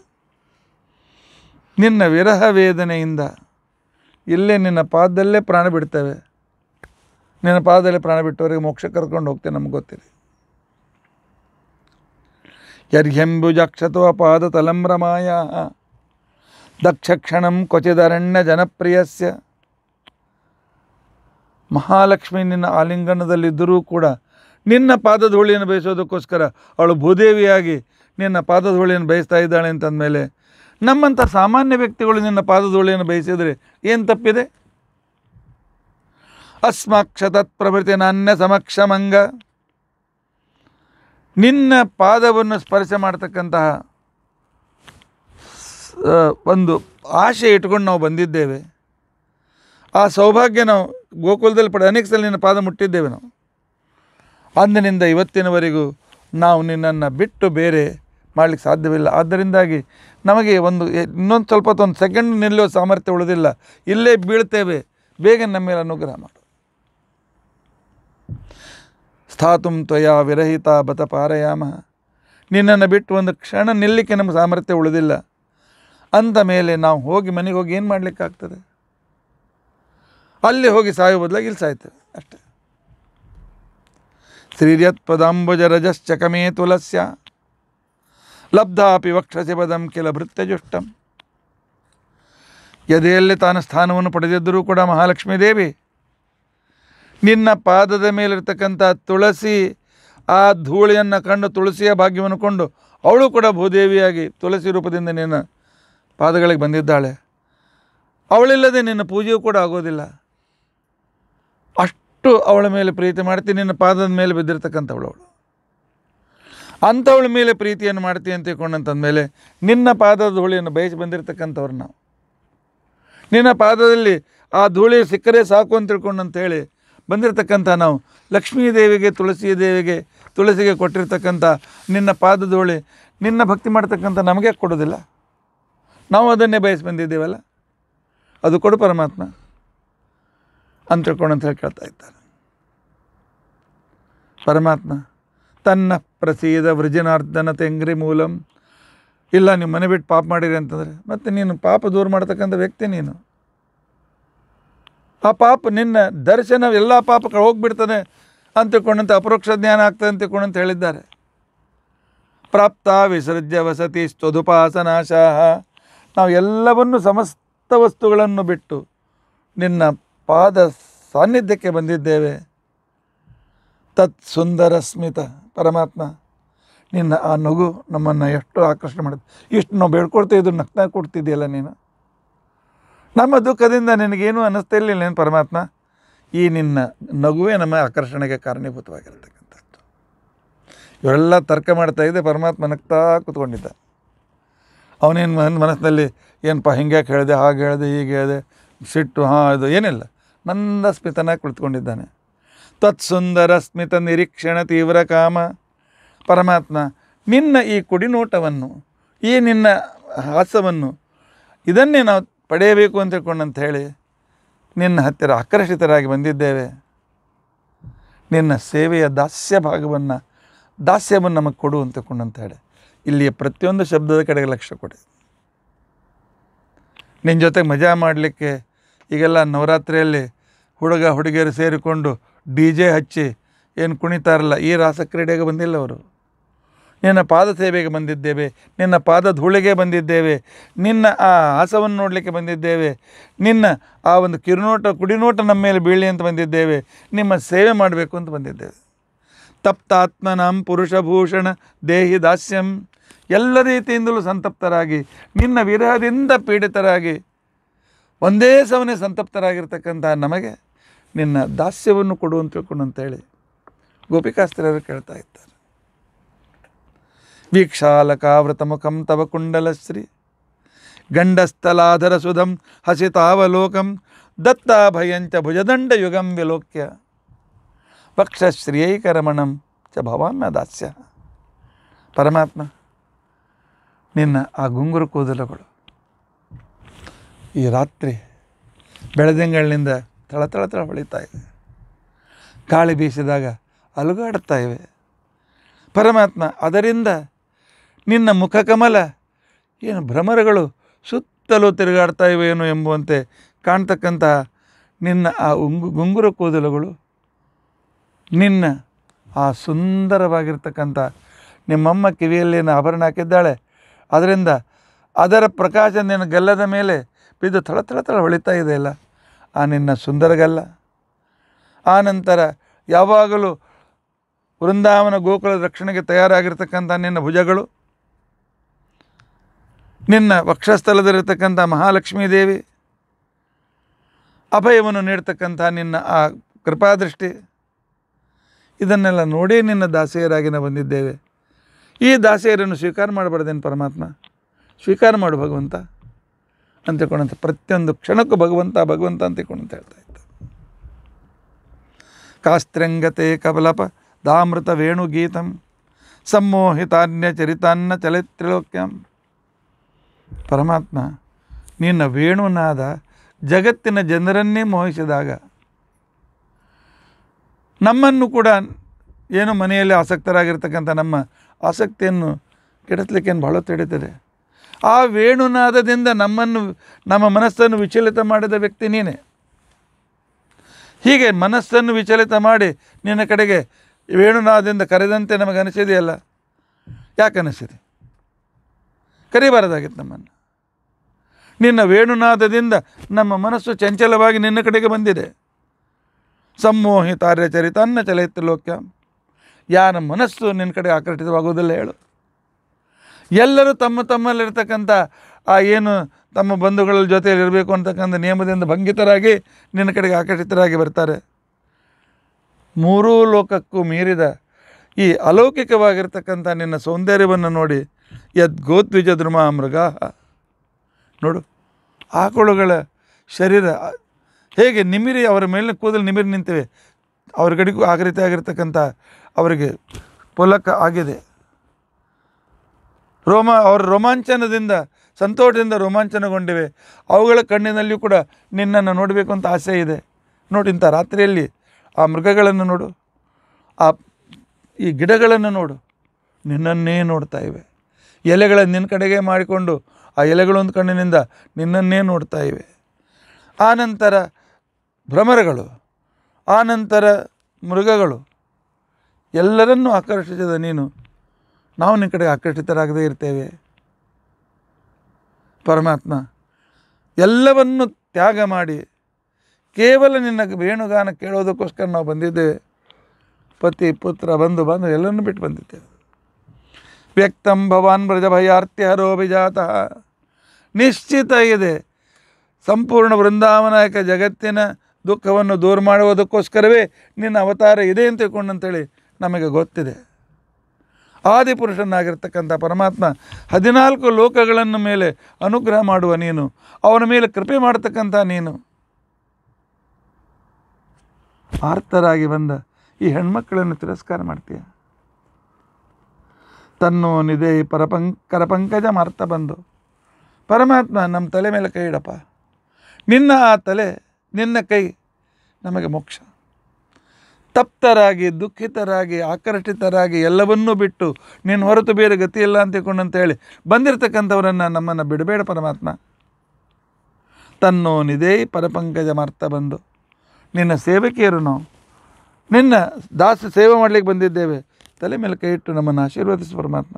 ನಿನ್ನ ವಿರಹ ವೇದನೆಯಿಂದ ಇಲ್ಲೇ ನಿನ್ನ ಪಾದದಲ್ಲೇ ಪ್ರಾಣ ಬಿಡ್ತೇವೆ ನಿನ್ನ ಪಾದದಲ್ಲೇ ಪ್ರಾಣ ಬಿಟ್ಟವರಿಗೆ ಮೋಕ್ಷ ಕರ್ಕೊಂಡು ಹೋಗ್ತೇವೆ ನಮ್ಗೆ ಗೊತ್ತಿರಿ ಯರ್ಹ್ಯಂಬುಜಾಕ್ಷತವ ಪಾದ ತಲಂಬ್ರಮಾಯ ದಕ್ಷಕ್ಷಣಂ ಕೊಚಿದರಣ್ಯ ಜನಪ್ರಿಯಸ್ಯ ಮಹಾಲಕ್ಷ್ಮಿ ನಿನ್ನ ಆಲಿಂಗನದಲ್ಲಿದ್ದರೂ ಕೂಡ ನಿನ್ನ ಪಾದದ ಧೂಳಿಯನ್ನು ಬಯಸೋದಕ್ಕೋಸ್ಕರ ಅವಳು ಭೂದೇವಿಯಾಗಿ ನಿನ್ನ ಪಾದದ ಧೂಳಿಯನ್ನು ಬಯಸ್ತಾ ಇದ್ದಾಳೆ ಅಂತಂದಮೇಲೆ ನಮ್ಮಂಥ ಸಾಮಾನ್ಯ ವ್ಯಕ್ತಿಗಳು ನಿನ್ನ ಪಾದದೋಳಿಯನ್ನು ಬಯಸಿದರೆ ಏನು ತಪ್ಪಿದೆ ಅಸ್ಮಕ್ಷ ಪ್ರಭೃತಿ ನನ್ನ ಸಮಕ್ಷಮಂಗ ನಿನ್ನ ಪಾದವನ್ನು ಸ್ಪರ್ಶ ಮಾಡತಕ್ಕಂತಹ ಒಂದು ಆಶೆ ಇಟ್ಕೊಂಡು ನಾವು ಬಂದಿದ್ದೇವೆ ಆ ಸೌಭಾಗ್ಯ ನಾವು ಗೋಕುಲದಲ್ಲಿ ಪಡೆ ಅನೇಕ ಸಲ ನಿನ್ನ ಪಾದ ಮುಟ್ಟಿದ್ದೇವೆ ನಾವು ಅಂದಿನಿಂದ ಇವತ್ತಿನವರೆಗೂ ನಾವು ನಿನ್ನನ್ನು ಬಿಟ್ಟು ಬೇರೆ ಮಾಡಲಿಕ್ಕೆ ಸಾಧ್ಯವಿಲ್ಲ ಆದ್ದರಿಂದಾಗಿ ನಮಗೆ ಒಂದು ಇನ್ನೊಂದು ಸ್ವಲ್ಪ ಹೊತ್ತೊಂದು ಸೆಕೆಂಡ್ ನಿಲ್ಲುವ ಸಾಮರ್ಥ್ಯ ಉಳಿದಿಲ್ಲ ಇಲ್ಲೇ ಬೀಳ್ತೇವೆ ಬೇಗ ನಮ್ಮ ಮೇಲೆ ಅನುಗ್ರಹ ಮಾಡು ಸ್ಥಾತುಂ ತ್ವಯ ವಿರಹಿತ ಬತ ಪಾರಯಾಮ ನಿನ್ನನ್ನು ಬಿಟ್ಟು ಒಂದು ಕ್ಷಣ ನಿಲ್ಲಕ್ಕೆ ನಮ್ಮ ಸಾಮರ್ಥ್ಯ ಉಳಿದಿಲ್ಲ ಅಂದ ಮೇಲೆ ನಾವು ಹೋಗಿ ಮನೆಗೆ ಹೋಗಿ ಏನು ಮಾಡಲಿಕ್ಕಾಗ್ತದೆ ಅಲ್ಲಿ ಹೋಗಿ ಸಾಯೋ ಬದಲಾಗಿ ಇಲ್ಲಿ ಸಾಯ್ತೇವೆ ಅಷ್ಟೇ ಶ್ರೀರ್ಯತ್ ರಜಶ್ಚಕಮೇ ತುಲಸ್ಯ ಲಬ್ಧಾಪಿ ವಕ್ಷಸೆ ಪದಂ ಕೆಲ ಭೃತ್ಯಜುಷ್ಟಂ ಎದೆಯಲ್ಲೇ ತಾನು ಸ್ಥಾನವನ್ನು ಪಡೆದಿದ್ದರೂ ಕೂಡ ಮಹಾಲಕ್ಷ್ಮೀ ದೇವಿ ನಿನ್ನ ಪಾದದ ಮೇಲಿರ್ತಕ್ಕಂಥ ತುಳಸಿ ಆ ಧೂಳಿಯನ್ನು ಕಂಡು ತುಳಸಿಯ ಭಾಗ್ಯವನ್ನು ಕೊಂಡು ಅವಳು ಕೂಡ ಭೂದೇವಿಯಾಗಿ ತುಳಸಿ ರೂಪದಿಂದ ನಿನ್ನ ಪಾದಗಳಿಗೆ ಬಂದಿದ್ದಾಳೆ ಅವಳಿಲ್ಲದೆ ನಿನ್ನ ಪೂಜೆಯೂ ಕೂಡ ಆಗೋದಿಲ್ಲ ಅಷ್ಟು ಅವಳ ಮೇಲೆ ಪ್ರೀತಿ ಮಾಡ್ತೀನಿ ನಿನ್ನ ಪಾದದ ಮೇಲೆ ಬಿದ್ದಿರ್ತಕ್ಕಂಥವಳು ಅವಳು ಅಂಥವಳ ಮೇಲೆ ಪ್ರೀತಿಯನ್ನು ಮಾಡ್ತೀಯ ಅಂತ ತಿಳ್ಕೊಂಡಂತಂದಮೇಲೆ ನಿನ್ನ ಪಾದದ ಧೂಳಿಯನ್ನು ಬಯಸಿ ಬಂದಿರತಕ್ಕಂಥವ್ರು ನಾವು ನಿನ್ನ ಪಾದದಲ್ಲಿ ಆ ಧೂಳಿ ಸಿಕ್ಕರೆ ಸಾಕು ಅಂತ ಅಂತೇಳಿ ಬಂದಿರತಕ್ಕಂಥ ನಾವು ಲಕ್ಷ್ಮೀ ದೇವಿಗೆ ತುಳಸಿ ದೇವಿಗೆ ತುಳಸಿಗೆ ಕೊಟ್ಟಿರ್ತಕ್ಕಂಥ ನಿನ್ನ ಧೂಳಿ ನಿನ್ನ ಭಕ್ತಿ ಮಾಡ್ತಕ್ಕಂಥ ನಮಗೆ ಕೊಡೋದಿಲ್ಲ ನಾವು ಅದನ್ನೇ ಬಯಸಿ ಬಂದಿದ್ದೇವಲ್ಲ ಅದು ಕೊಡು ಪರಮಾತ್ಮ ಅಂತ ತಿಳ್ಕೊಂಡಂತ ಹೇಳಿ ಕೇಳ್ತಾ ಇದ್ದಾರೆ ಪರಮಾತ್ಮ ತನ್ನ ಪ್ರಸೀದ ವೃಜನಾರ್ಧನ ತೆಂಗ್ರಿ ಮೂಲಂ ಇಲ್ಲ ನೀವು ಮನೆ ಬಿಟ್ಟು ಪಾಪ ಮಾಡಿರಿ ಅಂತಂದರೆ ಮತ್ತು ನೀನು ಪಾಪ ದೂರ ಮಾಡ್ತಕ್ಕಂಥ ವ್ಯಕ್ತಿ ನೀನು ಆ ಪಾಪ ನಿನ್ನ ದರ್ಶನ ಎಲ್ಲ ಪಾಪ ಹೋಗಿಬಿಡ್ತಾನೆ ಅಂತ ತಿಳ್ಕೊಂಡಂತೆ ಅಪರೋಕ್ಷ ಜ್ಞಾನ ಆಗ್ತದೆ ಅಂತ ಹೇಳಿದ್ದಾರೆ ಪ್ರಾಪ್ತ ವಿಸರ್ಜ್ಯ ವಸತಿ ಸ್ತದುಪಾಸನಾಶ ನಾವು ಎಲ್ಲವನ್ನು ಸಮಸ್ತ ವಸ್ತುಗಳನ್ನು ಬಿಟ್ಟು ನಿನ್ನ ಪಾದ ಸಾನ್ನಿಧ್ಯಕ್ಕೆ ಬಂದಿದ್ದೇವೆ ತತ್ ಸುಂದರ ಸ್ಮಿತ ಪರಮಾತ್ಮ ನಿನ್ನ ಆ ನಗು ನಮ್ಮನ್ನು ಎಷ್ಟು ಆಕರ್ಷಣೆ ಮಾಡುತ್ತೆ ಇಷ್ಟು ನಾವು ಬೇಡ್ಕೊಳ್ತಾ ಇದ್ರು ನಗ್ತಾ ಕೊಡ್ತಿದ್ದೀಯಲ್ಲ ನೀನು ನಮ್ಮ ದುಃಖದಿಂದ ನಿನಗೇನು ಅನ್ನಿಸ್ತಾ ಇರಲಿಲ್ಲ ಏನು ಪರಮಾತ್ಮ ಈ ನಿನ್ನ ನಗುವೇ ನಮ್ಮ ಆಕರ್ಷಣೆಗೆ ಕಾರಣೀಭೂತವಾಗಿರತಕ್ಕಂಥದ್ದು ಇವೆಲ್ಲ ತರ್ಕ ಮಾಡ್ತಾ ಇದ್ದೆ ಪರಮಾತ್ಮ ನಗ್ತಾ ಕೂತ್ಕೊಂಡಿದ್ದ ಅವನೇನು ನನ್ನ ಮನಸ್ಸಿನಲ್ಲಿ ಏನಪ್ಪ ಹಿಂಗ್ಯಾಕೆ ಹೇಳಿದೆ ಹಾಗೆ ಹೇಳಿದೆ ಹೀಗೆ ಹೇಳಿದೆ ಸಿಟ್ಟು ಹಾಂ ಇದು ಏನಿಲ್ಲ ಮಂದಸ್ಮಿತನಾಗಿ ಕುಳಿತುಕೊಂಡಿದ್ದಾನೆ ತತ್ಸುಂದರಸ್ಮಿತ ಸ್ಮಿತ ನಿರೀಕ್ಷಣ ತೀವ್ರ ಕಾಮ ಪರಮಾತ್ಮ ನಿನ್ನ ಈ ಕುಡಿನೋಟವನ್ನು ಈ ನಿನ್ನ ಹಾಸವನ್ನು ಇದನ್ನೇ ನಾವು ಪಡೆಯಬೇಕು ಅಂತ ಹೇಳಿ ನಿನ್ನ ಹತ್ತಿರ ಆಕರ್ಷಿತರಾಗಿ ಬಂದಿದ್ದೇವೆ ನಿನ್ನ ಸೇವೆಯ ದಾಸ್ಯ ಭಾಗವನ್ನು ದಾಸ್ಯವನ್ನು ನಮಗೆ ಕೊಡು ಅಂತ ಕೊಂಡಂತ ಹೇಳಿ ಇಲ್ಲಿಯ ಪ್ರತಿಯೊಂದು ಶಬ್ದದ ಕಡೆಗೆ ಲಕ್ಷ್ಯ ಕೊಡಿ ನಿನ್ನ ಜೊತೆಗೆ ಮಜಾ ಮಾಡಲಿಕ್ಕೆ ಈಗೆಲ್ಲ ನವರಾತ್ರಿಯಲ್ಲಿ ಹುಡುಗ ಹುಡುಗಿಯರು ಸೇರಿಕೊಂಡು ಡಿ ಜೆ ಹಚ್ಚಿ ಏನು ಕುಣಿತಾರಲ್ಲ ಈ ರಾಸಕ್ರೀಡೆಗೆ ಬಂದಿಲ್ಲ ಅವರು ನಿನ್ನ ಪಾದ ಸೇವೆಗೆ ಬಂದಿದ್ದೇವೆ ನಿನ್ನ ಪಾದ ಧೂಳಿಗೆ ಬಂದಿದ್ದೇವೆ ನಿನ್ನ ಆ ಹಾಸವನ್ನು ನೋಡಲಿಕ್ಕೆ ಬಂದಿದ್ದೇವೆ ನಿನ್ನ ಆ ಒಂದು ಕಿರುನೋಟ ಕುಡಿನೋಟ ನಮ್ಮ ಮೇಲೆ ಬೀಳಿ ಅಂತ ಬಂದಿದ್ದೇವೆ ನಿಮ್ಮ ಸೇವೆ ಮಾಡಬೇಕು ಅಂತ ಬಂದಿದ್ದೇವೆ ತಪ್ತಾತ್ಮನಾಂ ಪುರುಷಭೂಷಣ ದೇಹಿ ದಾಸ್ಯಂ ಎಲ್ಲ ರೀತಿಯಿಂದಲೂ ಸಂತಪ್ತರಾಗಿ ನಿನ್ನ ವಿರಹದಿಂದ ಪೀಡಿತರಾಗಿ ಒಂದೇ ಸಮನೆ ಸಂತಪ್ತರಾಗಿರ್ತಕ್ಕಂಥ ನಮಗೆ ನಿನ್ನ ದಾಸ್ಯವನ್ನು ಕೊಡು ಅಂತ ಹೇಳಿ ಅಂತೇಳಿ ಗೋಪಿಕಾಸ್ತ್ರರು ಕೇಳ್ತಾ ಇದ್ದಾರೆ ವೀಕ್ಷಾಲಕಾವೃತ ತವ ಕುಂಡಲಶ್ರೀ ಗಂಡಸ್ಥಲಾಧರ ಸುಧಂ ಹಸಿತಾವಲೋಕಂ ದತ್ತಾಭಯಂಚ ಭುಜದಂಡ ಯುಗಂ ವಿಲೋಕ್ಯ ಪಕ್ಷಶ್ರೀಯೈಕರಮಣಂ ಚ ಭವಾನ್ನ ದಾಸ್ಯ ಪರಮಾತ್ಮ ನಿನ್ನ ಆ ಗುಂಗುರು ಕೂದಲುಗಳು ಈ ರಾತ್ರಿ ಬೆಳದಿಂಗಳಿನಿಂದ ತಳ ತಳ ಹೊಳಿತಾ ಇದೆ ಗಾಳಿ ಬೀಸಿದಾಗ ಅಲುಗಾಡ್ತಾ ಇವೆ ಪರಮಾತ್ಮ ಅದರಿಂದ ನಿನ್ನ ಮುಖಕಮಲ ಏನು ಭ್ರಮರಗಳು ಸುತ್ತಲೂ ತಿರುಗಾಡ್ತಾ ಏನು ಎಂಬುವಂತೆ ಕಾಣ್ತಕ್ಕಂತಹ ನಿನ್ನ ಆ ಉಂಗು ಗುಂಗುರು ಕೂದಲುಗಳು ನಿನ್ನ ಆ ಸುಂದರವಾಗಿರ್ತಕ್ಕಂಥ ನಿಮ್ಮಮ್ಮ ಏನು ಆಭರಣ ಹಾಕಿದ್ದಾಳೆ ಅದರಿಂದ ಅದರ ಪ್ರಕಾಶ ನಿನ್ನ ಗಲ್ಲದ ಮೇಲೆ ಬಿದ್ದು ಥಳ ಥಳ ಥಳ ಹೊಳಿತಾ ಇದೆಯಲ್ಲ ಆ ನಿನ್ನ ಸುಂದರಗಲ್ಲ ಆನಂತರ ಯಾವಾಗಲೂ ವೃಂದಾವನ ಗೋಕುಲ ರಕ್ಷಣೆಗೆ ತಯಾರಾಗಿರ್ತಕ್ಕಂಥ ನಿನ್ನ ಭುಜಗಳು ನಿನ್ನ ವಕ್ಷಸ್ಥಲದಲ್ಲಿರ್ತಕ್ಕಂಥ ಮಹಾಲಕ್ಷ್ಮೀ ದೇವಿ ಅಭಯವನ್ನು ನೀಡ್ತಕ್ಕಂಥ ನಿನ್ನ ಆ ಕೃಪಾದೃಷ್ಟಿ ಇದನ್ನೆಲ್ಲ ನೋಡಿ ನಿನ್ನ ದಾಸಿಯರಾಗಿನ ನಾವು ಬಂದಿದ್ದೇವೆ ಈ ದಾಸಿಯರನ್ನು ಸ್ವೀಕಾರ ಮಾಡಬಾರ್ದೇನು ಪರಮಾತ್ಮ ಸ್ವೀಕಾರ ಮಾಡು ಭಗವಂತ ಅಂತ ಪ್ರತಿಯೊಂದು ಕ್ಷಣಕ್ಕೂ ಭಗವಂತ ಭಗವಂತ ಅಂತ ತಿಳ್ಕೊಂಡಂತ ಹೇಳ್ತಾ ಇತ್ತು ಕಾಸ್ತ್ರಂಗತೆ ಕಬಲಪ ದಾಮೃತ ವೇಣುಗೀತಂ ಸಮ್ಮೋಹಿತಾನ್ಯ ಚರಿತಾನ್ನ ಚಲಿತ್ರಿಲೋಕ್ಯಂ ಪರಮಾತ್ಮ ನಿನ್ನ ವೇಣುನಾದ ಜಗತ್ತಿನ ಜನರನ್ನೇ ಮೋಹಿಸಿದಾಗ ನಮ್ಮನ್ನು ಕೂಡ ಏನು ಮನೆಯಲ್ಲಿ ಆಸಕ್ತರಾಗಿರ್ತಕ್ಕಂಥ ನಮ್ಮ ಆಸಕ್ತಿಯನ್ನು ಕೆಡಿಸ್ಲಿಕ್ಕೇನು ಬಹಳ ತಿಳಿತದೆ ಆ ವೇಣುನಾದದಿಂದ ನಮ್ಮನ್ನು ನಮ್ಮ ಮನಸ್ಸನ್ನು ವಿಚಲಿತ ಮಾಡಿದ ವ್ಯಕ್ತಿ ನೀನೆ ಹೀಗೆ ಮನಸ್ಸನ್ನು ವಿಚಲಿತ ಮಾಡಿ ನಿನ್ನ ಕಡೆಗೆ ವೇಣುನಾದದಿಂದ ಕರೆದಂತೆ ನಮಗೆ ಅನಿಸಿದೆಯಲ್ಲ ಯಾಕೆ ಅನಿಸಿದೆ ಕರಿಬಾರದಾಗಿತ್ತು ನಮ್ಮನ್ನು ನಿನ್ನ ವೇಣುನಾದದಿಂದ ನಮ್ಮ ಮನಸ್ಸು ಚಂಚಲವಾಗಿ ನಿನ್ನ ಕಡೆಗೆ ಬಂದಿದೆ ಸಂಮೋಹಿತಾರ್ಯಚರಿತ ಅನ್ನ ಚಲಯಿತ ಲೋಕ್ಯ ಯಾರ ಮನಸ್ಸು ನಿನ್ನ ಕಡೆಗೆ ಆಕರ್ಷಿತವಾಗುವುದಿಲ್ಲ ಹೇಳು ಎಲ್ಲರೂ ತಮ್ಮ ತಮ್ಮಲ್ಲಿರ್ತಕ್ಕಂಥ ಆ ಏನು ತಮ್ಮ ಬಂಧುಗಳ ಜೊತೆಯಲ್ಲಿ ಇರಬೇಕು ಅಂತಕ್ಕಂಥ ನಿಯಮದಿಂದ ಭಂಗಿತರಾಗಿ ನಿನ್ನ ಕಡೆಗೆ ಆಕರ್ಷಿತರಾಗಿ ಬರ್ತಾರೆ ಮೂರೂ ಲೋಕಕ್ಕೂ ಮೀರಿದ ಈ ಅಲೌಕಿಕವಾಗಿರ್ತಕ್ಕಂಥ ನಿನ್ನ ಸೌಂದರ್ಯವನ್ನು ನೋಡಿ ಗೋದ್ವಿಜ ಧ್ರಮ ಮೃಗ ನೋಡು ಆಕಳುಗಳ ಶರೀರ ಹೇಗೆ ನಿಮಿರಿ ಅವರ ಮೇಲಿನ ಕೂದಲು ನಿಮಿರಿ ನಿಂತಿವೆ ಅವ್ರ ಕಡೆಗೂ ಆಗರಿತೆ ಆಗಿರ್ತಕ್ಕಂಥ ಅವರಿಗೆ ಪುಲಕ ಆಗಿದೆ ರೋಮ ಅವರ ರೋಮಾಂಚನದಿಂದ ಸಂತೋಷದಿಂದ ರೋಮಾಂಚನಗೊಂಡಿವೆ ಅವುಗಳ ಕಣ್ಣಿನಲ್ಲಿಯೂ ಕೂಡ ನಿನ್ನನ್ನು ನೋಡಬೇಕು ಅಂತ ಆಸೆ ಇದೆ ನೋಡಿ ಇಂಥ ರಾತ್ರಿಯಲ್ಲಿ ಆ ಮೃಗಗಳನ್ನು ನೋಡು ಆ ಈ ಗಿಡಗಳನ್ನು ನೋಡು ನಿನ್ನನ್ನೇ ನೋಡ್ತಾ ಇವೆ ಎಲೆಗಳನ್ನು ನಿನ್ನ ಕಡೆಗೆ ಮಾಡಿಕೊಂಡು ಆ ಎಲೆಗಳೊಂದು ಕಣ್ಣಿನಿಂದ ನಿನ್ನನ್ನೇ ನೋಡ್ತಾ ಇವೆ ಆನಂತರ ಭ್ರಮರಗಳು ಆನಂತರ ಮೃಗಗಳು ಎಲ್ಲರನ್ನೂ ಆಕರ್ಷಿಸಿದ ನೀನು ನಾವು ನಿನ್ನ ಕಡೆಗೆ ಆಕರ್ಷಿತರಾಗದೇ ಇರ್ತೇವೆ ಪರಮಾತ್ಮ ಎಲ್ಲವನ್ನು ತ್ಯಾಗ ಮಾಡಿ ಕೇವಲ ನಿನ್ನ ವೇಣುಗಾನ ಕೇಳೋದಕ್ಕೋಸ್ಕರ ನಾವು ಬಂದಿದ್ದೇವೆ ಪತಿ ಪುತ್ರ ಬಂಧು ಬಂದು ಎಲ್ಲರನ್ನು ಬಿಟ್ಟು ಬಂದಿದ್ದೇವೆ ವ್ಯಕ್ತಂ ಭವಾನ್ ಬ್ರಜ ಹರೋಭಿಜಾತ ನಿಶ್ಚಿತ ಇದೆ ಸಂಪೂರ್ಣ ವೃಂದಾವನಾಯಕ ಜಗತ್ತಿನ ದುಃಖವನ್ನು ದೂರ ಮಾಡುವುದಕ್ಕೋಸ್ಕರವೇ ನಿನ್ನ ಅವತಾರ ಇದೆ ಅಂತ ಅಂತೇಳಿ ನಮಗೆ ಗೊತ್ತಿದೆ ಆದಿಪುರುಷನಾಗಿರ್ತಕ್ಕಂಥ ಪರಮಾತ್ಮ ಹದಿನಾಲ್ಕು ಲೋಕಗಳನ್ನು ಮೇಲೆ ಅನುಗ್ರಹ ಮಾಡುವ ನೀನು ಅವನ ಮೇಲೆ ಕೃಪೆ ಮಾಡತಕ್ಕಂಥ ನೀನು ಆರ್ತರಾಗಿ ಬಂದ ಈ ಹೆಣ್ಮಕ್ಕಳನ್ನು ತಿರಸ್ಕಾರ ಮಾಡ್ತೀಯ ತನ್ನೋ ನಿಧೇ ಪರಪಂ ಕರಪಂಕಜ ಮಾರ್ತ ಬಂದು ಪರಮಾತ್ಮ ನಮ್ಮ ತಲೆ ಮೇಲೆ ಕೈ ಇಡಪ್ಪ ನಿನ್ನ ಆ ತಲೆ ನಿನ್ನ ಕೈ ನಮಗೆ ಮೋಕ್ಷ ತಪ್ತರಾಗಿ ದುಃಖಿತರಾಗಿ ಆಕರ್ಷಿತರಾಗಿ ಎಲ್ಲವನ್ನೂ ಬಿಟ್ಟು ನೀನು ಹೊರತು ಬೇರೆ ಗತಿ ಗತಿಯಿಲ್ಲ ಅಂತ ಹೇಳಿ ಬಂದಿರತಕ್ಕಂಥವರನ್ನು ನಮ್ಮನ್ನು ಬಿಡಬೇಡ ಪರಮಾತ್ಮ ತನ್ನೋ ನಿದೇ ಪರಪಂಕಜ ಮಾರ್ತ ಬಂದು ನಿನ್ನ ಸೇವಕಿಯರು ನಾವು ನಿನ್ನ ದಾಸ ಸೇವೆ ಮಾಡಲಿಕ್ಕೆ ಬಂದಿದ್ದೇವೆ ತಲೆ ಮೇಲೆ ಕೈ ಇಟ್ಟು ನಮ್ಮನ್ನು ಆಶೀರ್ವದಿಸು ಪರಮಾತ್ಮ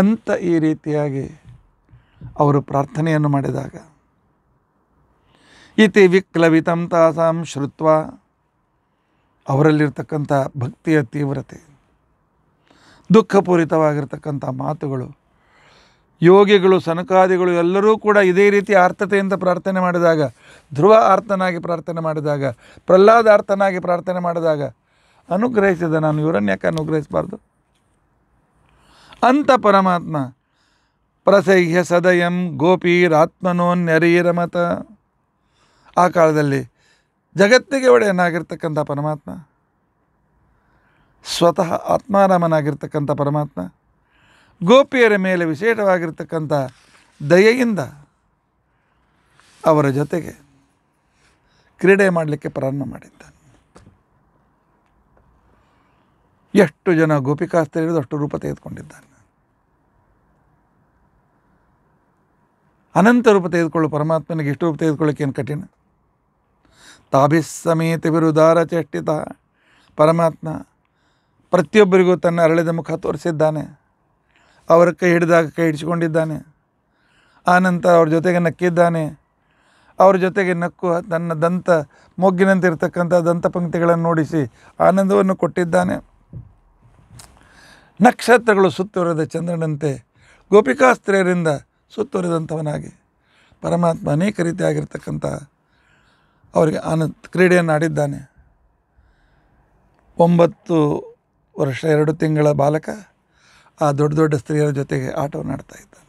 ಅಂತ ಈ ರೀತಿಯಾಗಿ ಅವರು ಪ್ರಾರ್ಥನೆಯನ್ನು ಮಾಡಿದಾಗ ಇತಿ ವಿಕ್ಲವಿತಂ ತಾಸಾಂ ಶ್ರುತ್ವ ಅವರಲ್ಲಿರ್ತಕ್ಕಂಥ ಭಕ್ತಿಯ ತೀವ್ರತೆ ದುಃಖಪೂರಿತವಾಗಿರ್ತಕ್ಕಂಥ ಮಾತುಗಳು ಯೋಗಿಗಳು ಸನಕಾದಿಗಳು ಎಲ್ಲರೂ ಕೂಡ ಇದೇ ರೀತಿ ಆರ್ಥತೆಯಿಂದ ಪ್ರಾರ್ಥನೆ ಮಾಡಿದಾಗ ಧ್ರುವ ಆರ್ತನಾಗಿ ಪ್ರಾರ್ಥನೆ ಮಾಡಿದಾಗ ಪ್ರಹ್ಲಾದ ಆರ್ತನಾಗಿ ಪ್ರಾರ್ಥನೆ ಮಾಡಿದಾಗ ಅನುಗ್ರಹಿಸಿದ ನಾನು ಇವರನ್ನು ಯಾಕೆ ಅನುಗ್ರಹಿಸಬಾರ್ದು ಅಂತ ಪರಮಾತ್ಮ ಪ್ರಸಹ್ಯ ಸದಯಂ ಗೋಪೀರಾತ್ಮನೋನ್ಯರೀರಮತ ಆ ಕಾಲದಲ್ಲಿ ಜಗತ್ತಿಗೆ ಒಡೆಯನಾಗಿರ್ತಕ್ಕಂಥ ಪರಮಾತ್ಮ ಸ್ವತಃ ಆತ್ಮಾರಾಮನಾಗಿರ್ತಕ್ಕಂಥ ಪರಮಾತ್ಮ ಗೋಪಿಯರ ಮೇಲೆ ವಿಶೇಷವಾಗಿರ್ತಕ್ಕಂಥ ದಯೆಯಿಂದ ಅವರ ಜೊತೆಗೆ ಕ್ರೀಡೆ ಮಾಡಲಿಕ್ಕೆ ಪ್ರಾರಂಭ ಮಾಡಿದ್ದಾನೆ ಎಷ್ಟು ಜನ ಇರೋದು ಅಷ್ಟು ರೂಪ ತೆಗೆದುಕೊಂಡಿದ್ದಾನೆ ಅನಂತ ರೂಪ ತೆಗೆದುಕೊಳ್ಳು ಪರಮಾತ್ಮನಿಗೆ ಎಷ್ಟು ರೂಪ ತೆಗೆದುಕೊಳ್ಳಿಕ್ಕೆ ಏನು ಕಠಿಣ ಸಮೇತ ಬಿರುದಾರ ಚೇಷ್ಟಿತ ಪರಮಾತ್ಮ ಪ್ರತಿಯೊಬ್ಬರಿಗೂ ತನ್ನ ಅರಳಿದ ಮುಖ ತೋರಿಸಿದ್ದಾನೆ ಅವರ ಕೈ ಹಿಡಿದಾಗ ಕೈ ಹಿಡಿಸಿಕೊಂಡಿದ್ದಾನೆ ಆನಂತರ ಅವ್ರ ಜೊತೆಗೆ ನಕ್ಕಿದ್ದಾನೆ ಅವ್ರ ಜೊತೆಗೆ ನಕ್ಕು ತನ್ನ ದಂತ ಮೊಗ್ಗಿನಂತಿರ್ತಕ್ಕಂಥ ದಂತ ಪಂಕ್ತಿಗಳನ್ನು ನೋಡಿಸಿ ಆನಂದವನ್ನು ಕೊಟ್ಟಿದ್ದಾನೆ ನಕ್ಷತ್ರಗಳು ಸುತ್ತುವರೆದ ಚಂದ್ರನಂತೆ ಗೋಪಿಕಾಸ್ತ್ರೀಯರಿಂದ ಸುತ್ತುವರೆದಂಥವನಾಗಿ ಪರಮಾತ್ಮ ಅನೇಕ ರೀತಿಯಾಗಿರ್ತಕ್ಕಂಥ ಅವರಿಗೆ ಆನ ಕ್ರೀಡೆಯನ್ನು ಆಡಿದ್ದಾನೆ ಒಂಬತ್ತು ವರ್ಷ ಎರಡು ತಿಂಗಳ ಬಾಲಕ ಆ ದೊಡ್ಡ ದೊಡ್ಡ ಸ್ತ್ರೀಯರ ಜೊತೆಗೆ ಆಟವನ್ನು ಆಡ್ತಾ ಇದ್ದಾನೆ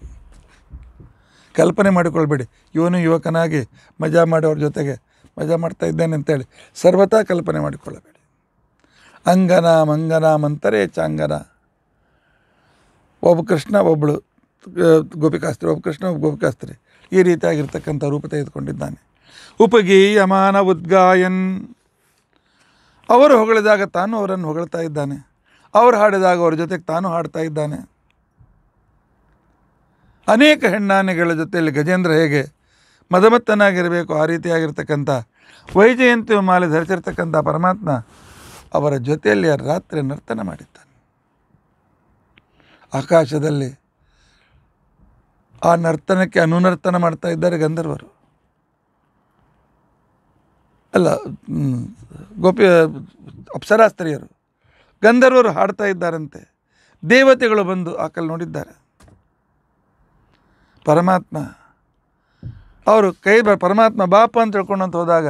ಕಲ್ಪನೆ ಮಾಡಿಕೊಳ್ಬೇಡಿ ಇವನು ಯುವಕನಾಗಿ ಮಜಾ ಮಾಡೋರ ಜೊತೆಗೆ ಮಜಾ ಮಾಡ್ತಾ ಇದ್ದೇನೆ ಅಂತೇಳಿ ಸರ್ವತಾ ಕಲ್ಪನೆ ಮಾಡಿಕೊಳ್ಳಬೇಡಿ ಅಂಗನ ಮಂಗನ ಮಂತರೇ ಚಾಂಗನ ಒಬ್ಬ ಕೃಷ್ಣ ಒಬ್ಬಳು ಗೋಪಿಕಾಸ್ತ್ರಿ ಒಬ್ಬ ಕೃಷ್ಣ ಒಬ್ಬ ಗೋಪಿಕಾಸ್ತ್ರಿ ಈ ರೀತಿಯಾಗಿರ್ತಕ್ಕಂಥ ರೂಪ ತೆಗೆದುಕೊಂಡಿದ್ದಾನೆ ಉಪಗೀಯಮಾನ ಉದ್ಗಾಯನ್ ಅವರು ಹೊಗಳಿದಾಗ ತಾನು ಅವರನ್ನು ಹೊಗಳ್ತಾ ಇದ್ದಾನೆ ಅವರು ಹಾಡಿದಾಗ ಅವರ ಜೊತೆಗೆ ತಾನು ಹಾಡ್ತಾ ಇದ್ದಾನೆ ಅನೇಕ ಹೆಣ್ಣಾನೆಗಳ ಜೊತೆಯಲ್ಲಿ ಗಜೇಂದ್ರ ಹೇಗೆ ಮದಮತ್ತನಾಗಿರಬೇಕು ಆ ರೀತಿಯಾಗಿರ್ತಕ್ಕಂಥ ವೈಜಯಂತಿ ಮಾಲೆ ಧರಿಸಿರ್ತಕ್ಕಂಥ ಪರಮಾತ್ಮ ಅವರ ಜೊತೆಯಲ್ಲಿ ರಾತ್ರಿ ನರ್ತನ ಮಾಡಿದ್ದಾನೆ ಆಕಾಶದಲ್ಲಿ ಆ ನರ್ತನಕ್ಕೆ ಅನುನರ್ತನ ಮಾಡ್ತಾ ಇದ್ದಾರೆ ಗಂಧರ್ವರು ಅಲ್ಲ ಗೋಪಿ ಅಪ್ಸರಾಸ್ತ್ರೀಯರು ಗಂಧರ್ವರು ಹಾಡ್ತಾ ಇದ್ದಾರಂತೆ ದೇವತೆಗಳು ಬಂದು ಆಕಲ್ ನೋಡಿದ್ದಾರೆ ಪರಮಾತ್ಮ ಅವರು ಕೈ ಪರಮಾತ್ಮ ಬಾಪ ಅಂತ ಅಂತ ಹೋದಾಗ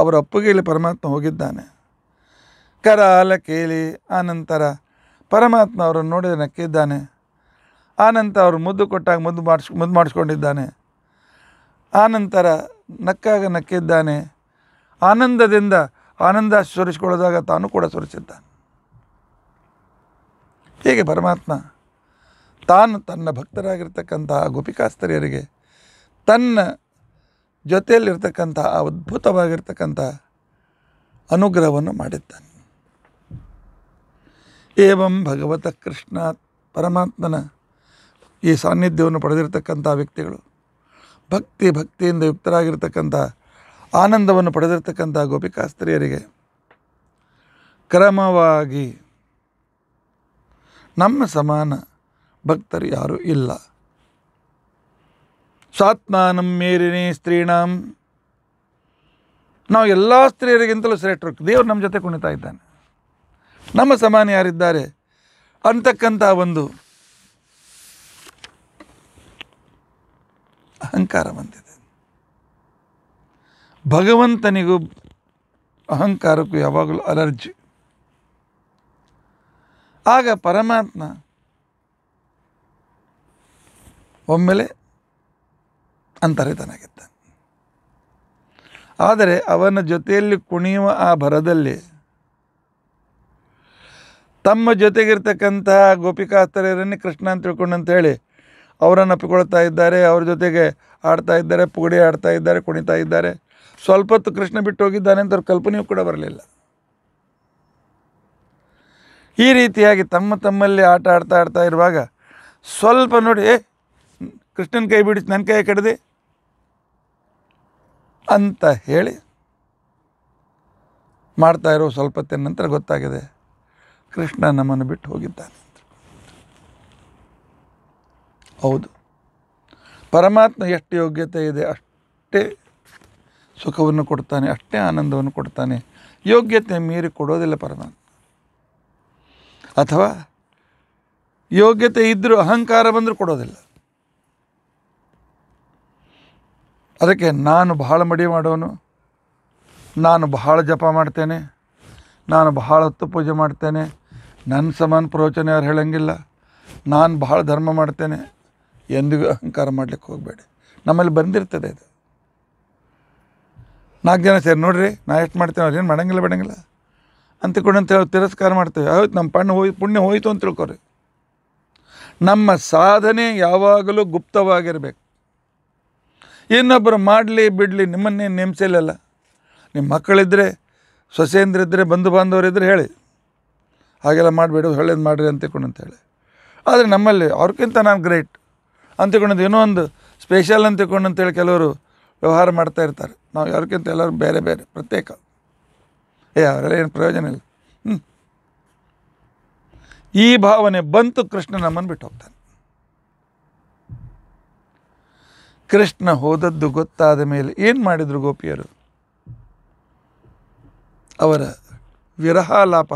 ಅವರ ಅಪ್ಪುಗೆಯಲ್ಲಿ ಪರಮಾತ್ಮ ಹೋಗಿದ್ದಾನೆ ಕರಾಲ ಕೇಳಿ ಆನಂತರ ಪರಮಾತ್ಮ ಅವರನ್ನು ನೋಡಿದರೆ ನಕ್ಕಿದ್ದಾನೆ ಆನಂತರ ಅವರು ಮುದ್ದು ಕೊಟ್ಟಾಗ ಮುದ್ದು ಮಾಡಿಸ್ ಮುದ್ದು ಮಾಡಿಸ್ಕೊಂಡಿದ್ದಾನೆ ಆನಂತರ ನಕ್ಕಾಗ ನಕ್ಕಿದ್ದಾನೆ ಆನಂದದಿಂದ ಆನಂದ ಸುರಿಸಿಕೊಳ್ಳದಾಗ ತಾನು ಕೂಡ ಸುರಿಸಿದ್ದಾನೆ ಹೀಗೆ ಪರಮಾತ್ಮ ತಾನು ತನ್ನ ಭಕ್ತರಾಗಿರ್ತಕ್ಕಂತಹ ಗೋಪಿಕಾಸ್ತ್ರೀಯರಿಗೆ ತನ್ನ ಜೊತೆಯಲ್ಲಿರ್ತಕ್ಕಂತಹ ಅದ್ಭುತವಾಗಿರ್ತಕ್ಕಂಥ ಅನುಗ್ರಹವನ್ನು ಮಾಡಿದ್ದಾನೆ ಏವಂ ಭಗವತ ಕೃಷ್ಣ ಪರಮಾತ್ಮನ ಈ ಸಾನ್ನಿಧ್ಯವನ್ನು ಪಡೆದಿರತಕ್ಕಂಥ ವ್ಯಕ್ತಿಗಳು ಭಕ್ತಿ ಭಕ್ತಿಯಿಂದ ಯುಕ್ತರಾಗಿರ್ತಕ್ಕಂಥ ಆನಂದವನ್ನು ಪಡೆದಿರ್ತಕ್ಕಂಥ ಗೋಪಿಕಾಸ್ತ್ರೀಯರಿಗೆ ಕ್ರಮವಾಗಿ ನಮ್ಮ ಸಮಾನ ಭಕ್ತರು ಯಾರೂ ಇಲ್ಲ ಸ್ವಾತ್ಮಾನಂ ಮೇರಿನಿ ಸ್ತ್ರೀಣಾಂ ನಾವು ಎಲ್ಲ ಸ್ತ್ರೀಯರಿಗಿಂತಲೂ ಶ್ರೇಷ್ಠರು ದೇವರು ನಮ್ಮ ಜೊತೆ ಕುಣಿತಾ ಇದ್ದಾನೆ ನಮ್ಮ ಸಮಾನ ಯಾರಿದ್ದಾರೆ ಅಂತಕ್ಕಂಥ ಒಂದು ಅಹಂಕಾರ ಬಂದಿದೆ ಭಗವಂತನಿಗೂ ಅಹಂಕಾರಕ್ಕೂ ಯಾವಾಗಲೂ ಅಲರ್ಜಿ ಆಗ ಪರಮಾತ್ಮ ಒಮ್ಮೆಲೆ ಅಂತರಿತನಾಗಿದ್ದಾನೆ ಆದರೆ ಅವನ ಜೊತೆಯಲ್ಲಿ ಕುಣಿಯುವ ಆ ಭರದಲ್ಲಿ ತಮ್ಮ ಜೊತೆಗಿರ್ತಕ್ಕಂತಹ ಗೋಪಿಕಾಸ್ತರ್ಯರನ್ನೇ ಕೃಷ್ಣ ಅಂತ ಹೇಳಿ ಅವರನ್ನು ಅಪ್ಪಿಕೊಳ್ತಾ ಇದ್ದಾರೆ ಅವ್ರ ಜೊತೆಗೆ ಆಡ್ತಾ ಇದ್ದಾರೆ ಪುಗಡಿ ಆಡ್ತಾ ಇದ್ದಾರೆ ಕುಣಿತಾ ಇದ್ದಾರೆ ಸ್ವಲ್ಪ ಹೊತ್ತು ಕೃಷ್ಣ ಬಿಟ್ಟು ಹೋಗಿದ್ದಾನೆ ಅಂತ ಕಲ್ಪನೆಯೂ ಕೂಡ ಬರಲಿಲ್ಲ ಈ ರೀತಿಯಾಗಿ ತಮ್ಮ ತಮ್ಮಲ್ಲಿ ಆಟ ಆಡ್ತಾ ಆಡ್ತಾ ಇರುವಾಗ ಸ್ವಲ್ಪ ನೋಡಿ ಕೃಷ್ಣನ ಕೈ ಬಿಡಿಸಿ ನನ್ನ ಕೈ ಕಡ್ದೆ ಅಂತ ಹೇಳಿ ಮಾಡ್ತಾ ಇರೋ ಸ್ವಲ್ಪ ನಂತರ ಗೊತ್ತಾಗಿದೆ ಕೃಷ್ಣ ನಮ್ಮನ್ನು ಬಿಟ್ಟು ಹೋಗಿದ್ದಾನೆ ಹೌದು ಪರಮಾತ್ಮ ಎಷ್ಟು ಯೋಗ್ಯತೆ ಇದೆ ಅಷ್ಟೇ ಸುಖವನ್ನು ಕೊಡ್ತಾನೆ ಅಷ್ಟೇ ಆನಂದವನ್ನು ಕೊಡ್ತಾನೆ ಯೋಗ್ಯತೆ ಮೀರಿ ಕೊಡೋದಿಲ್ಲ ಪರಮಾತ್ಮ ಅಥವಾ ಯೋಗ್ಯತೆ ಇದ್ದರೂ ಅಹಂಕಾರ ಬಂದರೂ ಕೊಡೋದಿಲ್ಲ ಅದಕ್ಕೆ ನಾನು ಬಹಳ ಮಡಿ ಮಾಡೋನು ನಾನು ಬಹಳ ಜಪ ಮಾಡ್ತೇನೆ ನಾನು ಬಹಳ ಹೊತ್ತು ಪೂಜೆ ಮಾಡ್ತೇನೆ ನನ್ನ ಸಮಾನ ಪ್ರವಚನ ಯಾರು ಹೇಳಂಗಿಲ್ಲ ನಾನು ಬಹಳ ಧರ್ಮ ಮಾಡ್ತೇನೆ ಎಂದಿಗೂ ಅಹಂಕಾರ ಮಾಡಲಿಕ್ಕೆ ಹೋಗಬೇಡಿ ನಮ್ಮಲ್ಲಿ ಬಂದಿರ್ತದೆ ಅದು ನಾಲ್ಕು ಜನ ಸೇರಿ ನೋಡಿರಿ ನಾ ಎಷ್ಟು ಮಾಡ್ತೇನೆ ಅವ್ರು ಏನು ಮಾಡಂಗಿಲ್ಲ ಬೇಡಂಗಿಲ್ಲ ಅಂತ ಕೂಡ ಅಂತ ಹೇಳಿ ತಿರಸ್ಕಾರ ಮಾಡ್ತೇವೆ ಹೌದು ನಮ್ಮ ಪಣ್ಣು ಹೋಯ್ ಪುಣ್ಯ ಹೋಯಿತು ಅಂತ ತಿಳ್ಕೊರಿ ನಮ್ಮ ಸಾಧನೆ ಯಾವಾಗಲೂ ಗುಪ್ತವಾಗಿರಬೇಕು ಇನ್ನೊಬ್ಬರು ಮಾಡಲಿ ಬಿಡಲಿ ನಿಮ್ಮನ್ನೇ ನೇಮಿಸಿಲ್ಲಲ್ಲ ನಿಮ್ಮ ಮಕ್ಕಳಿದ್ದರೆ ಇದ್ದರೆ ಬಂಧು ಬಾಂಧವರಿದ್ದರೆ ಹೇಳಿ ಹಾಗೆಲ್ಲ ಮಾಡಬೇಡ ಒಳ್ಳೇದು ಮಾಡಿರಿ ಅಂತ ಹೇಳಿ ಆದರೆ ನಮ್ಮಲ್ಲಿ ಅವ್ರಿಗಿಂತ ನಾನು ಗ್ರೇಟ್ ಅಂತ ಏನೋ ಒಂದು ಸ್ಪೆಷಲ್ ಅಂತ ಅಂತೇಳಿ ಕೆಲವರು ವ್ಯವಹಾರ ಮಾಡ್ತಾ ಇರ್ತಾರೆ ನಾವು ಯಾರಕ್ಕಿಂತ ಎಲ್ಲರೂ ಬೇರೆ ಬೇರೆ ಪ್ರತ್ಯೇಕ ಏ ಅವರೆಲ್ಲ ಏನು ಪ್ರಯೋಜನ ಇಲ್ಲ ಹ್ಞೂ ಈ ಭಾವನೆ ಬಂತು ಕೃಷ್ಣ ನಮ್ಮನ್ನು ಬಿಟ್ಟು ಹೋಗ್ತಾನೆ ಕೃಷ್ಣ ಹೋದದ್ದು ಗೊತ್ತಾದ ಮೇಲೆ ಏನು ಮಾಡಿದರು ಗೋಪಿಯರು ಅವರ ವಿರಹಾಲಾಪ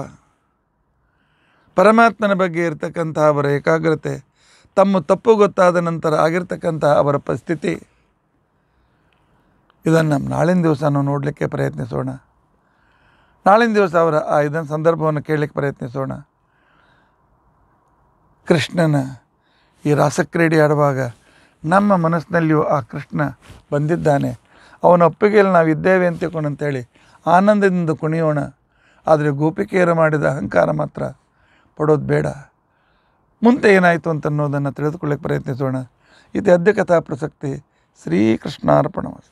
ಪರಮಾತ್ಮನ ಬಗ್ಗೆ ಇರತಕ್ಕಂತಹ ಅವರ ಏಕಾಗ್ರತೆ ತಮ್ಮ ತಪ್ಪು ಗೊತ್ತಾದ ನಂತರ ಆಗಿರ್ತಕ್ಕಂತಹ ಅವರ ಪರಿಸ್ಥಿತಿ ಇದನ್ನು ನಾಳಿನ ದಿವಸ ನಾವು ನೋಡಲಿಕ್ಕೆ ಪ್ರಯತ್ನಿಸೋಣ ನಾಳಿನ ದಿವಸ ಅವರ ಆ ಇದನ್ನು ಸಂದರ್ಭವನ್ನು ಕೇಳಲಿಕ್ಕೆ ಪ್ರಯತ್ನಿಸೋಣ ಕೃಷ್ಣನ ಈ ರಾಸಕ್ರೀಡೆ ಆಡುವಾಗ ನಮ್ಮ ಮನಸ್ಸಿನಲ್ಲಿಯೂ ಆ ಕೃಷ್ಣ ಬಂದಿದ್ದಾನೆ ಅವನ ಒಪ್ಪಿಗೆಯಲ್ಲಿ ನಾವು ಇದ್ದೇವೆ ಅಂತ ಅಂತೇಳಿ ಆನಂದದಿಂದ ಕುಣಿಯೋಣ ಆದರೆ ಗೋಪಿಕೆಯರು ಮಾಡಿದ ಅಹಂಕಾರ ಮಾತ್ರ ಪಡೋದು ಬೇಡ ಮುಂದೆ ಏನಾಯಿತು ಅಂತ ಅನ್ನೋದನ್ನು ತಿಳಿದುಕೊಳ್ಳಕ್ಕೆ ಪ್ರಯತ್ನಿಸೋಣ ಇದು ಅದ್ಯಕಥಾ ಪ್ರಸಕ್ತಿ ಪ್ರಸಕ್ತಿ ಶ್ರೀಕೃಷ್ಣಾರ್ಪಣವಸ್ತು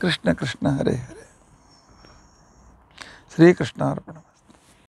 कृष्ण कृष्ण हरे हरे श्रीकृष्णार्पणम्